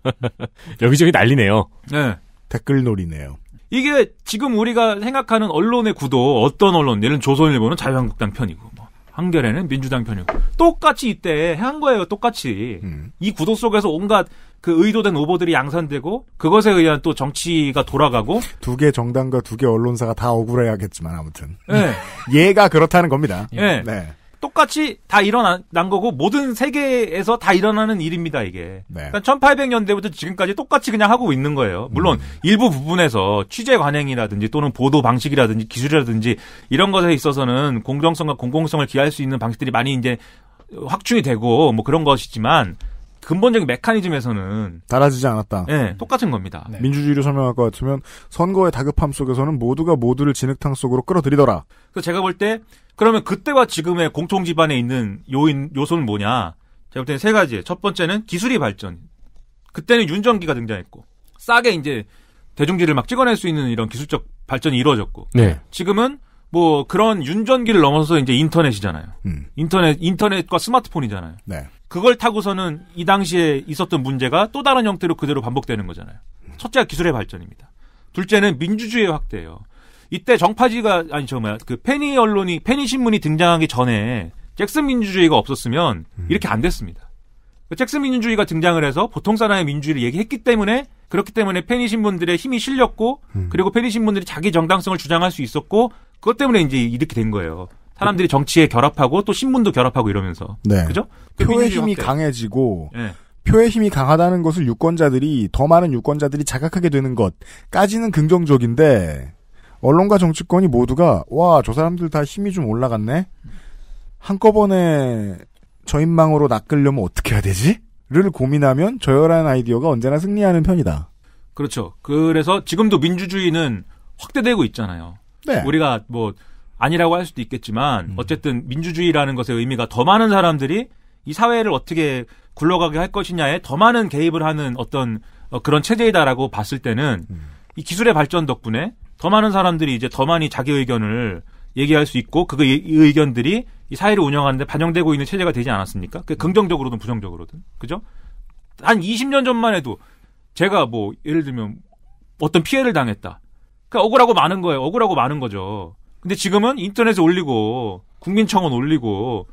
(laughs) 여기저기 난리네요. 네. 댓글놀이네요. 이게 지금 우리가 생각하는 언론의 구도 어떤 언론 예를 조선일보는 자유한국당 편이고 뭐 한겨레는 민주당 편이고 똑같이 이때 한 거예요 똑같이 음. 이 구도 속에서 온갖 그 의도된 후보들이 양산되고 그것에 의한 또 정치가 돌아가고 두 개 정당과 두 개 언론사가 다 억울해야겠지만 아무튼 네. 얘가 (laughs) 그렇다는 겁니다. 네. 네. 똑같이 다 일어난 거고 모든 세계에서 다 일어나는 일입니다 이게. 네. 그러니까 1800년대부터 지금까지 똑같이 그냥 하고 있는 거예요. 물론 음. 일부 부분에서 취재 관행이라든지 또는 보도 방식이라든지 기술이라든지 이런 것에 있어서는 공정성과 공공성을 기할 수 있는 방식들이 많이 이제 확충이 되고 뭐 그런 것이지만 근본적인 메커니즘에서는 달라지지 않았다. 네, 똑같은 겁니다. 네. 민주주의로 설명할 것 같으면 선거의 다급함 속에서는 모두가 모두를 진흙탕 속으로 끌어들이더라. 그래서 제가 볼때 그러면 그때와 지금의 공통 집안에 있는 요인 요소는 뭐냐? 제가 볼 때는 세 가지예요. 첫 번째는 기술이 발전. 그때는 윤전기가 등장했고 싸게 이제 대중지를 막 찍어낼 수 있는 이런 기술적 발전이 이루어졌고 네. 지금은 뭐 그런 윤전기를 넘어서 이제 인터넷이잖아요. 음. 인터넷 인터넷과 스마트폰이잖아요. 네. 그걸 타고서는 이 당시에 있었던 문제가 또 다른 형태로 그대로 반복되는 거잖아요. 첫째가 기술의 발전입니다. 둘째는 민주주의 확대예요. 이때 정파지가 아니 정말 그 페니 언론이 페니 신문이 등장하기 전에 잭슨 민주주의가 없었으면 음. 이렇게 안 됐습니다. 그 잭슨 민주주의가 등장을 해서 보통 사람의 민주주의를 얘기했기 때문에 그렇기 때문에 페니 신문들의 힘이 실렸고 음. 그리고 페니 신문들이 자기 정당성을 주장할 수 있었고 그것 때문에 이제 이렇게 된 거예요. 사람들이 정치에 결합하고 또 신문도 결합하고 이러면서 네. 그죠? 그 표의 힘이 강해지고 네. 표의 힘이 강하다는 것을 유권자들이 더 많은 유권자들이 자각하게 되는 것까지는 긍정적인데 언론과 정치권이 모두가 와 저 사람들 다 힘이 좀 올라갔네. 한꺼번에 저인망으로 낚으려면 어떻게 해야 되지? 를 고민하면 저열한 아이디어가 언제나 승리하는 편이다. 그렇죠. 그래서 지금도 민주주의는 확대되고 있잖아요. 네. 우리가 뭐 아니라고 할 수도 있겠지만 음. 어쨌든 민주주의라는 것의 의미가 더 많은 사람들이 이 사회를 어떻게 굴러가게 할 것이냐에 더 많은 개입을 하는 어떤 어, 그런 체제이다라고 봤을 때는 음. 이 기술의 발전 덕분에 더 많은 사람들이 이제 더 많이 자기 의견을 얘기할 수 있고 그 의견들이 이 사회를 운영하는데 반영되고 있는 체제가 되지 않았습니까? 그 긍정적으로든 부정적으로든 그죠? 한 20년 전만 해도 제가 뭐 예를 들면 어떤 피해를 당했다. 그 억울하고 많은 거예요. 억울하고 많은 거죠. 근데 지금은 인터넷에 올리고 국민청원 올리고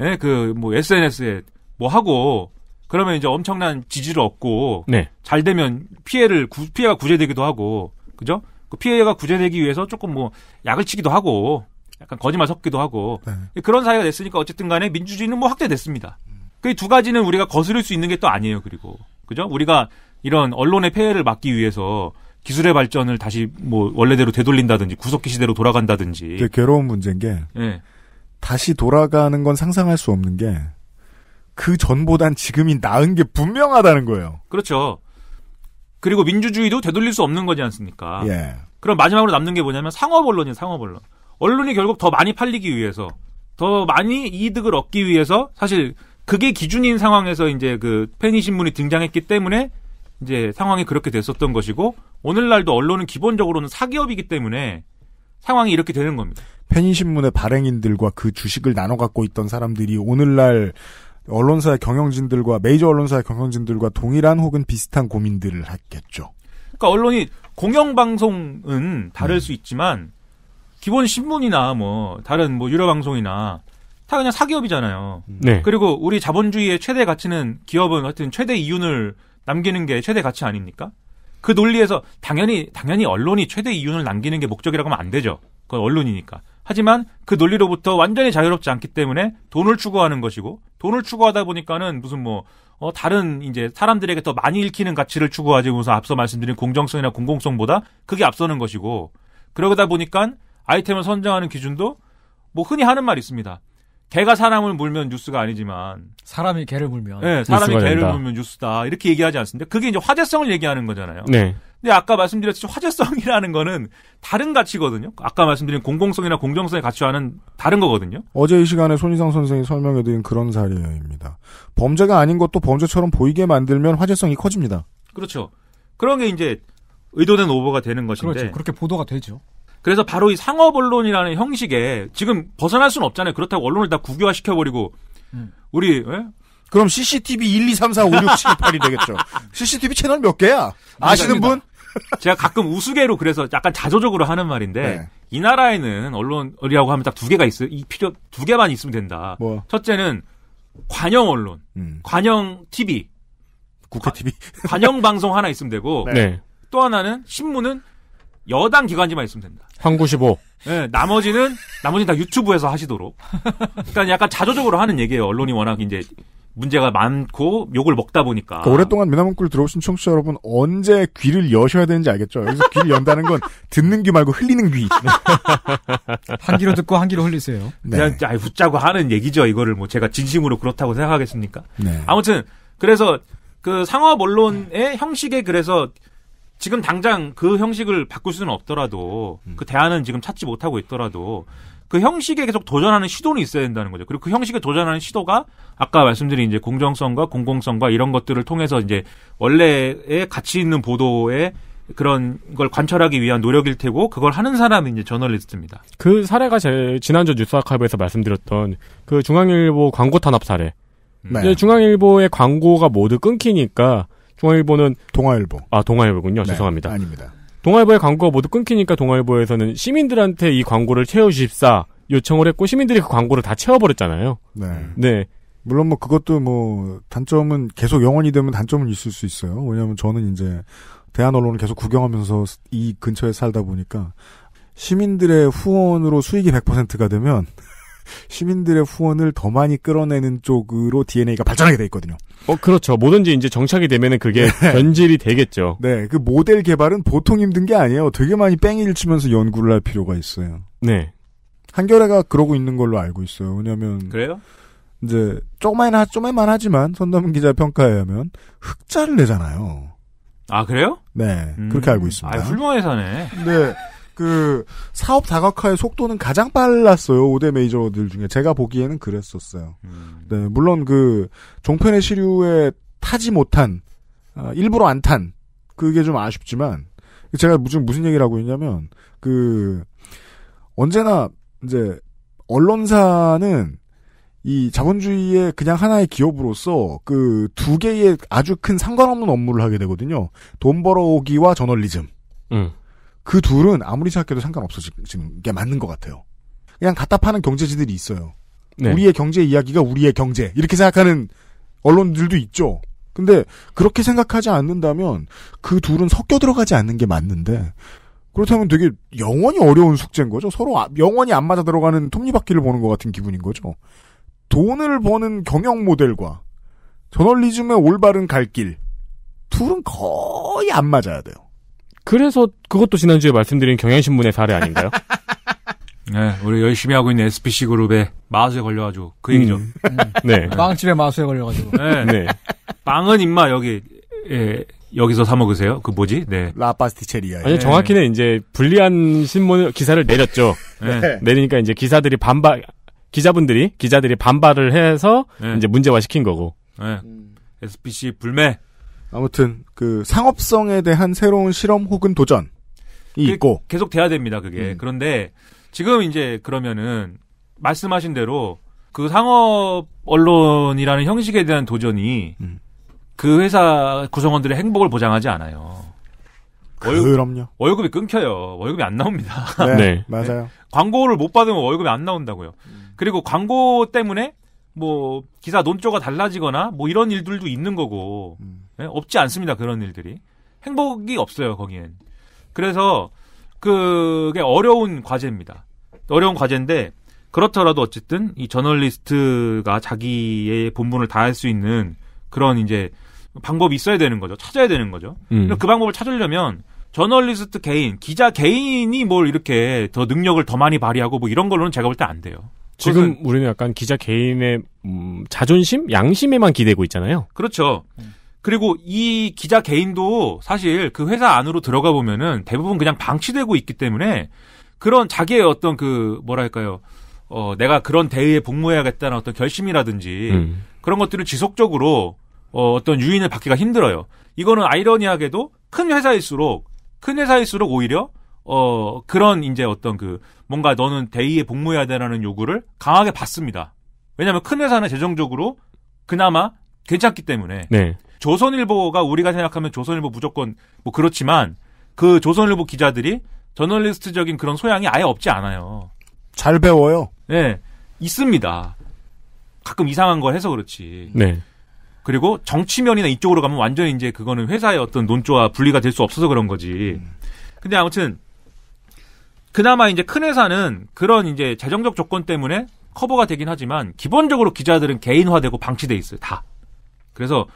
예, 그 뭐 SNS에 뭐 하고 그러면 이제 엄청난 지지를 얻고 네. 잘 되면 피해를 구, 피해가 구제되기도 하고 그죠? 그 피해가 구제되기 위해서 조금 뭐 약을 치기도 하고 약간 거짓말 섞기도 하고 네. 그런 사회가 됐으니까 어쨌든 간에 민주주의는 뭐 확대됐습니다. 그 두 가지는 우리가 거스를 수 있는 게 또 아니에요. 그리고 그죠? 우리가 이런 언론의 폐해를 막기 위해서 기술의 발전을 다시 뭐 원래대로 되돌린다든지 구석기 시대로 돌아간다든지. 되게 괴로운 문제인 게 네. 다시 돌아가는 건 상상할 수 없는 게 그 전보단 지금이 나은 게 분명하다는 거예요. 그렇죠. 그리고 민주주의도 되돌릴 수 없는 거지 않습니까? 예. 그럼 마지막으로 남는 게 뭐냐면 상업 언론이에요, 상업 언론. 언론이 결국 더 많이 팔리기 위해서, 더 많이 이득을 얻기 위해서 사실 그게 기준인 상황에서 이제 그 페니 신문이 등장했기 때문에 이제 상황이 그렇게 됐었던 것이고 오늘날도 언론은 기본적으로는 사기업이기 때문에 상황이 이렇게 되는 겁니다. 페니 신문의 발행인들과 그 주식을 나눠 갖고 있던 사람들이 오늘날 언론사의 경영진들과 메이저 언론사의 경영진들과 동일한 혹은 비슷한 고민들을 했겠죠. 그러니까 언론이 공영방송은 다를 음. 수 있지만 기본 신문이나 뭐 다른 뭐 유료 방송이나 다 그냥 사기업이잖아요. 음. 네. 그리고 우리 자본주의의 최대 가치는 기업은 하여튼 최대 이윤을 남기는 게 최대 가치 아닙니까? 그 논리에서 당연히 당연히 언론이 최대 이윤을 남기는 게 목적이라고 하면 안 되죠. 그건 언론이니까. 하지만 그 논리로부터 완전히 자유롭지 않기 때문에 돈을 추구하는 것이고 돈을 추구하다 보니까는 무슨 뭐 어, 다른 이제 사람들에게 더 많이 읽히는 가치를 추구하지 우선 앞서 말씀드린 공정성이나 공공성보다 그게 앞서는 것이고 그러다 보니까 아이템을 선정하는 기준도 뭐 흔히 하는 말이 있습니다. 개가 사람을 물면 뉴스가 아니지만 사람이 개를 물면 네, 사람이 개를 된다. 물면 뉴스다 이렇게 얘기하지 않습니까? 그게 이제 화제성을 얘기하는 거잖아요. 네. 근데 아까 말씀드렸듯이 화제성이라는 거는 다른 가치거든요. 아까 말씀드린 공공성이나 공정성의 가치와는 다른 거거든요. 어제 이 시간에 손희상 선생이 설명해드린 그런 사례입니다. 범죄가 아닌 것도 범죄처럼 보이게 만들면 화제성이 커집니다. 그렇죠. 그런 게 이제 의도된 오버가 되는 것인데. 그렇죠. 그렇게 보도가 되죠. 그래서 바로 이 상업 언론이라는 형식에 지금 벗어날 수는 없잖아요. 그렇다고 언론을 다 국유화 시켜버리고 음. 우리 에? 예? 그럼 CCTV 1, 2, 3, 4, 5, 6, 7, 8이 되겠죠. (laughs) CCTV 채널 몇 개야? 아시는 분? 제가 가끔 우스개로 그래서 약간 자조적으로 하는 말인데 네. 이 나라에는 언론이라고 하면 딱 두 개가 있어 요이 필요 두 개만 있으면 된다. 뭐. 첫째는 관영 언론, 음. 관영 TV, 국회 TV, (laughs) 관영 방송 하나 있으면 되고 네. 네. 또 하나는 신문은 여당 기관지만 있으면 된다. 황구십오. 네, 나머지는 나머지는 다 유튜브에서 하시도록. 그러니까 약간 자조적으로 하는 얘기예요. 언론이 워낙 이제 문제가 많고 욕을 먹다 보니까 그러니까 오랫동안 미나문구를 들어오신 청취자 여러분 언제 귀를 여셔야 되는지 알겠죠? 여기서 귀를 연다는 건 듣는 귀 말고 흘리는 귀. (laughs) 한 귀로 듣고 한 귀로 흘리세요. 네. 그냥 붙자고 하는 얘기죠. 이거를 뭐 제가 진심으로 그렇다고 생각하겠습니까? 네. 아무튼 그래서 그 상업 언론의 형식에 그래서 지금 당장 그 형식을 바꿀 수는 없더라도 그 대안은 지금 찾지 못하고 있더라도 그 형식에 계속 도전하는 시도는 있어야 된다는 거죠. 그리고 그 형식에 도전하는 시도가 아까 말씀드린 이제 공정성과 공공성과 이런 것들을 통해서 이제 원래의 가치 있는 보도에 그런 걸 관철하기 위한 노력일 테고 그걸 하는 사람이 이제 저널리스트입니다. 그 사례가 제 지난주 뉴스아카이브에서 말씀드렸던 그 중앙일보 광고 탄압 사례. 네. 중앙일보의 광고가 모두 끊기니까 중앙일보는 동아일보. 아 동아일보군요. 네, 죄송합니다. 아닙니다. 동아일보의 광고가 모두 끊기니까 동아일보에서는 시민들한테 이 광고를 채워주십사 요청을 했고 시민들이 그 광고를 다 채워버렸잖아요. 네. 네. 물론 뭐 그것도 뭐 단점은 계속 영원히 되면 단점은 있을 수 있어요. 왜냐하면 저는 이제 대한 언론을 계속 구경하면서 이 근처에 살다 보니까 시민들의 후원으로 수익이 100%가 되면 시민들의 후원을 더 많이 끌어내는 쪽으로 DNA가 발전하게 돼 있거든요. 어, 그렇죠. 뭐든지 이제 정착이 되면은 그게 네. 변질이 되겠죠. 네, 그 모델 개발은 보통 힘든 게 아니에요. 되게 많이 뺑이를 치면서 연구를 할 필요가 있어요. 네. 한겨레가 그러고 있는 걸로 알고 있어요. 왜냐면. 그래요? 이제, 조금만, 조금만 하지만, 선담은 기자 평가에 의하면, 흑자를 내잖아요. 아, 그래요? 네. 음... 그렇게 알고 있습니다. 아, 훌륭한 회사네. 네. 그 사업 다각화의 속도는 가장 빨랐어요. 5대 메이저들 중에 제가 보기에는 그랬었어요. 음. 네, 물론 그 종편의 시류에 타지 못한 어, 일부러 안 탄 그게 좀 아쉽지만 제가 무슨 무슨 얘기를 하고 있냐면 그 언제나 이제 언론사는 이 자본주의의 그냥 하나의 기업으로서 그 두 개의 아주 큰 상관없는 업무를 하게 되거든요. 돈 벌어오기와 저널리즘. 음. 그 둘은 아무리 생각해도 상관없어지는 게 맞는 것 같아요. 그냥 갖다 파는 경제지들이 있어요. 네. 우리의 경제 이야기가 우리의 경제 이렇게 생각하는 언론들도 있죠. 근데 그렇게 생각하지 않는다면 그 둘은 섞여 들어가지 않는 게 맞는데 그렇다면 되게 영원히 어려운 숙제인 거죠. 서로 아, 영원히 안 맞아 들어가는 톱니바퀴를 보는 것 같은 기분인 거죠. 돈을 버는 경영 모델과 저널리즘의 올바른 갈길 둘은 거의 안 맞아야 돼요. 그래서 그것도 지난주에 말씀드린 경향신문의 사례 아닌가요? (laughs) 네, 우리 열심히 하고 있는 SPC 그룹의 마수에 걸려가지고 그 얘기죠. 음, 음. 네. 빵집에 마수에 걸려가지고. 네. 네. 빵은 임마 여기 예, 여기서 사 먹으세요. 그 뭐지? 네. 라파스티체리아. 아니 정확히는 이제 불리한 신문 기사를 내렸죠. 네. 네. 내리니까 이제 기사들이 반발 기자분들이 기자들이 반발을 해서 이제 문제화 시킨 거고. 네. SPC 불매 아무튼 그 상업성에 대한 새로운 실험 혹은 도전이 있고 계속 돼야 됩니다. 그게 음. 그런데 지금 이제 그러면은 말씀하신 대로 그 상업 언론이라는 형식에 대한 도전이 음. 그 회사 구성원들의 행복을 보장하지 않아요. 월급, 그럼요. 월급이 끊겨요. 월급이 안 나옵니다. (laughs) 네, 네. 맞아요. 네. 광고를 못 받으면 월급이 안 나온다고요. 음. 그리고 광고 때문에 뭐 기사 논조가 달라지거나 뭐 이런 일들도 있는 거고 음. 네? 없지 않습니다. 그런 일들이. 행복이 없어요, 거기엔. 그래서 그게 어려운 과제입니다. 어려운 과제인데 그렇더라도 어쨌든 이 저널리스트가 자기의 본분을 다할 수 있는 그런 이제 방법이 있어야 되는 거죠. 찾아야 되는 거죠. 음. 그 방법을 찾으려면 저널리스트 개인, 기자 개인이 뭘 이렇게 더 능력을 더 많이 발휘하고 뭐 이런 걸로는 제가 볼 때 안 돼요. 지금 우리는 약간 기자 개인의 음, 자존심, 양심에만 기대고 있잖아요. 그렇죠. 음. 그리고 이 기자 개인도 사실 그 회사 안으로 들어가 보면은 대부분 그냥 방치되고 있기 때문에 그런 자기의 어떤 그 뭐랄까요 어 내가 그런 대회에 복무해야겠다는 어떤 결심이라든지 음. 그런 것들을 지속적으로 어, 어떤 유인을 받기가 힘들어요. 이거는 아이러니하게도 큰 회사일수록 큰 회사일수록 오히려 어 그런 이제 어떤 그 뭔가 너는 대의에 복무해야 되라는 요구를 강하게 받습니다. 왜냐하면 큰 회사는 재정적으로 그나마 괜찮기 때문에 네. 조선일보가 우리가 생각하면 조선일보 무조건 뭐 그렇지만 그 조선일보 기자들이 저널리스트적인 그런 소양이 아예 없지 않아요. 잘 배워요. 네, 있습니다. 가끔 이상한 걸 해서 그렇지. 네. 그리고 정치면이나 이쪽으로 가면 완전히 이제 그거는 회사의 어떤 논조와 분리가 될 수 없어서 그런 거지. 근데 아무튼 그나마 이제 큰 회사는 그런 이제 재정적 조건 때문에 커버가 되긴 하지만 기본적으로 기자들은 개인화되고 방치돼 있어요. 다. 그래서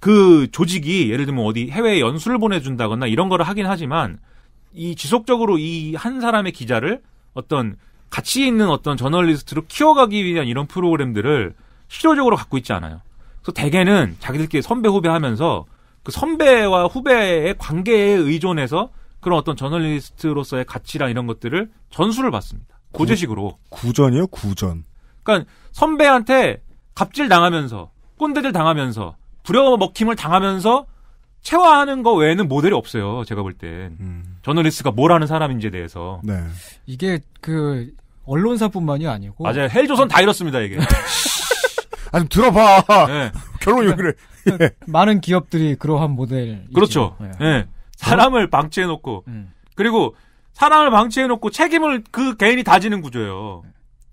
그 조직이 예를 들면 어디 해외 연수를 보내준다거나 이런 거를 하긴 하지만 이 지속적으로 이 한 사람의 기자를 어떤 가치 있는 어떤 저널리스트로 키워가기 위한 이런 프로그램들을 실효적으로 갖고 있지 않아요. 그래서 대개는 자기들끼리 선배 후배 하면서 그 선배와 후배의 관계에 의존해서 그런 어떤 저널리스트로서의 가치랑 이런 것들을 전수를 받습니다. 고제식으로. 구, 구전이요? 구전. 그러니까 선배한테 갑질 당하면서 꼰대들 당하면서 부려먹힘을 당하면서 체화하는 거 외에는 모델이 없어요. 제가 볼 땐. 음. 저널리스트가 뭘 하는 사람인지에 대해서. 네. 이게 그 언론사뿐만이 아니고 맞아요. 헬조선 다 이렇습니다, 이게. (laughs) 아니 들어봐. 네. 결론이 그래. 그러니까 예. 많은 기업들이 그러한 모델. 그렇죠. 예. 네. 사람을 방치해 놓고 음. 그리고 사람을 방치해 놓고 책임을 그 개인이 다지는 구조예요.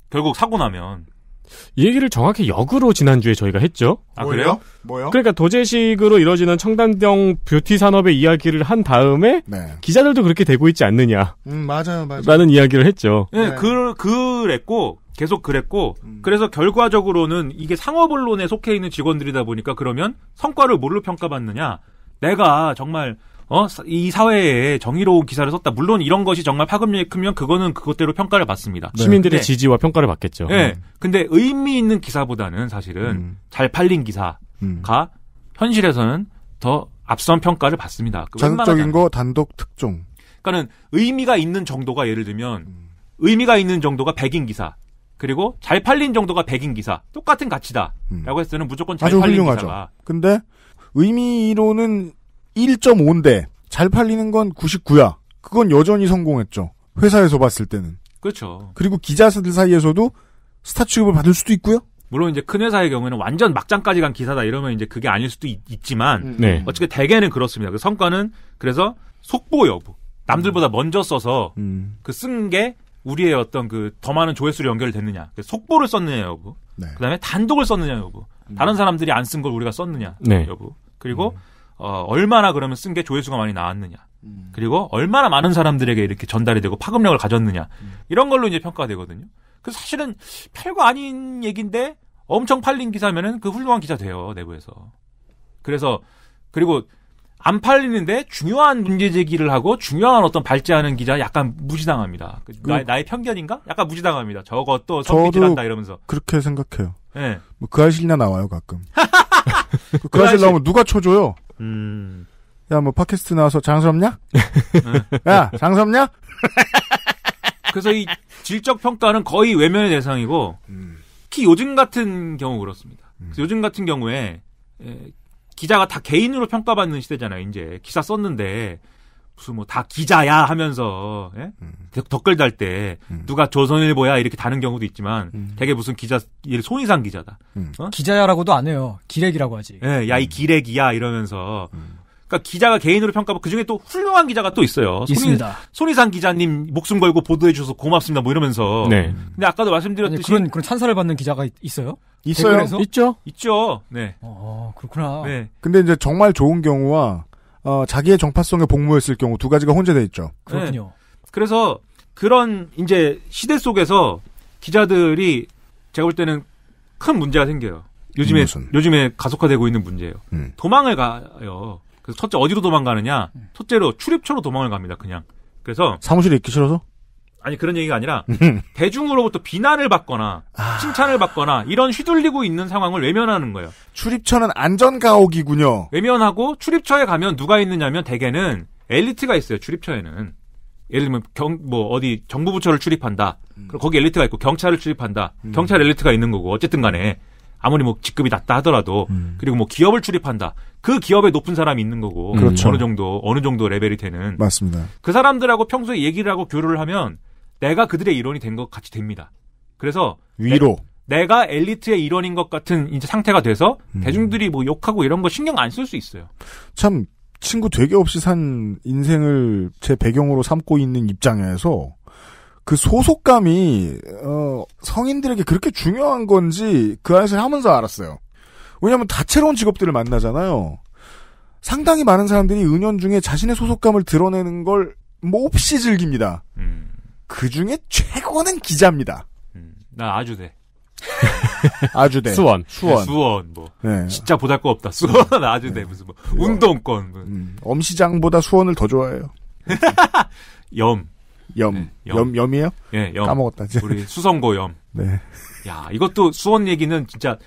결국 사고 나면. 이 얘기를 정확히 역으로 지난주에 저희가 했죠. 아, 그래요? 뭐요? 그러니까 도제식으로 이뤄지는 청담동 뷰티 산업의 이야기를 한 다음에 네. 기자들도 그렇게 되고 있지 않느냐. 음, 맞아요, 맞아요. 라는 이야기를 했죠. 네, 네. 그, 그랬고 계속 그랬고 음. 그래서 결과적으로는 이게 상업 언론에 속해 있는 직원들이다 보니까 그러면 성과를 뭘로 평가받느냐? 내가 정말 어, 이 사회에 정의로운 기사를 썼다. 물론 이런 것이 정말 파급력이 크면 그거는 그것대로 평가를 받습니다. 네. 시민들의 네. 지지와 평가를 받겠죠. 네. 음. 근데 의미 있는 기사보다는 사실은 음. 잘 팔린 기사가 음. 현실에서는 더 앞선 평가를 받습니다. 그 자극적인 거 단독 특종. 그러니까는 의미가 있는 정도가 예를 들면 음. 의미가 있는 정도가 백인 기사. 그리고 잘 팔린 정도가 백인 기사. 똑같은 가치다. 라고 음. 했을 때는 무조건 잘 팔린 훌륭하죠. 기사가. 근데 의미로는 1.5인데 잘 팔리는 건 99야. 그건 여전히 성공했죠. 회사에서 봤을 때는. 그렇죠. 그리고 기자들 사이에서도 스타 취급을 받을 수도 있고요. 물론 이제 큰 회사의 경우에는 완전 막장까지 간 기사다 이러면 이제 그게 아닐 수도 있, 지만 음. 네. 어쨌든 대개는 그렇습니다. 그 성과는 그래서 속보 여부. 남들보다 먼저 써서 음. 그쓴 게 우리의 어떤 그 더 많은 조회수로 연결됐느냐. 그 속보를 썼느냐 여부. 네. 그다음에 단독을 썼느냐 여부. 음. 다른 사람들이 안 쓴 걸 우리가 썼느냐 네. 여부. 그리고 음. 어, 얼마나 그러면 쓴 게 조회수가 많이 나왔느냐. 음. 그리고 얼마나 많은 사람들에게 이렇게 전달이 되고 파급력을 가졌느냐. 음. 이런 걸로 이제 평가되거든요. 가 그 그래서 사실은 팔고 아닌 얘기인데 엄청 팔린 기사면은 그 훌륭한 기사 돼요, 내부에서. 그래서, 그리고 안 팔리는데 중요한 문제 제기를 하고 중요한 어떤 발제하는 기자 약간 무지당합니다 그, 나의, 나의, 편견인가? 약간 무지당합니다 저것도 성비질한다 이러면서. 그렇게 생각해요. 예. 네. 뭐 뭐그 아실이나 나와요 가끔. (laughs) 그, 그 아실 나오면 누가 쳐줘요? 음. 야, 뭐 팟캐스트 나와서 장섭냐? 수 네. 야, 장섭냐? 수 (laughs) 그래서 이 질적 평가는 거의 외면의 대상이고 음. 특히 요즘 같은 경우 그렇습니다. 음. 요즘 같은 경우에 에, 기자가 다 개인으로 평가받는 시대잖아요. 이제 기사 썼는데 무슨 뭐다 기자야 하면서 예? 음. 덧글 달때 음. 누가 조선일보야 이렇게 다는 경우도 있지만 음. 되게 무슨 기자 손이상 기자다 음. 어? 기자야라고도 안 해요 기렉이라고 하지 예, 야이 음. 기렉이야 이러면서 음. 그러니까 기자가 개인으로 평가하고 그중에 또 훌륭한 기자가 또 있어요. 있습니다. 손이, 상 기자님 목숨 걸고 보도해 주셔서 고맙습니다. 뭐 이러면서. 네. 근데 아까도 말씀드렸듯이 아니, 그런 그런 찬사를 받는 기자가 있어요? 있어요. 대구에서? 있죠. 있죠. 네. 어, 그렇구나. 네. 근데 이제 정말 좋은 경우와 어, 자기의 정파성에 복무했을 경우 두 가지가 혼재돼 있죠. 그렇군요. 네. 그래서 그런 이제 시대 속에서 기자들이 제가 볼 때는 큰 문제가 생겨요. 요즘에 무슨. 요즘에 가속화되고 있는 문제예요. 음. 도망을 가요. 그래서 첫째 어디로 도망가느냐? 네. 첫째로 출입처로 도망을 갑니다. 그냥. 그래서 사무실에 있기 싫어서? 아니 그런 얘기가 아니라 음. (laughs) 대중으로부터 비난을 받거나 아. 칭찬을 받거나 이런 휘둘리고 있는 상황을 외면하는 거예요. 출입처는 안전가옥이군요. 외면하고 출입처에 가면 누가 있느냐면 대개는 엘리트가 있어요. 출입처에는 예를 들면 경뭐 어디 정부 부처를 출입한다. 음. 그럼 거기 엘리트가 있고 경찰을 출입한다. 음. 경찰 엘리트가 있는 거고 어쨌든 간에 아무리 뭐 직급이 낮다 하더라도 음. 그리고 뭐 기업을 출입한다. 그 기업에 높은 사람이 있는 거고 그렇죠. 어느 정도 어느 정도 레벨이 되는 맞습니다. 그 사람들하고 평소에 얘기를 하고 교류를 하면 내가 그들의 일원이 된 것 같이 됩니다. 그래서 위로 내, 가 엘리트의 일원인 것 같은 이제 상태가 돼서 음. 대중들이 뭐 욕하고 이런 거 신경 안 쓸 수 있어요. 참 친구 되게 없이 산 인생을 제 배경으로 삼고 있는 입장에서 그 소속감이 어, 성인들에게 그렇게 중요한 건지 그 아이를 하면서 알았어요. 왜냐하면 다채로운 직업들을 만나잖아요. 상당히 많은 사람들이 은연 중에 자신의 소속감을 드러내는 걸 몹시 즐깁니다. 음. 그 중에 최고는 기자입니다. 음, 나 아주대. (laughs) 아주대. 수원. 수원. 네, 수원, 뭐. 네. 진짜 보잘 거 없다. 수원, 아주대. 네. 무슨, 뭐. 운동권. 뭐. 음, 엄시장보다 수원을 더 좋아해요. (laughs) 염. 염. 네, 염. 염. 이에요 예, 염. 까먹었다. 이제. 우리 수성고 염. 네. 야, 이것도 수원 얘기는 진짜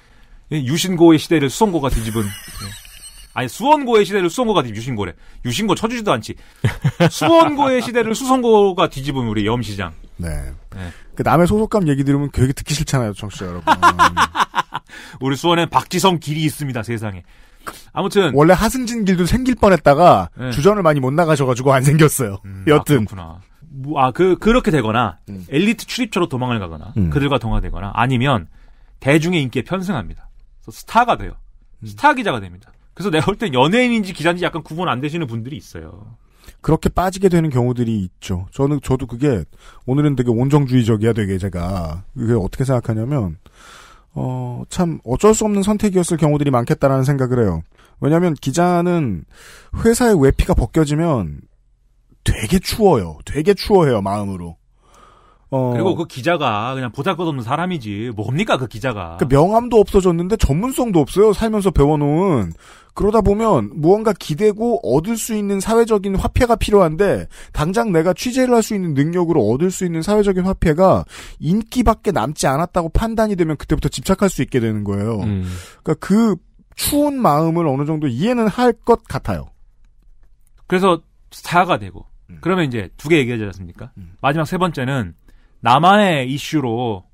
유신고의 시대를 수성고가 뒤집은. (laughs) 아니 수원고의 시대를 수성고가 뒤집 유신고래. 유신고 쳐주지도 않지. 수원고의 시대를 수성고가 뒤집으면 우리 염시장. 네. 네. 그 남의 소속감 얘기 들으면 되게 그 듣기 싫잖아요, 청취자 여러분. (laughs) 우리 수원엔 박지성 길이 있습니다, 세상에. 아무튼 원래 하승진 길도 생길 뻔했다가 네. 주전을 많이 못 나가셔가지고 안 생겼어요. 음, 아, 여튼 아, 뭐, 아, 그 그렇게 되거나 음. 엘리트 출입처로 도망을 가거나 음. 그들과 동화되거나 아니면 대중의 인기에 편승합니다. 스타가 돼요. 음. 스타 기자가 됩니다. 그래서 내가 볼 땐 연예인인지 기자인지 약간 구분 안 되시는 분들이 있어요. 그렇게 빠지게 되는 경우들이 있죠. 저는 저도 그게 오늘은 되게 온정주의적이야 되게 제가 그게 어떻게 생각하냐면 어참 어쩔 수 없는 선택이었을 경우들이 많겠다라는 생각을 해요. 왜냐하면 기자는 회사의 외피가 벗겨지면 되게 추워요. 되게 추워해요 마음으로. 어. 그리고 그 기자가 그냥 보잘것없는 사람이지 뭡니까 그 기자가 그 명함도 없어졌는데 전문성도 없어요 살면서 배워놓은 그러다 보면 무언가 기대고 얻을 수 있는 사회적인 화폐가 필요한데 당장 내가 취재를 할 수 있는 능력으로 얻을 수 있는 사회적인 화폐가 인기밖에 남지 않았다고 판단이 되면 그때부터 집착할 수 있게 되는 거예요 음. 그러니까 그 추운 마음을 어느 정도 이해는 할 것 같아요 그래서 사가 되고 음. 그러면 이제 두 개 얘기하지 않습니까 음. 마지막 세 번째는 나만의 이슈로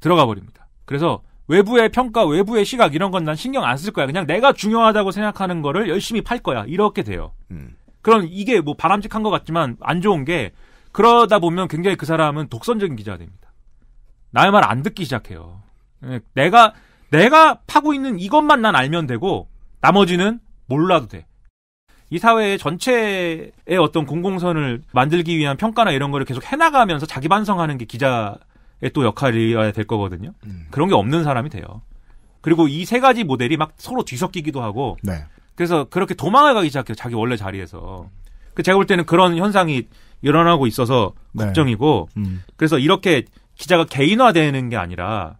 들어가 버립니다. 그래서 외부의 평가, 외부의 시각 이런 건 난 신경 안 쓸 거야. 그냥 내가 중요하다고 생각하는 거를 열심히 팔 거야. 이렇게 돼요. 음. 그럼 이게 뭐 바람직한 것 같지만 안 좋은 게 그러다 보면 굉장히 그 사람은 독선적인 기자가 됩니다. 나의 말 안 듣기 시작해요. 내가 내가 파고 있는 이것만 난 알면 되고 나머지는 몰라도 돼. 이 사회의 전체의 어떤 공공선을 만들기 위한 평가나 이런 거를 계속 해나가면서 자기 반성하는 게 기자의 또 역할이어야 될 거거든요. 음. 그런 게 없는 사람이 돼요. 그리고 이 세 가지 모델이 막 서로 뒤섞이기도 하고 네. 그래서 그렇게 도망을 가기 시작해요. 자기 원래 자리에서. 그 제가 볼 때는 그런 현상이 일어나고 있어서 네. 걱정이고 음. 그래서 이렇게 기자가 개인화되는 게 아니라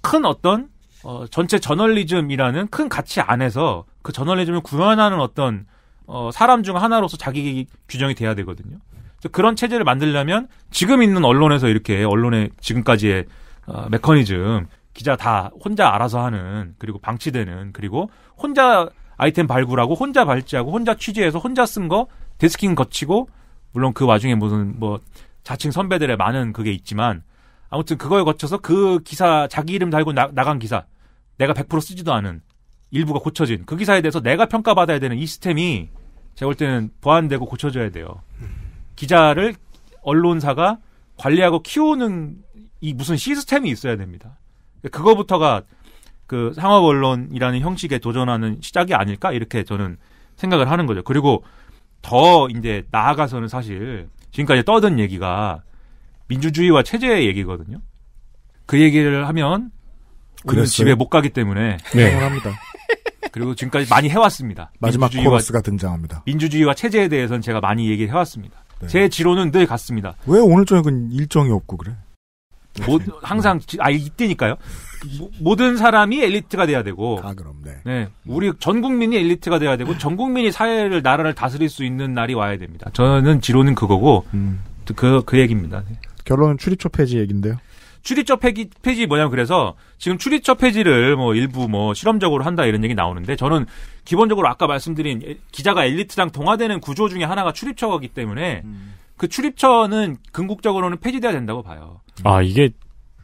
큰 어떤 어, 전체 저널리즘이라는 큰 가치 안에서 그 저널리즘을 구현하는 어떤 어, 사람 중 하나로서 자기 규정이 돼야 되거든요. 그래서 그런 체제를 만들려면 지금 있는 언론에서 이렇게 언론의 지금까지의 어, 메커니즘 기자 다 혼자 알아서 하는 그리고 방치되는 그리고 혼자 아이템 발굴하고 혼자 발제하고 혼자 취재해서 혼자 쓴 거 데스킹 거치고 물론 그 와중에 무슨 뭐 자칭 선배들의 많은 그게 있지만 아무튼 그거에 거쳐서 그 기사 자기 이름 달고 나, 나간 기사 내가 100% 쓰지도 않은 일부가 고쳐진 그 기사에 대해서 내가 평가받아야 되는 이 시스템이 제가 볼 때는 보완되고 고쳐져야 돼요. 기자를 언론사가 관리하고 키우는 이 무슨 시스템이 있어야 됩니다. 그거부터가 그 상업 언론이라는 형식에 도전하는 시작이 아닐까 이렇게 저는 생각을 하는 거죠. 그리고 더 이제 나아가서는 사실 지금까지 떠든 얘기가 민주주의와 체제의 얘기거든요. 그 얘기를 하면 그 집에 못 가기 때문에 네. 합니다. 그리고 지금까지 많이 해왔습니다. 마지막 민주주의와, 코러스가 등장합니다. 민주주의와 체제에 대해서는 제가 많이 얘기를 해왔습니다. 네. 제 지론은 늘 같습니다. 왜 오늘 저녁은 일정이 없고 그래? 모, 항상 아 이때니까요. 모, 든 사람이 엘리트가 돼야 되고. 아 그럼 네. 네, 우리 전 국민이 엘리트가 돼야 되고 전 국민이 사회를 나라를 다스릴 수 있는 날이 와야 됩니다. 저는 지론은 그거고 음. 그, 그 얘기입니다. 네. 결론은 출입처 폐지 얘기인데요 출입처 폐기, 폐지 뭐냐면 그래서 지금 출입처 폐지를 뭐 일부 뭐 실험적으로 한다 이런 얘기 나오는데 저는 기본적으로 아까 말씀드린 기자가 엘리트랑 동화되는 구조 중에 하나가 출입처이기 때문에 음. 그 출입처는 궁극적으로는 폐지돼야 된다고 봐요. 아 이게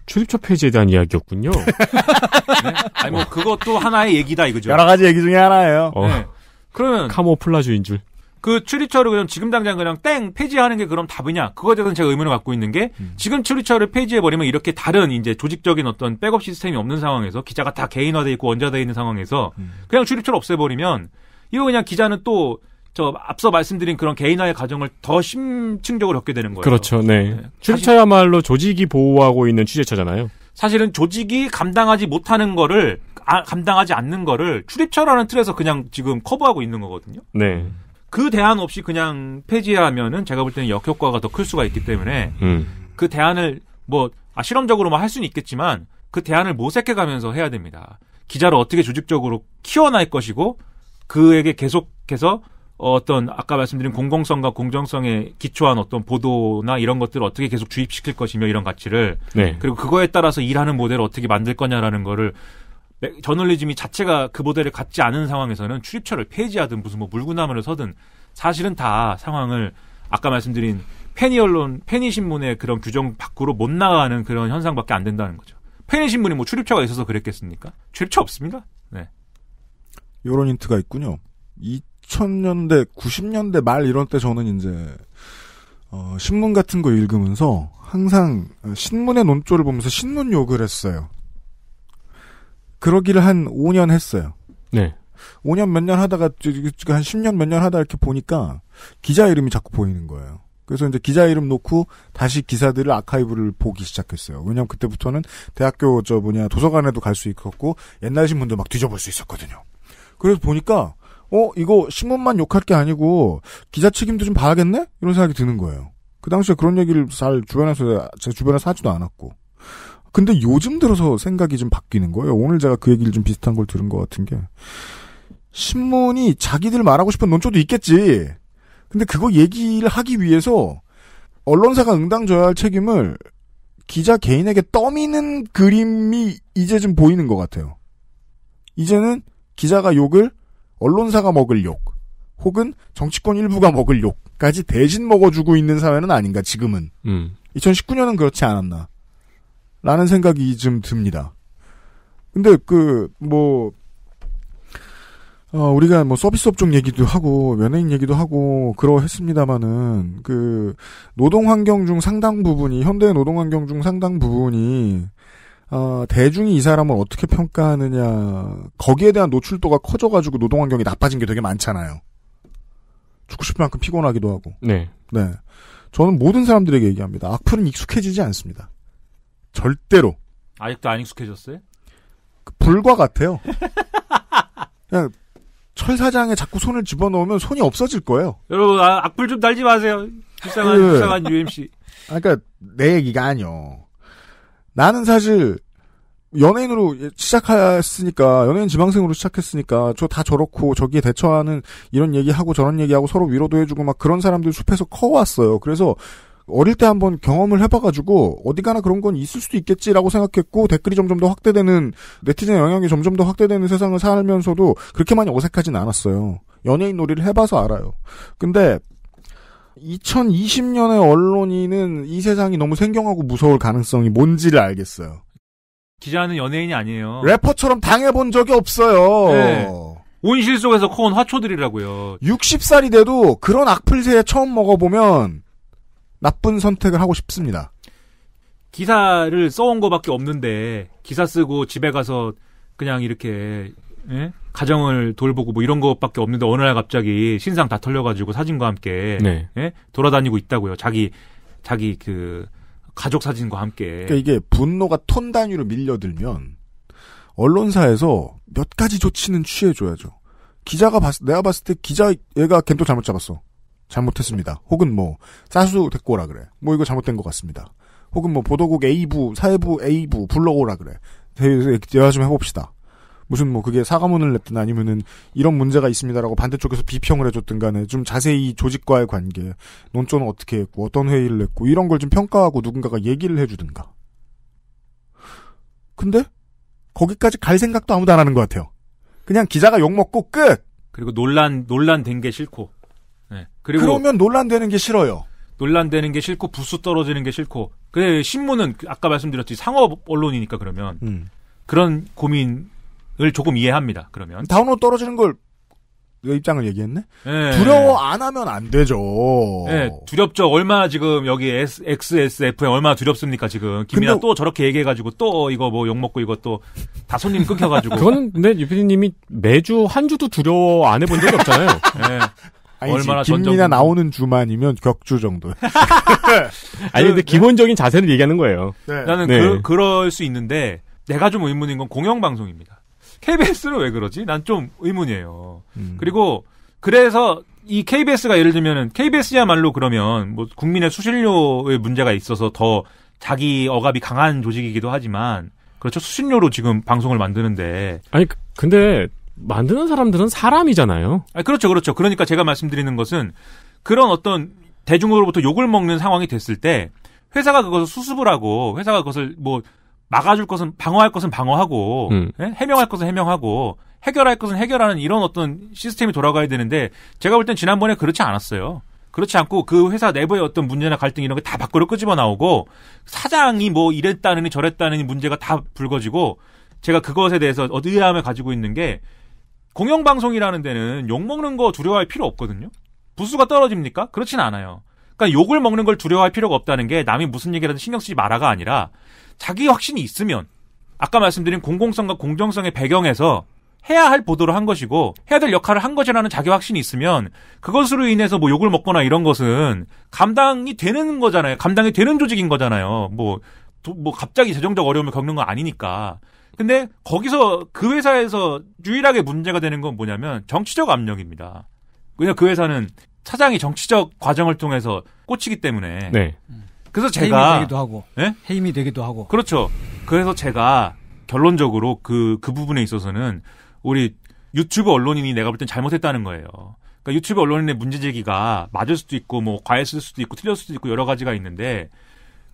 출입처 폐지에 대한 이야기였군요. (laughs) 네? 아니 뭐 그것도 하나의 얘기다 이거죠. 여러 가지 얘기 중에 하나예요. 어. 네. 그러면 카모플라주인 줄. 그 출입처를 그냥 지금 당장 그냥 땡 폐지하는 게 그럼 답이냐? 그거에 대해서 제가 의문을 갖고 있는 게 음. 지금 출입처를 폐지해 버리면 이렇게 다른 이제 조직적인 어떤 백업 시스템이 없는 상황에서 기자가 다 개인화돼 있고 원자돼 있는 상황에서 음. 그냥 출입처를 없애버리면 이거 그냥 기자는 또 저 앞서 말씀드린 그런 개인화의 과정을 더 심층적으로 겪게 되는 거예요. 그렇죠. 네. 네. 출입처야말로 조직이 보호하고 있는 취재처잖아요. 사실은 조직이 감당하지 못하는 거를 아, 감당하지 않는 거를 출입처라는 틀에서 그냥 지금 커버하고 있는 거거든요. 네. 그 대안 없이 그냥 폐지하면은 제가 볼 때는 역효과가 더 클 수가 있기 때문에 음. 그 대안을 뭐 아, 실험적으로만 뭐 할 수는 있겠지만 그 대안을 모색해가면서 해야 됩니다. 기자를 어떻게 조직적으로 키워낼 것이고 그에게 계속해서 어떤 아까 말씀드린 공공성과 공정성에 기초한 어떤 보도나 이런 것들을 어떻게 계속 주입시킬 것이며 이런 가치를 네. 그리고 그거에 따라서 일하는 모델을 어떻게 만들 거냐라는 거를 네, 저널리즘이 자체가 그 모델을 갖지 않은 상황에서는 출입처를 폐지하든 무슨 뭐 물구나무를 서든 사실은 다 상황을 아까 말씀드린 페니 언론, 페니 신문의 그런 규정 밖으로 못 나가는 그런 현상밖에 안 된다는 거죠. 페니 신문이 뭐 출입처가 있어서 그랬겠습니까? 출입처 없습니다. 네. 요런 힌트가 있군요. 2000년대, 90년대 말 이런 때 저는 이제 어, 신문 같은 거 읽으면서 항상 신문의 논조를 보면서 신문 욕을 했어요. 그러기를 한 5년 했어요. 네. 5년 몇 년 하다가 한 10년 몇 년 하다 이렇게 보니까 기자 이름이 자꾸 보이는 거예요. 그래서 이제 기자 이름 놓고 다시 기사들을 아카이브를 보기 시작했어요. 왜냐면 그때부터는 대학교 저 뭐냐 도서관에도 갈 수 있었고 옛날 신문도 막 뒤져볼 수 있었거든요. 그래서 보니까 어 이거 신문만 욕할 게 아니고 기자 책임도 좀 봐야겠네 이런 생각이 드는 거예요. 그 당시에 그런 얘기를 잘 주변에서 제 주변에서 하지도 않았고 근데 요즘 들어서 생각이 좀 바뀌는 거예요. 오늘 제가 그 얘기를 좀 비슷한 걸 들은 것 같은 게 신문이 자기들 말하고 싶은 논조도 있겠지. 근데 그거 얘기를 하기 위해서 언론사가 응당줘야할 책임을 기자 개인에게 떠미는 그림이 이제 좀 보이는 것 같아요. 이제는 기자가 욕을 언론사가 먹을 욕 혹은 정치권 일부가 먹을 욕까지 대신 먹어주고 있는 사회는 아닌가 지금은. 음. 2019년은 그렇지 않았나. 라는 생각이 좀 듭니다. 근데 그, 뭐, 어, 우리가 뭐 서비스 업종 얘기도 하고, 연예인 얘기도 하고, 그러했습니다마는, 그, 노동 환경 중 상당 부분이, 현대 노동 환경 중 상당 부분이, 어, 대중이 이 사람을 어떻게 평가하느냐, 거기에 대한 노출도가 커져가지고 노동 환경이 나빠진 게 되게 많잖아요. 죽고 싶을 만큼 피곤하기도 하고. 네. 네. 저는 모든 사람들에게 얘기합니다. 악플은 익숙해지지 않습니다. 절대로. 아직도 안 익숙해졌어요? 그 불과 같아요. (laughs) 그냥 철사장에 자꾸 손을 집어넣으면 손이 없어질 거예요. 여러분 아, 악플 좀 달지 마세요. 불쌍한 그, 불쌍한 UMC. 아, 그러니까 내 얘기가 아니요. 나는 사실 연예인으로 시작했으니까 연예인 지망생으로 시작했으니까 저 다 저렇고 저기에 대처하는 이런 얘기하고 저런 얘기하고 서로 위로도 해주고 막 그런 사람들 숲에서 커왔어요. 그래서 어릴 때 한번 경험을 해봐가지고 어디가나 그런 건 있을 수도 있겠지라고 생각했고 댓글이 점점 더 확대되는 네티즌의 영향이 점점 더 확대되는 세상을 살면서도 그렇게 많이 어색하진 않았어요. 연예인 놀이를 해봐서 알아요. 근데 2020년의 언론인은 이 세상이 너무 생경하고 무서울 가능성이 뭔지를 알겠어요. 기자는 연예인이 아니에요. 래퍼처럼 당해본 적이 없어요. 네. 온실 속에서 커온 화초들이라고요. 60살이 돼도 그런 악플새에 처음 먹어보면 나쁜 선택을 하고 싶습니다. 기사를 써온 거밖에 없는데 기사 쓰고 집에 가서 그냥 이렇게 예? 가정을 돌보고 뭐 이런 것밖에 없는데 어느 날 갑자기 신상 다 털려가지고 사진과 함께 네. 예? 돌아다니고 있다고요. 자기 자기 그 가족 사진과 함께. 그러니까 이게 분노가 톤 단위로 밀려들면 언론사에서 몇 가지 조치는 취해줘야죠. 기자가 봤 내가 봤을 때 기자 얘가 겐토 잘못 잡았어. 잘못했습니다. 혹은 뭐 사수 됐고 오라 그래. 뭐 이거 잘못된 것 같습니다. 혹은 뭐 보도국 A부, 사회부 A부 불러오라 그래. 대화 좀 해봅시다. 무슨 뭐 그게 사과문을 냈든 아니면은 이런 문제가 있습니다라고 반대쪽에서 비평을 해줬든 간에 좀 자세히 조직과의 관계, 논조는 어떻게 했고 어떤 회의를 했고 이런 걸 좀 평가하고 누군가가 얘기를 해주든가. 근데 거기까지 갈 생각도 아무도 안 하는 것 같아요. 그냥 기자가 욕 먹고 끝. 그리고 논란 논란된 게 싫고. 네. 그리고 그러면 논란되는 게 싫어요. 논란되는 게 싫고 부수 떨어지는 게 싫고. 근데 신문은 아까 말씀드렸듯이 상업 언론이니까 그러면 음. 그런 고민을 조금 이해합니다. 그러면 다운로 드 떨어지는 걸 입장을 얘기했네. 네. 두려워 안 하면 안 되죠. 네, 두렵죠. 얼마나 지금 여기 XSF에 얼마나 두렵습니까 지금 김이나 또 저렇게 얘기해가지고 또 이거 뭐 욕 먹고 이거 또 다 손님 끊겨가지고. 그거 근데 유피디님이 매주 한 주도 두려워 안 해본 적이 없잖아요. 네. 아니지, 얼마나 김이나 나오는 주만이면 격주 정도. (laughs) 아니 근데 네. 기본적인 자세를 얘기하는 거예요. 네. 나는 네. 그 그럴 수 있는데 내가 좀 의문인 건 공영 방송입니다. KBS는 왜 그러지? 난 좀 의문이에요. 음. 그리고 그래서 이 KBS가 예를 들면은 KBS야말로 그러면 뭐 국민의 수신료의 문제가 있어서 더 자기 억압이 강한 조직이기도 하지만 그렇죠 수신료로 지금 방송을 만드는데 아니 그, 근데 만드는 사람들은 사람이잖아요. 아, 그렇죠, 그렇죠. 그러니까 제가 말씀드리는 것은 그런 어떤 대중으로부터 욕을 먹는 상황이 됐을 때 회사가 그것을 수습을 하고 회사가 그것을 뭐 막아줄 것은 방어할 것은 방어하고 음. 예? 해명할 것은 해명하고 해결할 것은 해결하는 이런 어떤 시스템이 돌아가야 되는데 제가 볼 땐 지난번에 그렇지 않았어요. 그렇지 않고 그 회사 내부의 어떤 문제나 갈등 이런 게 다 밖으로 끄집어 나오고 사장이 뭐 이랬다느니 저랬다느니 문제가 다 불거지고 제가 그것에 대해서 의아함을 가지고 있는 게 공영방송이라는 데는 욕먹는 거 두려워할 필요 없거든요? 부수가 떨어집니까? 그렇진 않아요. 그러니까 욕을 먹는 걸 두려워할 필요가 없다는 게 남이 무슨 얘기라든 신경 쓰지 마라가 아니라 자기 확신이 있으면 아까 말씀드린 공공성과 공정성의 배경에서 해야 할 보도를 한 것이고 해야 될 역할을 한 것이라는 자기 확신이 있으면 그것으로 인해서 뭐 욕을 먹거나 이런 것은 감당이 되는 거잖아요. 감당이 되는 조직인 거잖아요. 뭐, 도, 뭐 갑자기 재정적 어려움을 겪는 건 아니니까. 근데 거기서 그 회사에서 유일하게 문제가 되는 건 뭐냐면 정치적 압력입니다. 왜냐 그 회사는 차장이 정치적 과정을 통해서 꽂히기 때문에. 네. 그래서 제가 해임이 되기도 하고. 네? 해임이 되기도 하고. 그렇죠. 그래서 제가 결론적으로 그그 그 부분에 있어서는 우리 유튜브 언론인이 내가 볼 땐 잘못했다는 거예요. 그러니까 유튜브 언론인의 문제 제기가 맞을 수도 있고 뭐 과했을 수도 있고 틀렸을 수도 있고 여러 가지가 있는데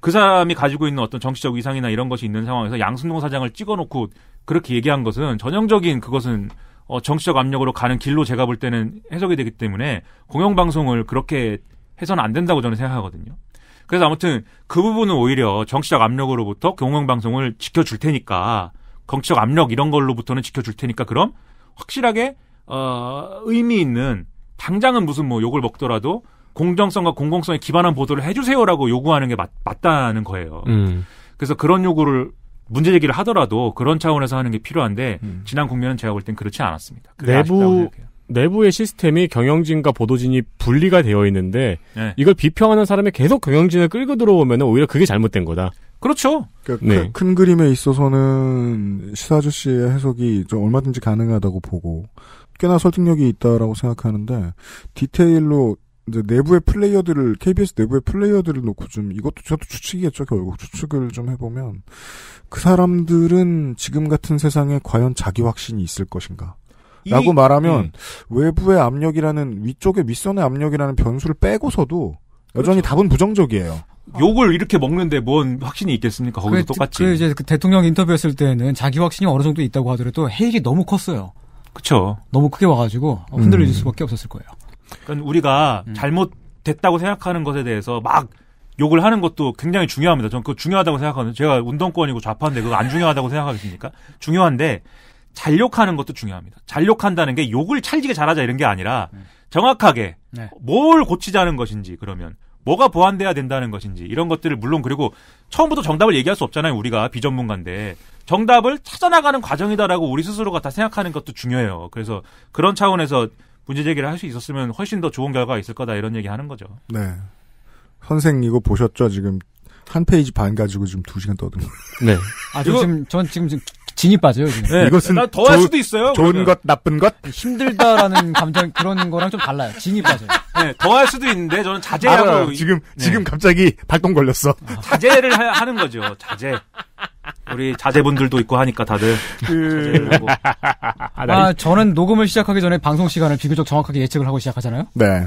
그 사람이 가지고 있는 어떤 정치적 위상이나 이런 것이 있는 상황에서 양승동 사장을 찍어놓고 그렇게 얘기한 것은 전형적인 그것은 어, 정치적 압력으로 가는 길로 제가 볼 때는 해석이 되기 때문에 공영방송을 그렇게 해서는 안 된다고 저는 생각하거든요. 그래서 아무튼 그 부분은 오히려 정치적 압력으로부터 공영방송을 지켜줄 테니까 정치적 압력 이런 걸로부터는 지켜줄 테니까 그럼 확실하게 어, 의미 있는 당장은 무슨 뭐 욕을 먹더라도 공정성과 공공성에 기반한 보도를 해주세요라고 요구하는 게 맞, 맞다는 거예요. 음. 그래서 그런 요구를 문제 제기를 하더라도 그런 차원에서 하는 게 필요한데 음. 지난 국면은 제가 볼 땐 그렇지 않았습니다. 내부 내부의 시스템이 경영진과 보도진이 분리가 되어 있는데 네. 이걸 비평하는 사람이 계속 경영진을 끌고 들어오면 오히려 그게 잘못된 거다. 그렇죠. 그러 네. 큰, 그림에 있어서는 시사 주씨의 해석이 좀 얼마든지 가능하다고 보고 꽤나 설득력이 있다라고 생각하는데 디테일로 이제 내부의 플레이어들을 KBS 내부의 플레이어들을 놓고 좀 이것도 저도 추측이겠죠 결국 추측을 좀 해보면 그 사람들은 지금 같은 세상에 과연 자기 확신이 있을 것인가? 라고 말하면 음. 외부의 압력이라는 위쪽의 윗선의 압력이라는 변수를 빼고서도 여전히 그렇죠. 답은 부정적이에요. 욕을 이렇게 먹는데 뭔 확신이 있겠습니까? 거기도 그 똑같이. 그 이제 그 대통령 인터뷰했을 때는 자기 확신이 어느 정도 있다고 하더라도 해일이 너무 컸어요. 그렇죠. 너무 크게 와가지고 흔들릴 음. 수밖에 없었을 거예요. 그러니까 우리가 음. 잘못됐다고 생각하는 것에 대해서 막 욕을 하는 것도 굉장히 중요합니다. 저는 그거 중요하다고 생각하는 제가 운동권이고 좌파인데 그거 안 중요하다고 생각하겠습니까? 중요한데 잘욕하는 것도 중요합니다. 잘욕한다는 게 욕을 찰지게 잘하자 이런 게 아니라 음. 정확하게 네. 뭘 고치자는 것인지 그러면 뭐가 보완돼야 된다는 것인지 이런 것들을 물론 그리고 처음부터 정답을 얘기할 수 없잖아요. 우리가 비전문가인데 정답을 찾아나가는 과정이다라고 우리 스스로가 다 생각하는 것도 중요해요. 그래서 그런 차원에서 문제 제기를 할 수 있었으면 훨씬 더 좋은 결과가 있을 거다 이런 얘기 하는 거죠. 네. 선생 이거 보셨죠? 지금 한 페이지 반 가지고 지금 두 시간 떠드는 거. 네. 아, 저 지금 전 지금, 지금 진이 빠져요. 네. 이것은 더할 수도 있어요. 좋은 그러면. 것, 나쁜 것. 힘들다라는 (laughs) 감정 그런 거랑 좀 달라요. 진이 빠져요. 네, 더할 수도 있는데 저는 자제하고 알아 지금 네. 지금 갑자기 발동 걸렸어. 아, 자제를 하, 하는 거죠. 자제. 우리 자제분들도 있고 하니까 다들 그- 아, 아, 저는 녹음을 시작하기 전에 방송 시간을 비교적 정확하게 예측을 하고 시작하잖아요. 네.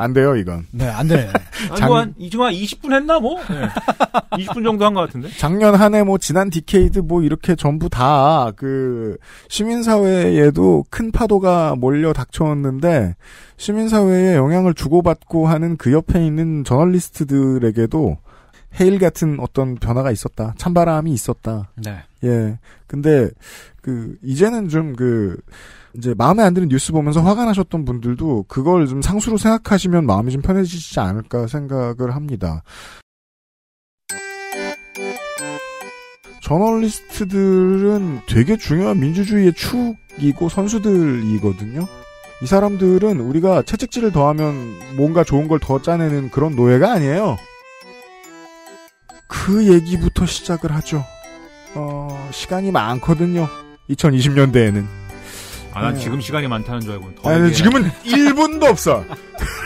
안 돼요, 이건. 네, 안 돼. (laughs) 장... 뭐 한, 이중한 20분 했나, 뭐? 네. 20분 정도 한 것 같은데? 작년 한 해 뭐, 지난 디케이드 뭐, 이렇게 전부 다, 그, 시민사회에도 큰 파도가 몰려 닥쳐왔는데, 시민사회에 영향을 주고받고 하는 그 옆에 있는 저널리스트들에게도, 해일 같은 어떤 변화가 있었다. 찬바람이 있었다. 네. 예. 근데, 그, 이제는 좀 그, 이제 마음에 안 드는 뉴스 보면서 화가 나셨던 분들도 그걸 좀 상수로 생각하시면 마음이 좀 편해지지 않을까 생각을 합니다. 저널리스트들은 되게 중요한 민주주의의 축이고 선수들이거든요. 이 사람들은 우리가 채찍질을 더하면 뭔가 좋은 걸 더 짜내는 그런 노예가 아니에요. 그 얘기부터 시작을 하죠. 어, 시간이 많거든요. 2020년대에는. 아, 난 지금 시간이 많다는 줄 알고. 더아 지금은 1분도 (laughs) 없어.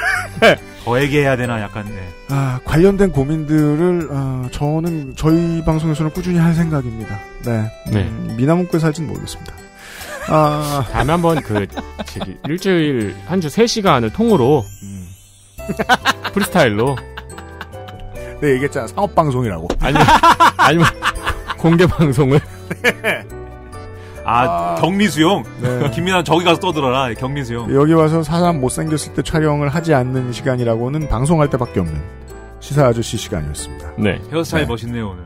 (laughs) 더 얘기해야 되나 약간, 네. 아, 관련된 고민들을 아, 저는 저희 방송에서는 꾸준히 할 생각입니다. 네. 네. 음, 미나문구에서 지는 모르겠습니다. 아, (laughs) 다음에 한 번 그 저기 일주일 한 주 3시간을 통으로 음. 프리스타일로 내 네, 얘기했잖아. 상업방송이라고. 아니 아니면 공개 방송을 네. 아, 아. 격리수용? 네. 김민아 저기 가서 떠들어라. 격리수용. 여기 와서 사람 못생겼을 때 촬영을 하지 않는 시간이라고는 방송할 때밖에 없는 시사 아저씨 시간이었습니다. 네. 헤어스타일 네. 멋있네요, 오늘.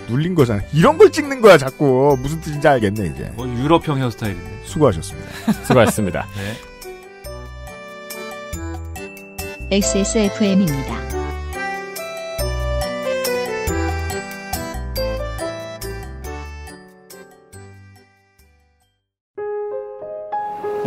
(laughs) 눌린 거잖아. 이런 걸 찍는 거야, 자꾸. 무슨 뜻인지 알겠네, 이제. 뭐, 유럽형 헤어스타일인데. 수고하셨습니다. (laughs) 수고하셨습니다. 네. XSFM입니다.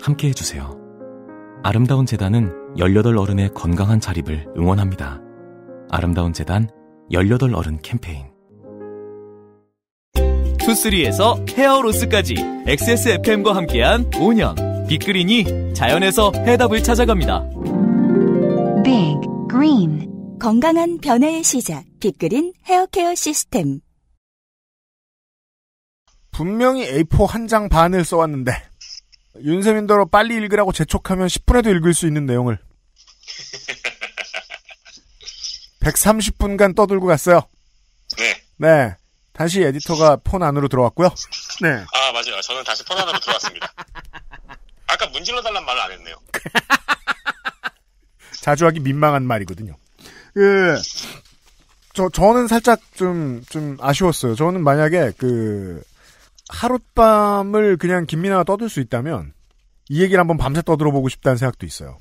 함께 해주세요. 아름다운 재단은 18 어른의 건강한 자립을 응원합니다. 아름다운 재단 18 어른 캠페인 투쓰리에서 헤어로스까지 XSFM과 함께한 5년 빅그린이 자연에서 해답을 찾아갑니다. Big Green 건강한 변화의 시작 빅그린 헤어케어 시스템 분명히 A4 한 장 반을 써왔는데 윤세민더러 빨리 읽으라고 재촉하면 10분에도 읽을 수 있는 내용을 130분간 (laughs) 떠들고 갔어요. 네. 네. 다시 에디터가 폰 안으로 들어왔고요. 네. 아 맞아요. 저는 다시 폰 안으로 들어왔습니다. 아까 문질러 달란 말을 안 했네요. (laughs) 자주 하기 민망한 말이거든요. 그, 저, 저는 살짝 좀, 좀 아쉬웠어요. 저는 만약에 그, 하룻밤을 그냥 김민아가 떠들 수 있다면 이 얘기를 한번 밤새 떠들어보고 싶다는 생각도 있어요.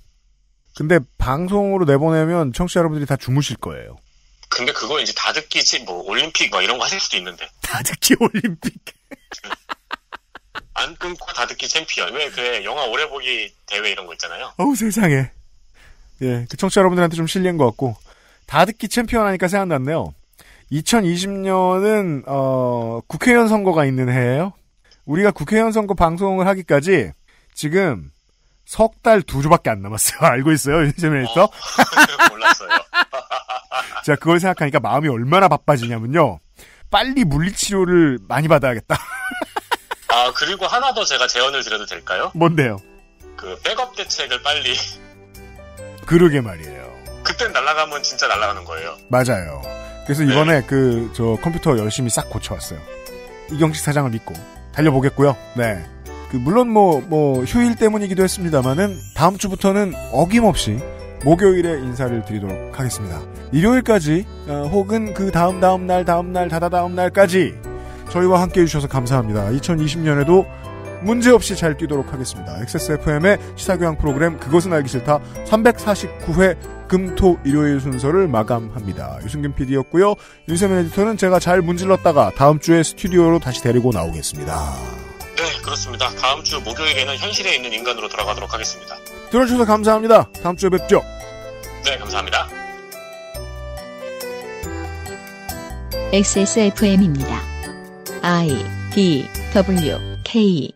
근데 방송으로 내보내면 청취자 여러분들이 다 주무실 거예요. 근데 그거 이제 다 듣기 뭐 올림픽 막 뭐 이런 거 하실 수도 있는데. (laughs) 다 듣기 올림픽. 음. 안 끊고 다 듣기 챔피언. 왜그 영화 오래 보기 대회 이런 거 있잖아요. 어우 세상에. 예, 그 청취자 여러분들한테 좀 실례인 것 같고 다 듣기 챔피언 하니까 생각났네요. 2020년은 어, 국회의원 선거가 있는 해예요. 우리가 국회의원 선거 방송을 하기까지 지금 석 달 두 주밖에 안 남았어요. (laughs) 알고 있어요, 윤세민 에디 어, 몰랐어요. (laughs) 제가 그걸 생각하니까 마음이 얼마나 바빠지냐면요. 빨리 물리치료를 많이 받아야겠다. (laughs) 아, 그리고 하나 더 제가 제언을 드려도 될까요? 뭔데요? 그 백업 대책을 빨리. 그러게 말이에요. 그땐 날아가면 진짜 날아가는 거예요. 맞아요. 그래서 네. 이번에 그 저 컴퓨터 열심히 싹 고쳐왔어요. 이경식 사장을 믿고 달려보겠고요. 네. 그 물론 뭐뭐 뭐 휴일 때문이기도 했습니다만은 다음 주부터는 어김없이 목요일에 인사를 드리도록 하겠습니다. 일요일까지 어, 혹은 그 다음 다음 날 다음 날 다다 다음 날까지 저희와 함께 해주셔서 감사합니다. 2020년에도 문제없이 잘 뛰도록 하겠습니다. XSFM의 시사교양 프로그램 그것은 알기 싫다 349회 금토 일요일 순서를 마감합니다. 유승균 PD였고요. 윤세민 에디터는 제가 잘 문질렀다가 다음 주에 스튜디오로 다시 데리고 나오겠습니다. 네, 그렇습니다. 다음 주 목요일에는 현실에 있는 인간으로 돌아가도록 하겠습니다. 들어주셔서 감사합니다. 다음 주에 뵙죠. 네, 감사합니다. XSFM입니다. I D W K